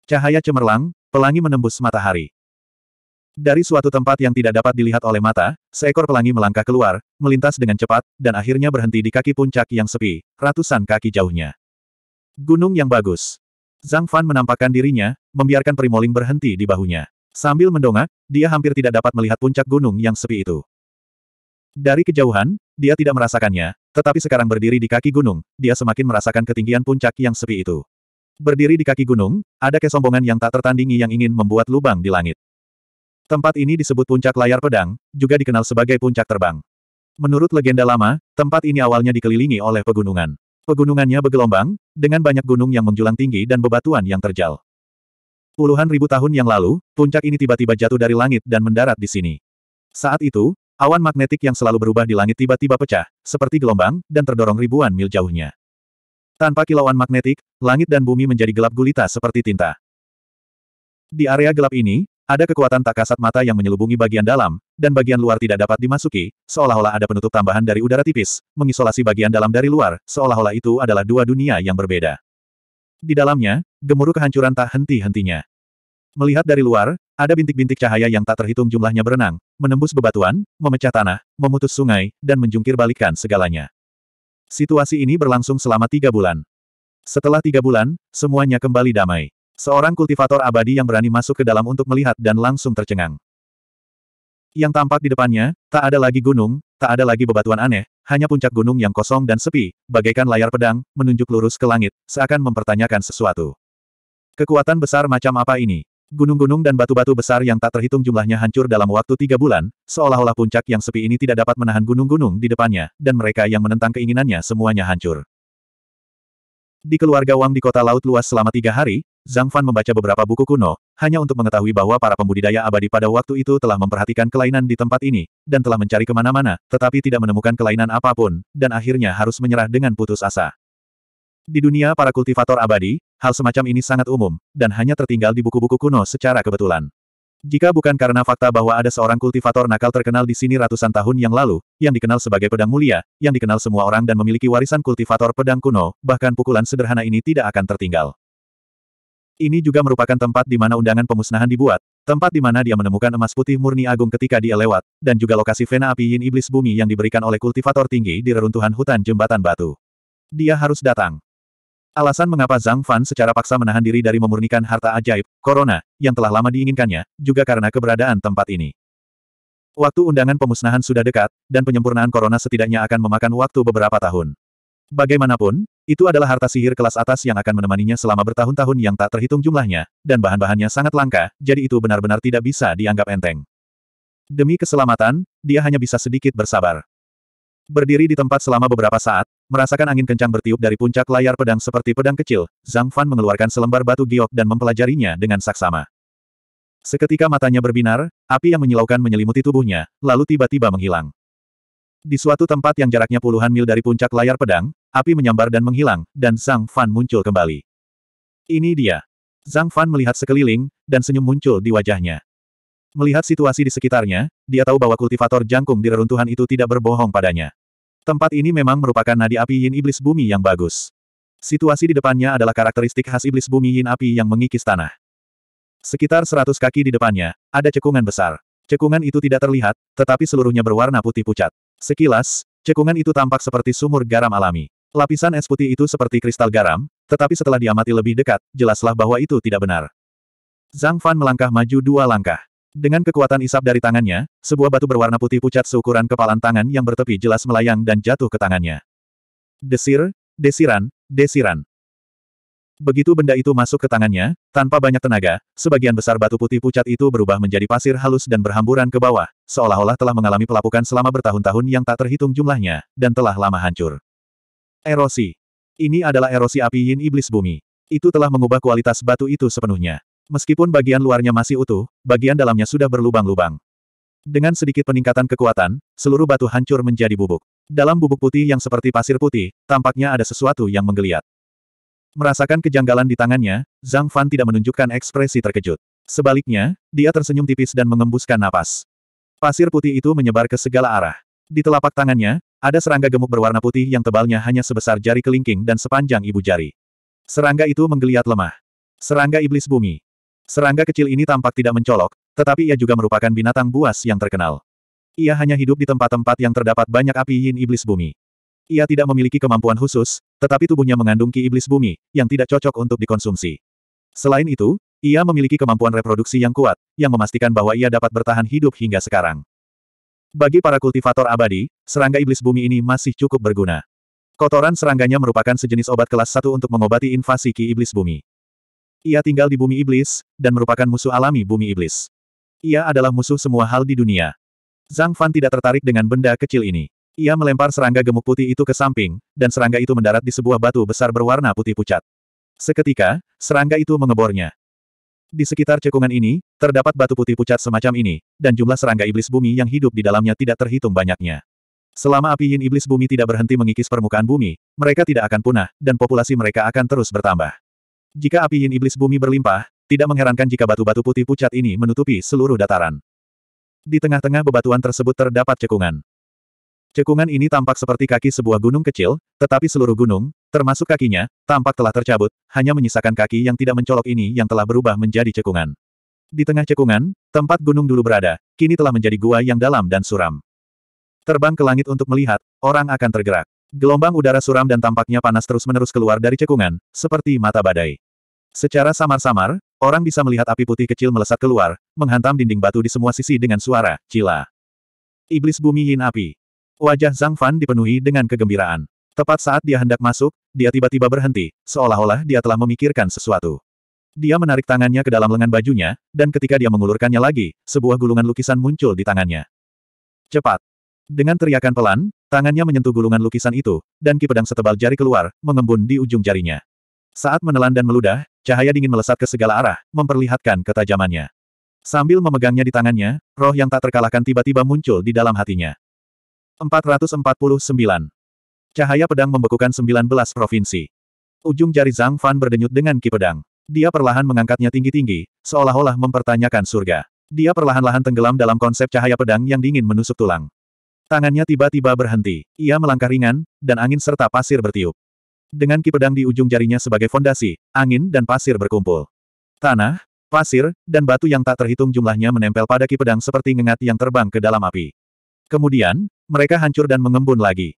Cahaya cemerlang, pelangi menembus matahari. Dari suatu tempat yang tidak dapat dilihat oleh mata, seekor pelangi melangkah keluar, melintas dengan cepat, dan akhirnya berhenti di kaki puncak yang sepi, ratusan kaki jauhnya. Gunung yang bagus. Zhang Fan menampakkan dirinya, membiarkan Primoling berhenti di bahunya. Sambil mendongak, dia hampir tidak dapat melihat puncak gunung yang sepi itu. Dari kejauhan, dia tidak merasakannya, tetapi sekarang berdiri di kaki gunung, dia semakin merasakan ketinggian puncak yang sepi itu. Berdiri di kaki gunung, ada kesombongan yang tak tertandingi yang ingin membuat lubang di langit. Tempat ini disebut puncak layar pedang, juga dikenal sebagai puncak terbang. Menurut legenda lama, tempat ini awalnya dikelilingi oleh pegunungan. Pegunungannya bergelombang, dengan banyak gunung yang menjulang tinggi dan bebatuan yang terjal. Puluhan ribu tahun yang lalu, puncak ini tiba-tiba jatuh dari langit dan mendarat di sini. Saat itu, Awan magnetik yang selalu berubah di langit tiba-tiba pecah, seperti gelombang, dan terdorong ribuan mil jauhnya. Tanpa kilauan magnetik, langit dan bumi menjadi gelap gulita seperti tinta. Di area gelap ini, ada kekuatan tak kasat mata yang menyelubungi bagian dalam, dan bagian luar tidak dapat dimasuki, seolah-olah ada penutup tambahan dari udara tipis, mengisolasi bagian dalam dari luar, seolah-olah itu adalah dua dunia yang berbeda. Di dalamnya, gemuruh kehancuran tak henti-hentinya. Melihat dari luar, ada bintik-bintik cahaya yang tak terhitung jumlahnya berenang, menembus bebatuan, memecah tanah, memutus sungai, dan menjungkir balikan segalanya. Situasi ini berlangsung selama tiga bulan. Setelah tiga bulan, semuanya kembali damai. Seorang kultivator abadi yang berani masuk ke dalam untuk melihat dan langsung tercengang. Yang tampak di depannya, tak ada lagi gunung, tak ada lagi bebatuan aneh, hanya puncak gunung yang kosong dan sepi, bagaikan layar pedang, menunjuk lurus ke langit, seakan mempertanyakan sesuatu. Kekuatan besar macam apa ini? Gunung-gunung dan batu-batu besar yang tak terhitung jumlahnya hancur dalam waktu tiga bulan, seolah-olah puncak yang sepi ini tidak dapat menahan gunung-gunung di depannya, dan mereka yang menentang keinginannya semuanya hancur. Di keluarga Wang di kota laut luas selama tiga hari, Zhang Fan membaca beberapa buku kuno, hanya untuk mengetahui bahwa para pembudidaya abadi pada waktu itu telah memperhatikan kelainan di tempat ini, dan telah mencari kemana-mana, tetapi tidak menemukan kelainan apapun, dan akhirnya harus menyerah dengan putus asa. Di dunia para kultivator abadi, hal semacam ini sangat umum, dan hanya tertinggal di buku-buku kuno secara kebetulan. Jika bukan karena fakta bahwa ada seorang kultivator nakal terkenal di sini ratusan tahun yang lalu, yang dikenal sebagai pedang mulia, yang dikenal semua orang dan memiliki warisan kultivator pedang kuno, bahkan pukulan sederhana ini tidak akan tertinggal. Ini juga merupakan tempat di mana undangan pemusnahan dibuat, tempat di mana dia menemukan emas putih murni agung ketika dia lewat, dan juga lokasi vena api yin iblis bumi yang diberikan oleh kultivator tinggi di reruntuhan hutan jembatan batu. Dia harus datang. Alasan mengapa Zhang Fan secara paksa menahan diri dari memurnikan harta ajaib, Corona, yang telah lama diinginkannya, juga karena keberadaan tempat ini. Waktu undangan pemusnahan sudah dekat, dan penyempurnaan Corona setidaknya akan memakan waktu beberapa tahun. Bagaimanapun, itu adalah harta sihir kelas atas yang akan menemaninya selama bertahun-tahun yang tak terhitung jumlahnya, dan bahan-bahannya sangat langka, jadi itu benar-benar tidak bisa dianggap enteng. Demi keselamatan, dia hanya bisa sedikit bersabar. Berdiri di tempat selama beberapa saat, merasakan angin kencang bertiup dari puncak layar pedang seperti pedang kecil, Zhang Fan mengeluarkan selembar batu giok dan mempelajarinya dengan saksama. Seketika matanya berbinar, api yang menyilaukan menyelimuti tubuhnya, lalu tiba-tiba menghilang. Di suatu tempat yang jaraknya puluhan mil dari puncak layar pedang, api menyambar dan menghilang, dan Zhang Fan muncul kembali. Ini dia. Zhang Fan melihat sekeliling, dan senyum muncul di wajahnya. Melihat situasi di sekitarnya, dia tahu bahwa kultivator jangkung di reruntuhan itu tidak berbohong padanya. Tempat ini memang merupakan nadi api yin iblis bumi yang bagus. Situasi di depannya adalah karakteristik khas iblis bumi yin api yang mengikis tanah. Sekitar seratus kaki di depannya, ada cekungan besar. Cekungan itu tidak terlihat, tetapi seluruhnya berwarna putih pucat. Sekilas, cekungan itu tampak seperti sumur garam alami. Lapisan es putih itu seperti kristal garam, tetapi setelah diamati lebih dekat, jelaslah bahwa itu tidak benar. Zhang Fan melangkah maju dua langkah. Dengan kekuatan isap dari tangannya, sebuah batu berwarna putih pucat seukuran kepalan tangan yang bertepi jelas melayang dan jatuh ke tangannya. Desir, desiran, desiran. Begitu benda itu masuk ke tangannya, tanpa banyak tenaga, sebagian besar batu putih pucat itu berubah menjadi pasir halus dan berhamburan ke bawah, seolah-olah telah mengalami pelapukan selama bertahun-tahun yang tak terhitung jumlahnya, dan telah lama hancur. Erosi. Ini adalah erosi api yin iblis bumi. Itu telah mengubah kualitas batu itu sepenuhnya. Meskipun bagian luarnya masih utuh, bagian dalamnya sudah berlubang-lubang. Dengan sedikit peningkatan kekuatan, seluruh batu hancur menjadi bubuk. Dalam bubuk putih yang seperti pasir putih, tampaknya ada sesuatu yang menggeliat. Merasakan kejanggalan di tangannya, Zhang Fan tidak menunjukkan ekspresi terkejut. Sebaliknya, dia tersenyum tipis dan mengembuskan napas. Pasir putih itu menyebar ke segala arah. Di telapak tangannya, ada serangga gemuk berwarna putih yang tebalnya hanya sebesar jari kelingking dan sepanjang ibu jari. Serangga itu menggeliat lemah. Serangga iblis bumi. Serangga kecil ini tampak tidak mencolok, tetapi ia juga merupakan binatang buas yang terkenal. Ia hanya hidup di tempat-tempat yang terdapat banyak api yin iblis bumi. Ia tidak memiliki kemampuan khusus, tetapi tubuhnya mengandung ki iblis bumi, yang tidak cocok untuk dikonsumsi. Selain itu, ia memiliki kemampuan reproduksi yang kuat, yang memastikan bahwa ia dapat bertahan hidup hingga sekarang. Bagi para kultivator abadi, serangga iblis bumi ini masih cukup berguna. Kotoran serangganya merupakan sejenis obat kelas 1 untuk mengobati invasi ki iblis bumi. Ia tinggal di bumi iblis, dan merupakan musuh alami bumi iblis. Ia adalah musuh semua hal di dunia. Zhang Fan tidak tertarik dengan benda kecil ini. Ia melempar serangga gemuk putih itu ke samping, dan serangga itu mendarat di sebuah batu besar berwarna putih pucat. Seketika, serangga itu mengebornya. Di sekitar cekungan ini, terdapat batu putih pucat semacam ini, dan jumlah serangga iblis bumi yang hidup di dalamnya tidak terhitung banyaknya. Selama api yin iblis bumi tidak berhenti mengikis permukaan bumi, mereka tidak akan punah, dan populasi mereka akan terus bertambah. Jika api yin iblis bumi berlimpah, tidak mengherankan jika batu-batu putih pucat ini menutupi seluruh dataran. Di tengah-tengah bebatuan tersebut terdapat cekungan. Cekungan ini tampak seperti kaki sebuah gunung kecil, tetapi seluruh gunung, termasuk kakinya, tampak telah tercabut, hanya menyisakan kaki yang tidak mencolok ini yang telah berubah menjadi cekungan. Di tengah cekungan, tempat gunung dulu berada, kini telah menjadi gua yang dalam dan suram. Terbang ke langit untuk melihat, orang akan tergerak. Gelombang udara suram dan tampaknya panas terus-menerus keluar dari cekungan, seperti mata badai. Secara samar-samar, orang bisa melihat api putih kecil melesat keluar, menghantam dinding batu di semua sisi dengan suara, cila. Iblis bumi yin api. Wajah Zhang Fan dipenuhi dengan kegembiraan. Tepat saat dia hendak masuk, dia tiba-tiba berhenti, seolah-olah dia telah memikirkan sesuatu. Dia menarik tangannya ke dalam lengan bajunya, dan ketika dia mengulurkannya lagi, sebuah gulungan lukisan muncul di tangannya. Cepat! Dengan teriakan pelan, Tangannya menyentuh gulungan lukisan itu, dan ki pedang setebal jari keluar, mengembun di ujung jarinya. Saat menelan dan meludah, cahaya dingin melesat ke segala arah, memperlihatkan ketajamannya. Sambil memegangnya di tangannya, roh yang tak terkalahkan tiba-tiba muncul di dalam hatinya. 449. Cahaya pedang membekukan 19 provinsi. Ujung jari Zhang Fan berdenyut dengan ki pedang. Dia perlahan mengangkatnya tinggi-tinggi, seolah-olah mempertanyakan surga. Dia perlahan-lahan tenggelam dalam konsep cahaya pedang yang dingin menusuk tulang. Tangannya tiba-tiba berhenti. Ia melangkah ringan, dan angin serta pasir bertiup. Dengan kipedang di ujung jarinya sebagai fondasi, angin dan pasir berkumpul. Tanah, pasir, dan batu yang tak terhitung jumlahnya menempel pada kipedang seperti ngengat yang terbang ke dalam api. Kemudian, mereka hancur dan mengembun lagi.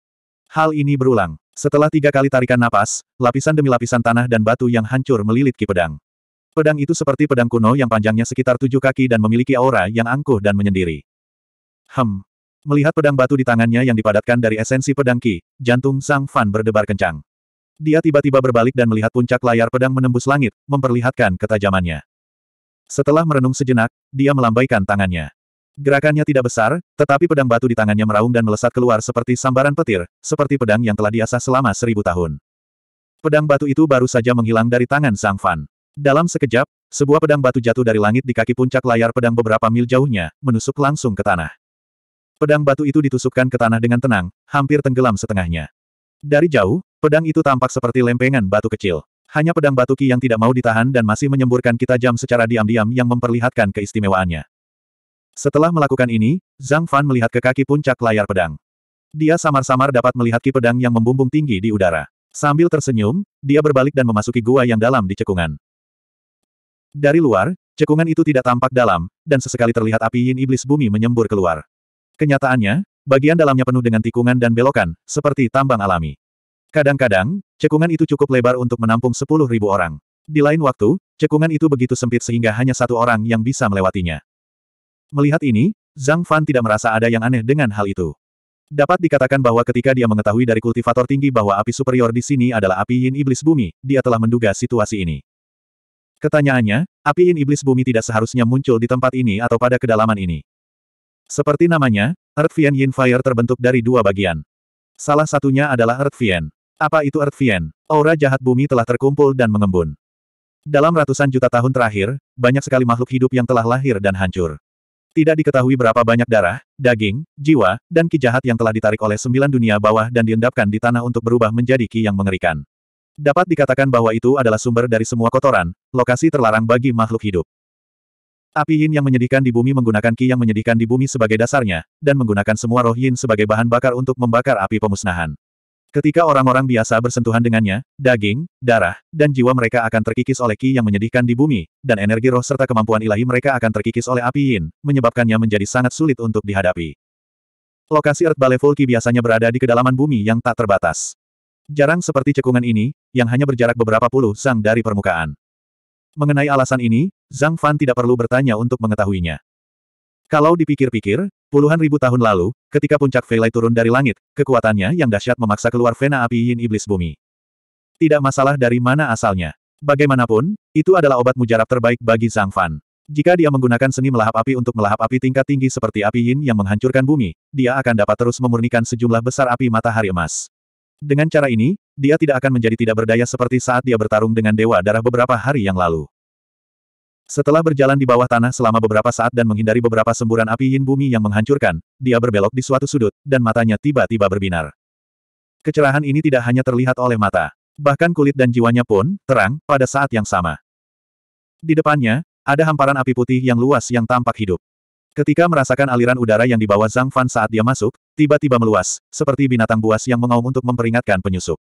Hal ini berulang. Setelah tiga kali tarikan napas, lapisan demi lapisan tanah dan batu yang hancur melilit kipedang. Pedang itu seperti pedang kuno yang panjangnya sekitar tujuh kaki dan memiliki aura yang angkuh dan menyendiri. Hem, Melihat pedang batu di tangannya yang dipadatkan dari esensi pedang Ki, jantung Sang Fan berdebar kencang. Dia tiba-tiba berbalik dan melihat puncak layar pedang menembus langit, memperlihatkan ketajamannya. Setelah merenung sejenak, dia melambaikan tangannya. Gerakannya tidak besar, tetapi pedang batu di tangannya meraung dan melesat keluar seperti sambaran petir, seperti pedang yang telah diasah selama seribu tahun. Pedang batu itu baru saja menghilang dari tangan Sang Fan. Dalam sekejap, sebuah pedang batu jatuh dari langit di kaki puncak layar pedang beberapa mil jauhnya, menusuk langsung ke tanah pedang batu itu ditusukkan ke tanah dengan tenang, hampir tenggelam setengahnya. Dari jauh, pedang itu tampak seperti lempengan batu kecil. Hanya pedang batu Ki yang tidak mau ditahan dan masih menyemburkan kita jam secara diam-diam yang memperlihatkan keistimewaannya. Setelah melakukan ini, Zhang Fan melihat ke kaki puncak layar pedang. Dia samar-samar dapat melihat ki pedang yang membumbung tinggi di udara. Sambil tersenyum, dia berbalik dan memasuki gua yang dalam di cekungan. Dari luar, cekungan itu tidak tampak dalam, dan sesekali terlihat api yin iblis bumi menyembur keluar. Kenyataannya, bagian dalamnya penuh dengan tikungan dan belokan, seperti tambang alami. Kadang-kadang, cekungan itu cukup lebar untuk menampung sepuluh ribu orang. Di lain waktu, cekungan itu begitu sempit sehingga hanya satu orang yang bisa melewatinya. Melihat ini, Zhang Fan tidak merasa ada yang aneh dengan hal itu. Dapat dikatakan bahwa ketika dia mengetahui dari kultivator tinggi bahwa api superior di sini adalah api yin iblis bumi, dia telah menduga situasi ini. Ketanyaannya, api yin iblis bumi tidak seharusnya muncul di tempat ini atau pada kedalaman ini. Seperti namanya, Earth Vian Yin Fire terbentuk dari dua bagian. Salah satunya adalah Earth Vian. Apa itu Earth Vian? Aura jahat bumi telah terkumpul dan mengembun. Dalam ratusan juta tahun terakhir, banyak sekali makhluk hidup yang telah lahir dan hancur. Tidak diketahui berapa banyak darah, daging, jiwa, dan ki jahat yang telah ditarik oleh sembilan dunia bawah dan diendapkan di tanah untuk berubah menjadi ki yang mengerikan. Dapat dikatakan bahwa itu adalah sumber dari semua kotoran, lokasi terlarang bagi makhluk hidup. Api yin yang menyedihkan di bumi menggunakan ki yang menyedihkan di bumi sebagai dasarnya, dan menggunakan semua roh yin sebagai bahan bakar untuk membakar api pemusnahan. Ketika orang-orang biasa bersentuhan dengannya, daging, darah, dan jiwa mereka akan terkikis oleh ki yang menyedihkan di bumi, dan energi roh serta kemampuan ilahi mereka akan terkikis oleh api yin, menyebabkannya menjadi sangat sulit untuk dihadapi. Lokasi Earth Ballet Ki biasanya berada di kedalaman bumi yang tak terbatas. Jarang seperti cekungan ini, yang hanya berjarak beberapa puluh sang dari permukaan. Mengenai alasan ini, Zhang Fan tidak perlu bertanya untuk mengetahuinya. Kalau dipikir-pikir, puluhan ribu tahun lalu, ketika puncak Veilai turun dari langit, kekuatannya yang dahsyat memaksa keluar vena api yin iblis bumi. Tidak masalah dari mana asalnya. Bagaimanapun, itu adalah obat mujarab terbaik bagi Zhang Fan. Jika dia menggunakan seni melahap api untuk melahap api tingkat tinggi seperti api yin yang menghancurkan bumi, dia akan dapat terus memurnikan sejumlah besar api matahari emas. Dengan cara ini, dia tidak akan menjadi tidak berdaya seperti saat dia bertarung dengan Dewa Darah beberapa hari yang lalu. Setelah berjalan di bawah tanah selama beberapa saat dan menghindari beberapa semburan api yin bumi yang menghancurkan, dia berbelok di suatu sudut, dan matanya tiba-tiba berbinar. Kecerahan ini tidak hanya terlihat oleh mata. Bahkan kulit dan jiwanya pun, terang, pada saat yang sama. Di depannya, ada hamparan api putih yang luas yang tampak hidup. Ketika merasakan aliran udara yang dibawa Zhang Fan saat dia masuk, tiba-tiba meluas, seperti binatang buas yang mengaum untuk memperingatkan penyusup.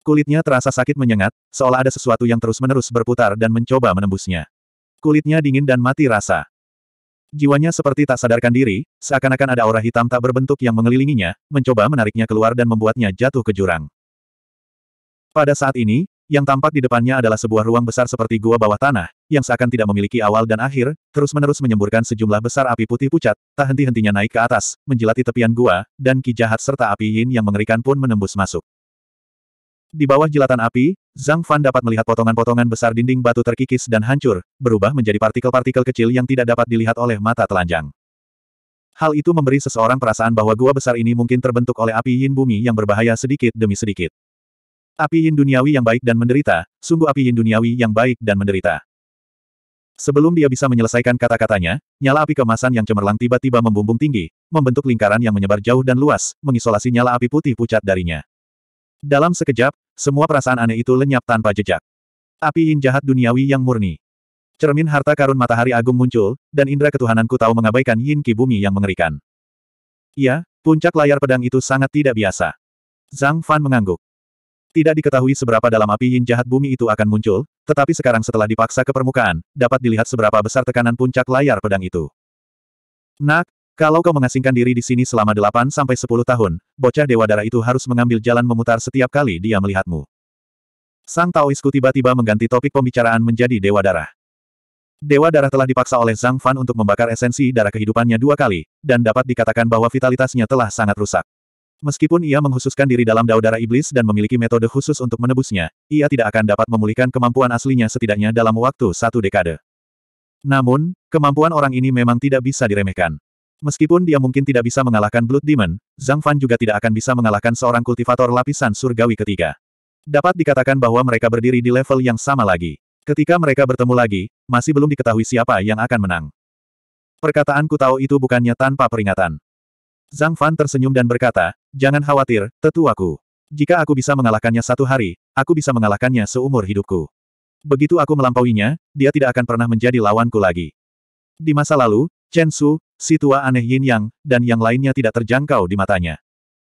Kulitnya terasa sakit menyengat, seolah ada sesuatu yang terus-menerus berputar dan mencoba menembusnya. Kulitnya dingin dan mati rasa. Jiwanya seperti tak sadarkan diri, seakan-akan ada aura hitam tak berbentuk yang mengelilinginya, mencoba menariknya keluar dan membuatnya jatuh ke jurang. Pada saat ini, yang tampak di depannya adalah sebuah ruang besar seperti gua bawah tanah, yang seakan tidak memiliki awal dan akhir, terus-menerus menyemburkan sejumlah besar api putih pucat, tak henti-hentinya naik ke atas, menjilati tepian gua, dan ki jahat serta api yin yang mengerikan pun menembus masuk. Di bawah jilatan api, Zhang Fan dapat melihat potongan-potongan besar dinding batu terkikis dan hancur, berubah menjadi partikel-partikel kecil yang tidak dapat dilihat oleh mata telanjang. Hal itu memberi seseorang perasaan bahwa gua besar ini mungkin terbentuk oleh api yin bumi yang berbahaya sedikit demi sedikit. Api yin duniawi yang baik dan menderita, sungguh api yin duniawi yang baik dan menderita. Sebelum dia bisa menyelesaikan kata-katanya, nyala api kemasan yang cemerlang tiba-tiba membumbung tinggi, membentuk lingkaran yang menyebar jauh dan luas, mengisolasi nyala api putih pucat darinya. Dalam sekejap, semua perasaan aneh itu lenyap tanpa jejak. Api Yin jahat duniawi yang murni. Cermin harta karun matahari agung muncul, dan indera ketuhananku tahu mengabaikan yin ki bumi yang mengerikan. Ya, puncak layar pedang itu sangat tidak biasa. Zhang Fan mengangguk. Tidak diketahui seberapa dalam api yin jahat bumi itu akan muncul, tetapi sekarang setelah dipaksa ke permukaan, dapat dilihat seberapa besar tekanan puncak layar pedang itu. Nak, kalau kau mengasingkan diri di sini selama 8-10 tahun, bocah Dewa Darah itu harus mengambil jalan memutar setiap kali dia melihatmu. Sang Taoisku tiba-tiba mengganti topik pembicaraan menjadi Dewa Darah. Dewa Darah telah dipaksa oleh Zhang Fan untuk membakar esensi darah kehidupannya dua kali, dan dapat dikatakan bahwa vitalitasnya telah sangat rusak. Meskipun ia menghususkan diri dalam dao darah iblis dan memiliki metode khusus untuk menebusnya, ia tidak akan dapat memulihkan kemampuan aslinya setidaknya dalam waktu satu dekade. Namun, kemampuan orang ini memang tidak bisa diremehkan. Meskipun dia mungkin tidak bisa mengalahkan Blood Demon, Zhang Fan juga tidak akan bisa mengalahkan seorang kultivator lapisan surgawi ketiga. Dapat dikatakan bahwa mereka berdiri di level yang sama lagi. Ketika mereka bertemu lagi, masih belum diketahui siapa yang akan menang. Perkataanku tahu itu bukannya tanpa peringatan. Zhang Fan tersenyum dan berkata, Jangan khawatir, tetuaku. Jika aku bisa mengalahkannya satu hari, aku bisa mengalahkannya seumur hidupku. Begitu aku melampauinya, dia tidak akan pernah menjadi lawanku lagi. Di masa lalu, Chen Su, si tua aneh Yin Yang, dan yang lainnya tidak terjangkau di matanya.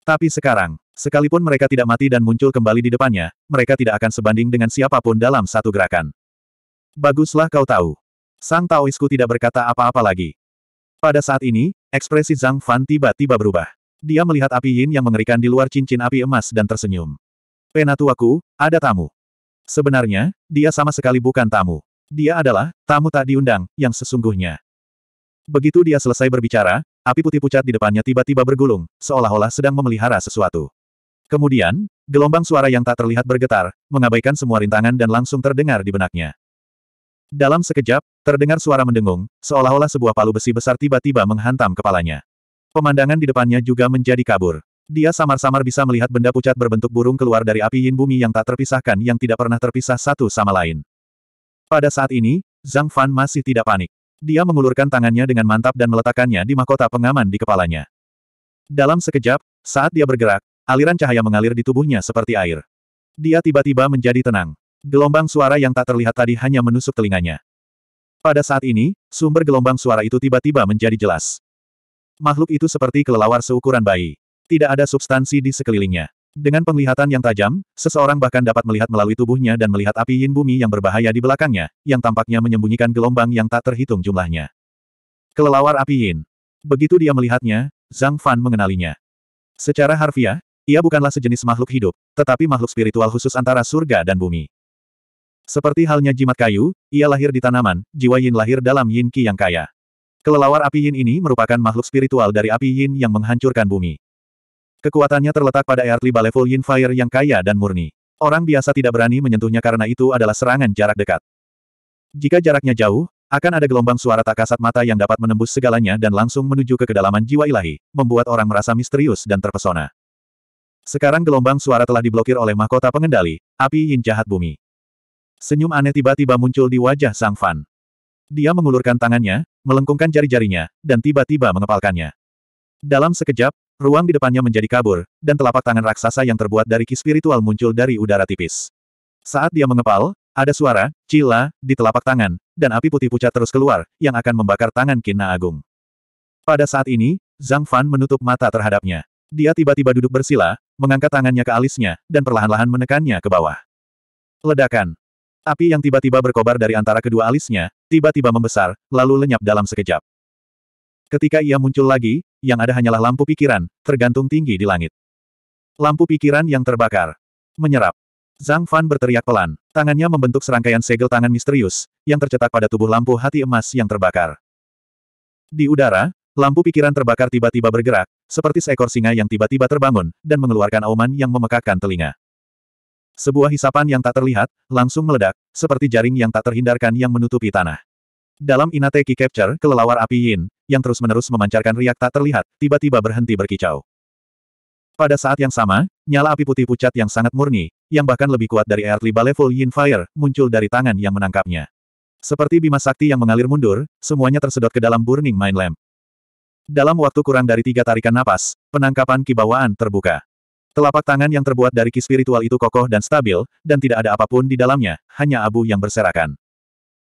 Tapi sekarang, sekalipun mereka tidak mati dan muncul kembali di depannya, mereka tidak akan sebanding dengan siapapun dalam satu gerakan. Baguslah kau tahu. Sang Taoisku tidak berkata apa-apa lagi. Pada saat ini, ekspresi Zhang Fan tiba-tiba berubah. Dia melihat api yin yang mengerikan di luar cincin api emas dan tersenyum. Penatuaku, ada tamu. Sebenarnya, dia sama sekali bukan tamu. Dia adalah tamu tak diundang, yang sesungguhnya. Begitu dia selesai berbicara, api putih pucat di depannya tiba-tiba bergulung, seolah-olah sedang memelihara sesuatu. Kemudian, gelombang suara yang tak terlihat bergetar, mengabaikan semua rintangan dan langsung terdengar di benaknya. Dalam sekejap, terdengar suara mendengung, seolah-olah sebuah palu besi besar tiba-tiba menghantam kepalanya. Pemandangan di depannya juga menjadi kabur. Dia samar-samar bisa melihat benda pucat berbentuk burung keluar dari api yin bumi yang tak terpisahkan yang tidak pernah terpisah satu sama lain. Pada saat ini, Zhang Fan masih tidak panik. Dia mengulurkan tangannya dengan mantap dan meletakkannya di mahkota pengaman di kepalanya. Dalam sekejap, saat dia bergerak, aliran cahaya mengalir di tubuhnya seperti air. Dia tiba-tiba menjadi tenang. Gelombang suara yang tak terlihat tadi hanya menusuk telinganya. Pada saat ini, sumber gelombang suara itu tiba-tiba menjadi jelas. Makhluk itu seperti kelelawar seukuran bayi. Tidak ada substansi di sekelilingnya. Dengan penglihatan yang tajam, seseorang bahkan dapat melihat melalui tubuhnya dan melihat api yin bumi yang berbahaya di belakangnya, yang tampaknya menyembunyikan gelombang yang tak terhitung jumlahnya. Kelelawar api yin. Begitu dia melihatnya, Zhang Fan mengenalinya. Secara harfiah, ia bukanlah sejenis makhluk hidup, tetapi makhluk spiritual khusus antara surga dan bumi. Seperti halnya jimat kayu, ia lahir di tanaman, jiwa yin lahir dalam yin ki yang kaya. Kelelawar api yin ini merupakan makhluk spiritual dari api yin yang menghancurkan bumi. Kekuatannya terletak pada Earthly Baleful Yin Fire yang kaya dan murni. Orang biasa tidak berani menyentuhnya karena itu adalah serangan jarak dekat. Jika jaraknya jauh, akan ada gelombang suara tak kasat mata yang dapat menembus segalanya dan langsung menuju ke kedalaman jiwa ilahi, membuat orang merasa misterius dan terpesona. Sekarang gelombang suara telah diblokir oleh mahkota pengendali, api yin jahat bumi. Senyum aneh tiba-tiba muncul di wajah Sang Fan. Dia mengulurkan tangannya, melengkungkan jari-jarinya, dan tiba-tiba mengepalkannya. Dalam sekejap, Ruang di depannya menjadi kabur, dan telapak tangan raksasa yang terbuat dari ki spiritual muncul dari udara tipis. Saat dia mengepal, ada suara, cila, di telapak tangan, dan api putih pucat terus keluar, yang akan membakar tangan kina Agung. Pada saat ini, Zhang Fan menutup mata terhadapnya. Dia tiba-tiba duduk bersila, mengangkat tangannya ke alisnya, dan perlahan-lahan menekannya ke bawah. Ledakan. Api yang tiba-tiba berkobar dari antara kedua alisnya, tiba-tiba membesar, lalu lenyap dalam sekejap. Ketika ia muncul lagi, yang ada hanyalah lampu pikiran, tergantung tinggi di langit. Lampu pikiran yang terbakar. Menyerap. Zhang Fan berteriak pelan. Tangannya membentuk serangkaian segel tangan misterius, yang tercetak pada tubuh lampu hati emas yang terbakar. Di udara, lampu pikiran terbakar tiba-tiba bergerak, seperti seekor singa yang tiba-tiba terbangun, dan mengeluarkan auman yang memekakkan telinga. Sebuah hisapan yang tak terlihat, langsung meledak, seperti jaring yang tak terhindarkan yang menutupi tanah. Dalam Inate Ki Capture, kelelawar api Yin, yang terus-menerus memancarkan riak tak terlihat, tiba-tiba berhenti berkicau. Pada saat yang sama, nyala api putih pucat yang sangat murni, yang bahkan lebih kuat dari Air Earthly level Yin Fire, muncul dari tangan yang menangkapnya. Seperti bima sakti yang mengalir mundur, semuanya tersedot ke dalam Burning Mind Lamp. Dalam waktu kurang dari tiga tarikan napas, penangkapan kibawaan terbuka. Telapak tangan yang terbuat dari ki spiritual itu kokoh dan stabil, dan tidak ada apapun di dalamnya, hanya abu yang berserakan.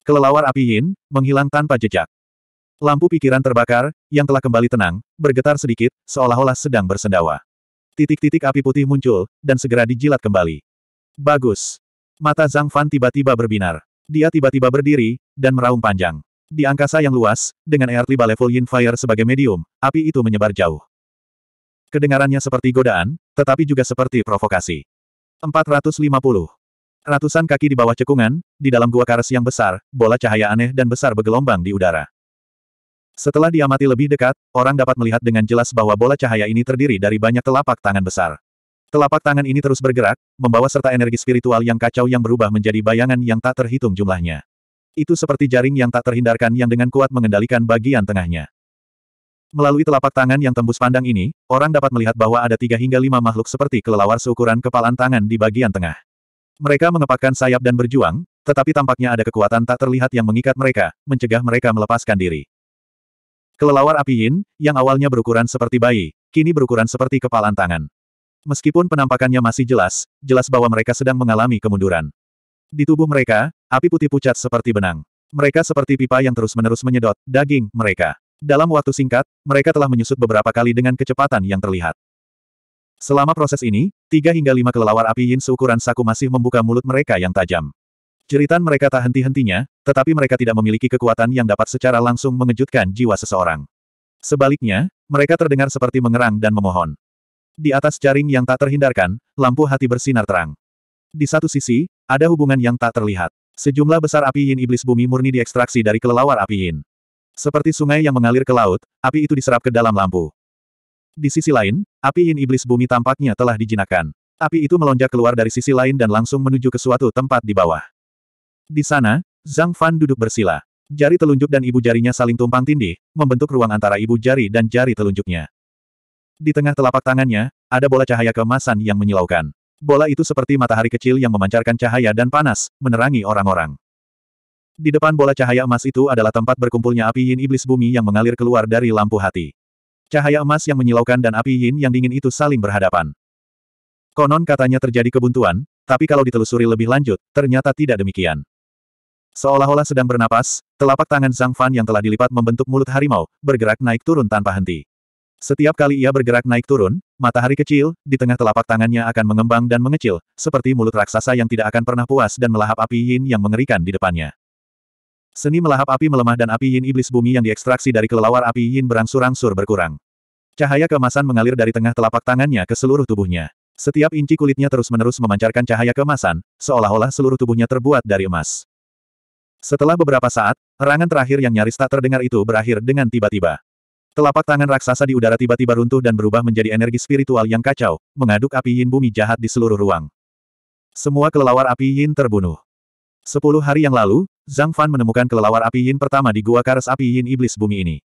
Kelelawar api Yin, menghilang tanpa jejak. Lampu pikiran terbakar, yang telah kembali tenang, bergetar sedikit, seolah-olah sedang bersendawa. Titik-titik api putih muncul, dan segera dijilat kembali. Bagus. Mata Zhang Fan tiba-tiba berbinar. Dia tiba-tiba berdiri, dan meraung panjang. Di angkasa yang luas, dengan Earthly Level Yin Fire sebagai medium, api itu menyebar jauh. Kedengarannya seperti godaan, tetapi juga seperti provokasi. 450. Ratusan kaki di bawah cekungan, di dalam gua karas yang besar, bola cahaya aneh dan besar bergelombang di udara. Setelah diamati lebih dekat, orang dapat melihat dengan jelas bahwa bola cahaya ini terdiri dari banyak telapak tangan besar. Telapak tangan ini terus bergerak, membawa serta energi spiritual yang kacau yang berubah menjadi bayangan yang tak terhitung jumlahnya. Itu seperti jaring yang tak terhindarkan yang dengan kuat mengendalikan bagian tengahnya. Melalui telapak tangan yang tembus pandang ini, orang dapat melihat bahwa ada tiga hingga lima makhluk seperti kelelawar seukuran kepalan tangan di bagian tengah. Mereka mengepakkan sayap dan berjuang, tetapi tampaknya ada kekuatan tak terlihat yang mengikat mereka, mencegah mereka melepaskan diri. Kelelawar api yin, yang awalnya berukuran seperti bayi, kini berukuran seperti kepalan tangan. Meskipun penampakannya masih jelas, jelas bahwa mereka sedang mengalami kemunduran. Di tubuh mereka, api putih pucat seperti benang. Mereka seperti pipa yang terus-menerus menyedot daging mereka. Dalam waktu singkat, mereka telah menyusut beberapa kali dengan kecepatan yang terlihat. Selama proses ini, tiga hingga lima kelelawar api yin seukuran saku masih membuka mulut mereka yang tajam. Jeritan mereka tak henti-hentinya, tetapi mereka tidak memiliki kekuatan yang dapat secara langsung mengejutkan jiwa seseorang. Sebaliknya, mereka terdengar seperti mengerang dan memohon. Di atas jaring yang tak terhindarkan, lampu hati bersinar terang. Di satu sisi, ada hubungan yang tak terlihat. Sejumlah besar api yin iblis bumi murni diekstraksi dari kelelawar api yin. Seperti sungai yang mengalir ke laut, api itu diserap ke dalam lampu. Di sisi lain, api in iblis bumi tampaknya telah dijinakan. Api itu melonjak keluar dari sisi lain dan langsung menuju ke suatu tempat di bawah. Di sana, Zhang Fan duduk bersila. Jari telunjuk dan ibu jarinya saling tumpang tindih, membentuk ruang antara ibu jari dan jari telunjuknya. Di tengah telapak tangannya, ada bola cahaya kemasan yang menyilaukan. Bola itu seperti matahari kecil yang memancarkan cahaya dan panas, menerangi orang-orang. Di depan bola cahaya emas itu adalah tempat berkumpulnya api yin iblis bumi yang mengalir keluar dari lampu hati. Cahaya emas yang menyilaukan dan api yin yang dingin itu saling berhadapan. Konon katanya terjadi kebuntuan, tapi kalau ditelusuri lebih lanjut, ternyata tidak demikian. Seolah-olah sedang bernapas, telapak tangan Zhang Fan yang telah dilipat membentuk mulut harimau, bergerak naik turun tanpa henti. Setiap kali ia bergerak naik turun, matahari kecil, di tengah telapak tangannya akan mengembang dan mengecil, seperti mulut raksasa yang tidak akan pernah puas dan melahap api yin yang mengerikan di depannya. Seni melahap api melemah dan api yin iblis bumi yang diekstraksi dari kelelawar api yin berangsur-angsur berkurang. Cahaya kemasan mengalir dari tengah telapak tangannya ke seluruh tubuhnya. Setiap inci kulitnya terus-menerus memancarkan cahaya kemasan, seolah-olah seluruh tubuhnya terbuat dari emas. Setelah beberapa saat, erangan terakhir yang nyaris tak terdengar itu berakhir dengan tiba-tiba. Telapak tangan raksasa di udara tiba-tiba runtuh dan berubah menjadi energi spiritual yang kacau, mengaduk api yin bumi jahat di seluruh ruang. Semua kelelawar api yin terbunuh. Sepuluh hari yang lalu, Zhang Fan menemukan kelelawar api yin pertama di gua kares api yin iblis bumi ini.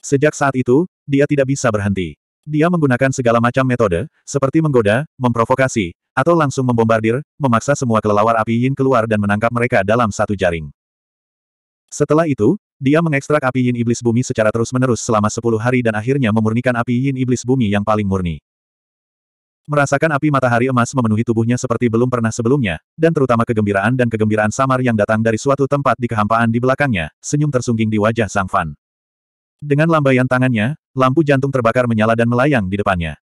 Sejak saat itu, dia tidak bisa berhenti. Dia menggunakan segala macam metode, seperti menggoda, memprovokasi, atau langsung membombardir, memaksa semua kelelawar api yin keluar dan menangkap mereka dalam satu jaring. Setelah itu, dia mengekstrak api yin iblis bumi secara terus-menerus selama sepuluh hari dan akhirnya memurnikan api yin iblis bumi yang paling murni. Merasakan api matahari emas memenuhi tubuhnya seperti belum pernah sebelumnya, dan terutama kegembiraan dan kegembiraan samar yang datang dari suatu tempat di kehampaan di belakangnya, senyum tersungging di wajah Zhang Fan. Dengan lambaian tangannya, lampu jantung terbakar menyala dan melayang di depannya.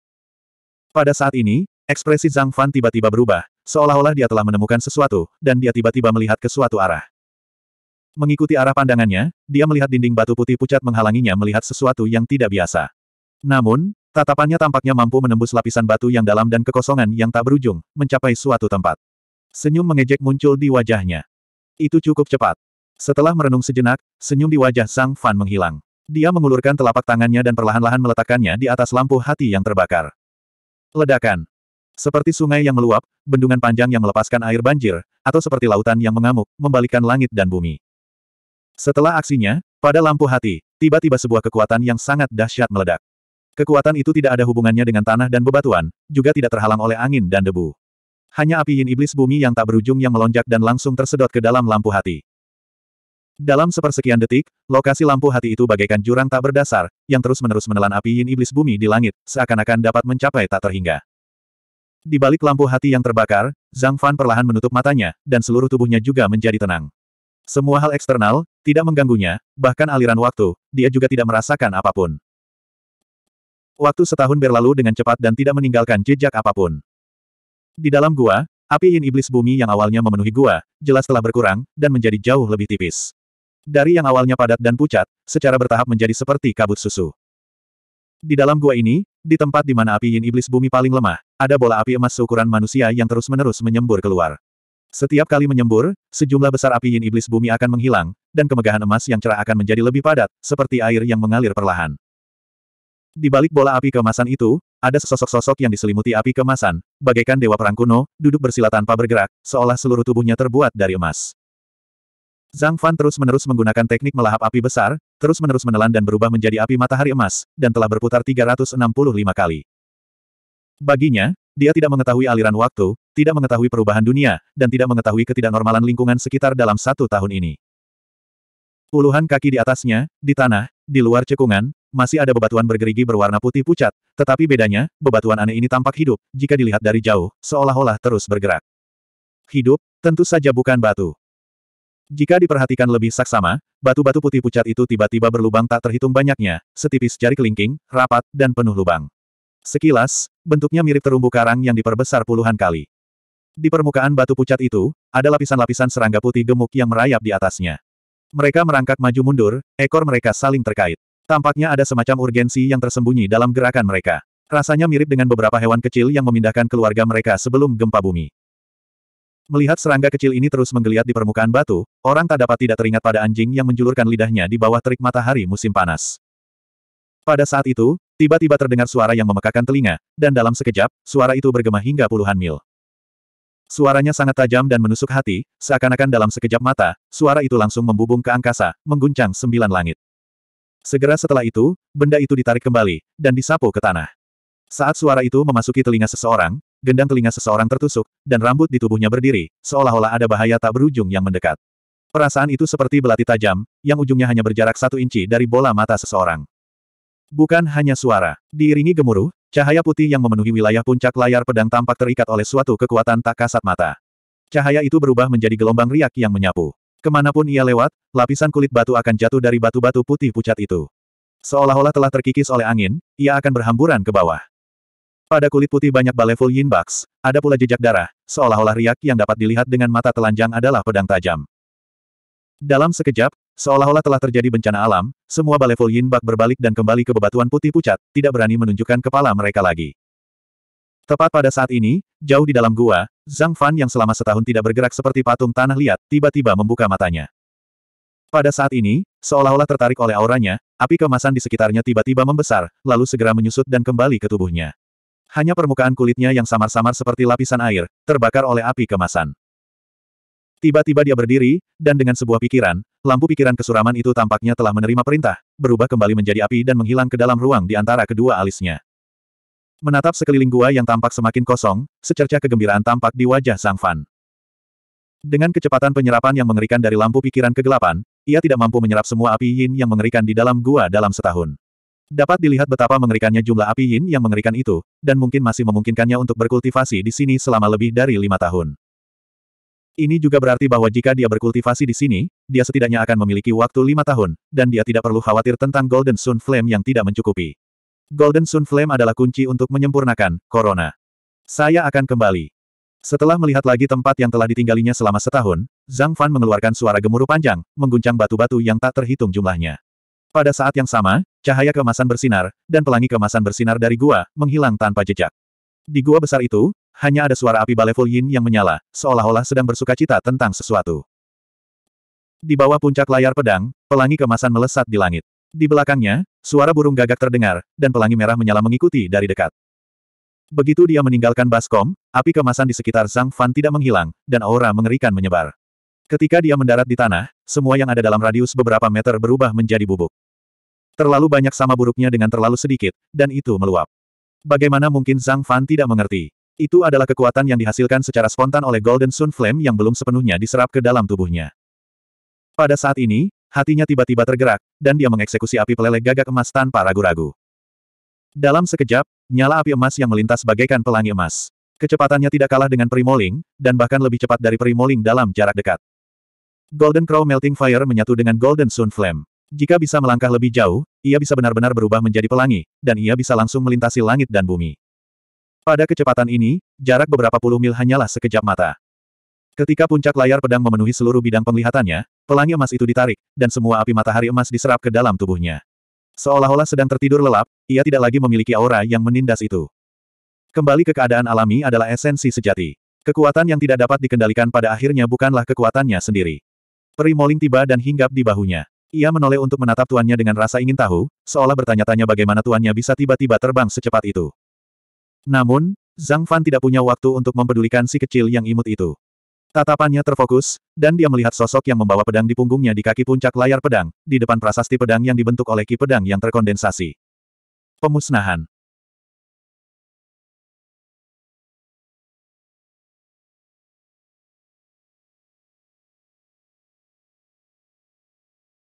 Pada saat ini, ekspresi Zhang Fan tiba-tiba berubah, seolah-olah dia telah menemukan sesuatu, dan dia tiba-tiba melihat ke suatu arah. Mengikuti arah pandangannya, dia melihat dinding batu putih pucat menghalanginya melihat sesuatu yang tidak biasa. Namun, Tatapannya tampaknya mampu menembus lapisan batu yang dalam dan kekosongan yang tak berujung, mencapai suatu tempat. Senyum mengejek muncul di wajahnya. Itu cukup cepat. Setelah merenung sejenak, senyum di wajah Sang Fan menghilang. Dia mengulurkan telapak tangannya dan perlahan-lahan meletakkannya di atas lampu hati yang terbakar. Ledakan. Seperti sungai yang meluap, bendungan panjang yang melepaskan air banjir, atau seperti lautan yang mengamuk, membalikkan langit dan bumi. Setelah aksinya, pada lampu hati, tiba-tiba sebuah kekuatan yang sangat dahsyat meledak. Kekuatan itu tidak ada hubungannya dengan tanah dan bebatuan, juga tidak terhalang oleh angin dan debu. Hanya api yin iblis bumi yang tak berujung yang melonjak dan langsung tersedot ke dalam lampu hati. Dalam sepersekian detik, lokasi lampu hati itu bagaikan jurang tak berdasar, yang terus-menerus menelan api yin iblis bumi di langit, seakan-akan dapat mencapai tak terhingga. Di balik lampu hati yang terbakar, Zhang Fan perlahan menutup matanya, dan seluruh tubuhnya juga menjadi tenang. Semua hal eksternal, tidak mengganggunya, bahkan aliran waktu, dia juga tidak merasakan apapun. Waktu setahun berlalu dengan cepat dan tidak meninggalkan jejak apapun. Di dalam gua, api yin iblis bumi yang awalnya memenuhi gua, jelas telah berkurang, dan menjadi jauh lebih tipis. Dari yang awalnya padat dan pucat, secara bertahap menjadi seperti kabut susu. Di dalam gua ini, di tempat di mana api yin iblis bumi paling lemah, ada bola api emas seukuran manusia yang terus-menerus menyembur keluar. Setiap kali menyembur, sejumlah besar api yin iblis bumi akan menghilang, dan kemegahan emas yang cerah akan menjadi lebih padat, seperti air yang mengalir perlahan. Di balik bola api kemasan itu, ada sesosok-sosok yang diselimuti api kemasan, bagaikan dewa perang kuno, duduk bersila tanpa bergerak, seolah seluruh tubuhnya terbuat dari emas. Zhang Fan terus-menerus menggunakan teknik melahap api besar, terus-menerus menelan dan berubah menjadi api matahari emas, dan telah berputar 365 kali. Baginya, dia tidak mengetahui aliran waktu, tidak mengetahui perubahan dunia, dan tidak mengetahui ketidaknormalan lingkungan sekitar dalam satu tahun ini. Puluhan kaki di atasnya, di tanah, di luar cekungan, masih ada bebatuan bergerigi berwarna putih pucat, tetapi bedanya, bebatuan aneh ini tampak hidup, jika dilihat dari jauh, seolah-olah terus bergerak. Hidup, tentu saja bukan batu. Jika diperhatikan lebih saksama, batu-batu putih pucat itu tiba-tiba berlubang tak terhitung banyaknya, setipis jari kelingking, rapat, dan penuh lubang. Sekilas, bentuknya mirip terumbu karang yang diperbesar puluhan kali. Di permukaan batu pucat itu, ada lapisan-lapisan serangga putih gemuk yang merayap di atasnya. Mereka merangkak maju mundur, ekor mereka saling terkait. Tampaknya ada semacam urgensi yang tersembunyi dalam gerakan mereka. Rasanya mirip dengan beberapa hewan kecil yang memindahkan keluarga mereka sebelum gempa bumi. Melihat serangga kecil ini terus menggeliat di permukaan batu, orang tak dapat tidak teringat pada anjing yang menjulurkan lidahnya di bawah terik matahari musim panas. Pada saat itu, tiba-tiba terdengar suara yang memekakan telinga, dan dalam sekejap, suara itu bergema hingga puluhan mil. Suaranya sangat tajam dan menusuk hati, seakan-akan dalam sekejap mata, suara itu langsung membubung ke angkasa, mengguncang sembilan langit. Segera setelah itu, benda itu ditarik kembali, dan disapu ke tanah. Saat suara itu memasuki telinga seseorang, gendang telinga seseorang tertusuk, dan rambut di tubuhnya berdiri, seolah-olah ada bahaya tak berujung yang mendekat. Perasaan itu seperti belati tajam, yang ujungnya hanya berjarak satu inci dari bola mata seseorang. Bukan hanya suara. Diiringi gemuruh, cahaya putih yang memenuhi wilayah puncak layar pedang tampak terikat oleh suatu kekuatan tak kasat mata. Cahaya itu berubah menjadi gelombang riak yang menyapu. Kemanapun ia lewat, lapisan kulit batu akan jatuh dari batu-batu putih pucat itu. Seolah-olah telah terkikis oleh angin, ia akan berhamburan ke bawah. Pada kulit putih banyak baleful yin bugs, ada pula jejak darah, seolah-olah riak yang dapat dilihat dengan mata telanjang adalah pedang tajam. Dalam sekejap, seolah-olah telah terjadi bencana alam, semua baleful yin bug berbalik dan kembali ke bebatuan putih pucat, tidak berani menunjukkan kepala mereka lagi. Tepat pada saat ini, jauh di dalam gua, Zhang Fan yang selama setahun tidak bergerak seperti patung tanah liat, tiba-tiba membuka matanya. Pada saat ini, seolah-olah tertarik oleh auranya, api kemasan di sekitarnya tiba-tiba membesar, lalu segera menyusut dan kembali ke tubuhnya. Hanya permukaan kulitnya yang samar-samar seperti lapisan air, terbakar oleh api kemasan. Tiba-tiba dia berdiri, dan dengan sebuah pikiran, lampu pikiran kesuraman itu tampaknya telah menerima perintah, berubah kembali menjadi api dan menghilang ke dalam ruang di antara kedua alisnya. Menatap sekeliling gua yang tampak semakin kosong, secerca kegembiraan tampak di wajah Sang Fan. Dengan kecepatan penyerapan yang mengerikan dari lampu pikiran kegelapan, ia tidak mampu menyerap semua api yin yang mengerikan di dalam gua dalam setahun. Dapat dilihat betapa mengerikannya jumlah api yin yang mengerikan itu, dan mungkin masih memungkinkannya untuk berkultivasi di sini selama lebih dari lima tahun. Ini juga berarti bahwa jika dia berkultivasi di sini, dia setidaknya akan memiliki waktu lima tahun, dan dia tidak perlu khawatir tentang Golden Sun Flame yang tidak mencukupi. Golden Sun Flame adalah kunci untuk menyempurnakan, Corona. Saya akan kembali. Setelah melihat lagi tempat yang telah ditinggalinya selama setahun, Zhang Fan mengeluarkan suara gemuruh panjang, mengguncang batu-batu yang tak terhitung jumlahnya. Pada saat yang sama, cahaya kemasan bersinar, dan pelangi kemasan bersinar dari gua, menghilang tanpa jejak. Di gua besar itu, hanya ada suara api baleful yin yang menyala, seolah-olah sedang bersuka cita tentang sesuatu. Di bawah puncak layar pedang, pelangi kemasan melesat di langit. Di belakangnya, Suara burung gagak terdengar, dan pelangi merah menyala mengikuti dari dekat. Begitu dia meninggalkan baskom, api kemasan di sekitar Zhang Fan tidak menghilang, dan aura mengerikan menyebar. Ketika dia mendarat di tanah, semua yang ada dalam radius beberapa meter berubah menjadi bubuk. Terlalu banyak sama buruknya dengan terlalu sedikit, dan itu meluap. Bagaimana mungkin Zhang Fan tidak mengerti? Itu adalah kekuatan yang dihasilkan secara spontan oleh Golden Sun Flame yang belum sepenuhnya diserap ke dalam tubuhnya. Pada saat ini, hatinya tiba-tiba tergerak, dan dia mengeksekusi api peleleh gagak emas tanpa ragu-ragu. Dalam sekejap, nyala api emas yang melintas bagaikan pelangi emas. Kecepatannya tidak kalah dengan Primoling, dan bahkan lebih cepat dari Primoling dalam jarak dekat. Golden Crow Melting Fire menyatu dengan Golden Sun Flame. Jika bisa melangkah lebih jauh, ia bisa benar-benar berubah menjadi pelangi, dan ia bisa langsung melintasi langit dan bumi. Pada kecepatan ini, jarak beberapa puluh mil hanyalah sekejap mata. Ketika puncak layar pedang memenuhi seluruh bidang penglihatannya, pelangi emas itu ditarik, dan semua api matahari emas diserap ke dalam tubuhnya. Seolah-olah sedang tertidur lelap, ia tidak lagi memiliki aura yang menindas itu. Kembali ke keadaan alami adalah esensi sejati. Kekuatan yang tidak dapat dikendalikan pada akhirnya bukanlah kekuatannya sendiri. Peri Moling tiba dan hinggap di bahunya. Ia menoleh untuk menatap tuannya dengan rasa ingin tahu, seolah bertanya-tanya bagaimana tuannya bisa tiba-tiba terbang secepat itu. Namun, Zhang Fan tidak punya waktu untuk mempedulikan si kecil yang imut itu. Tatapannya terfokus, dan dia melihat sosok yang membawa pedang di punggungnya di kaki puncak layar pedang, di depan prasasti pedang yang dibentuk oleh ki pedang yang terkondensasi. Pemusnahan.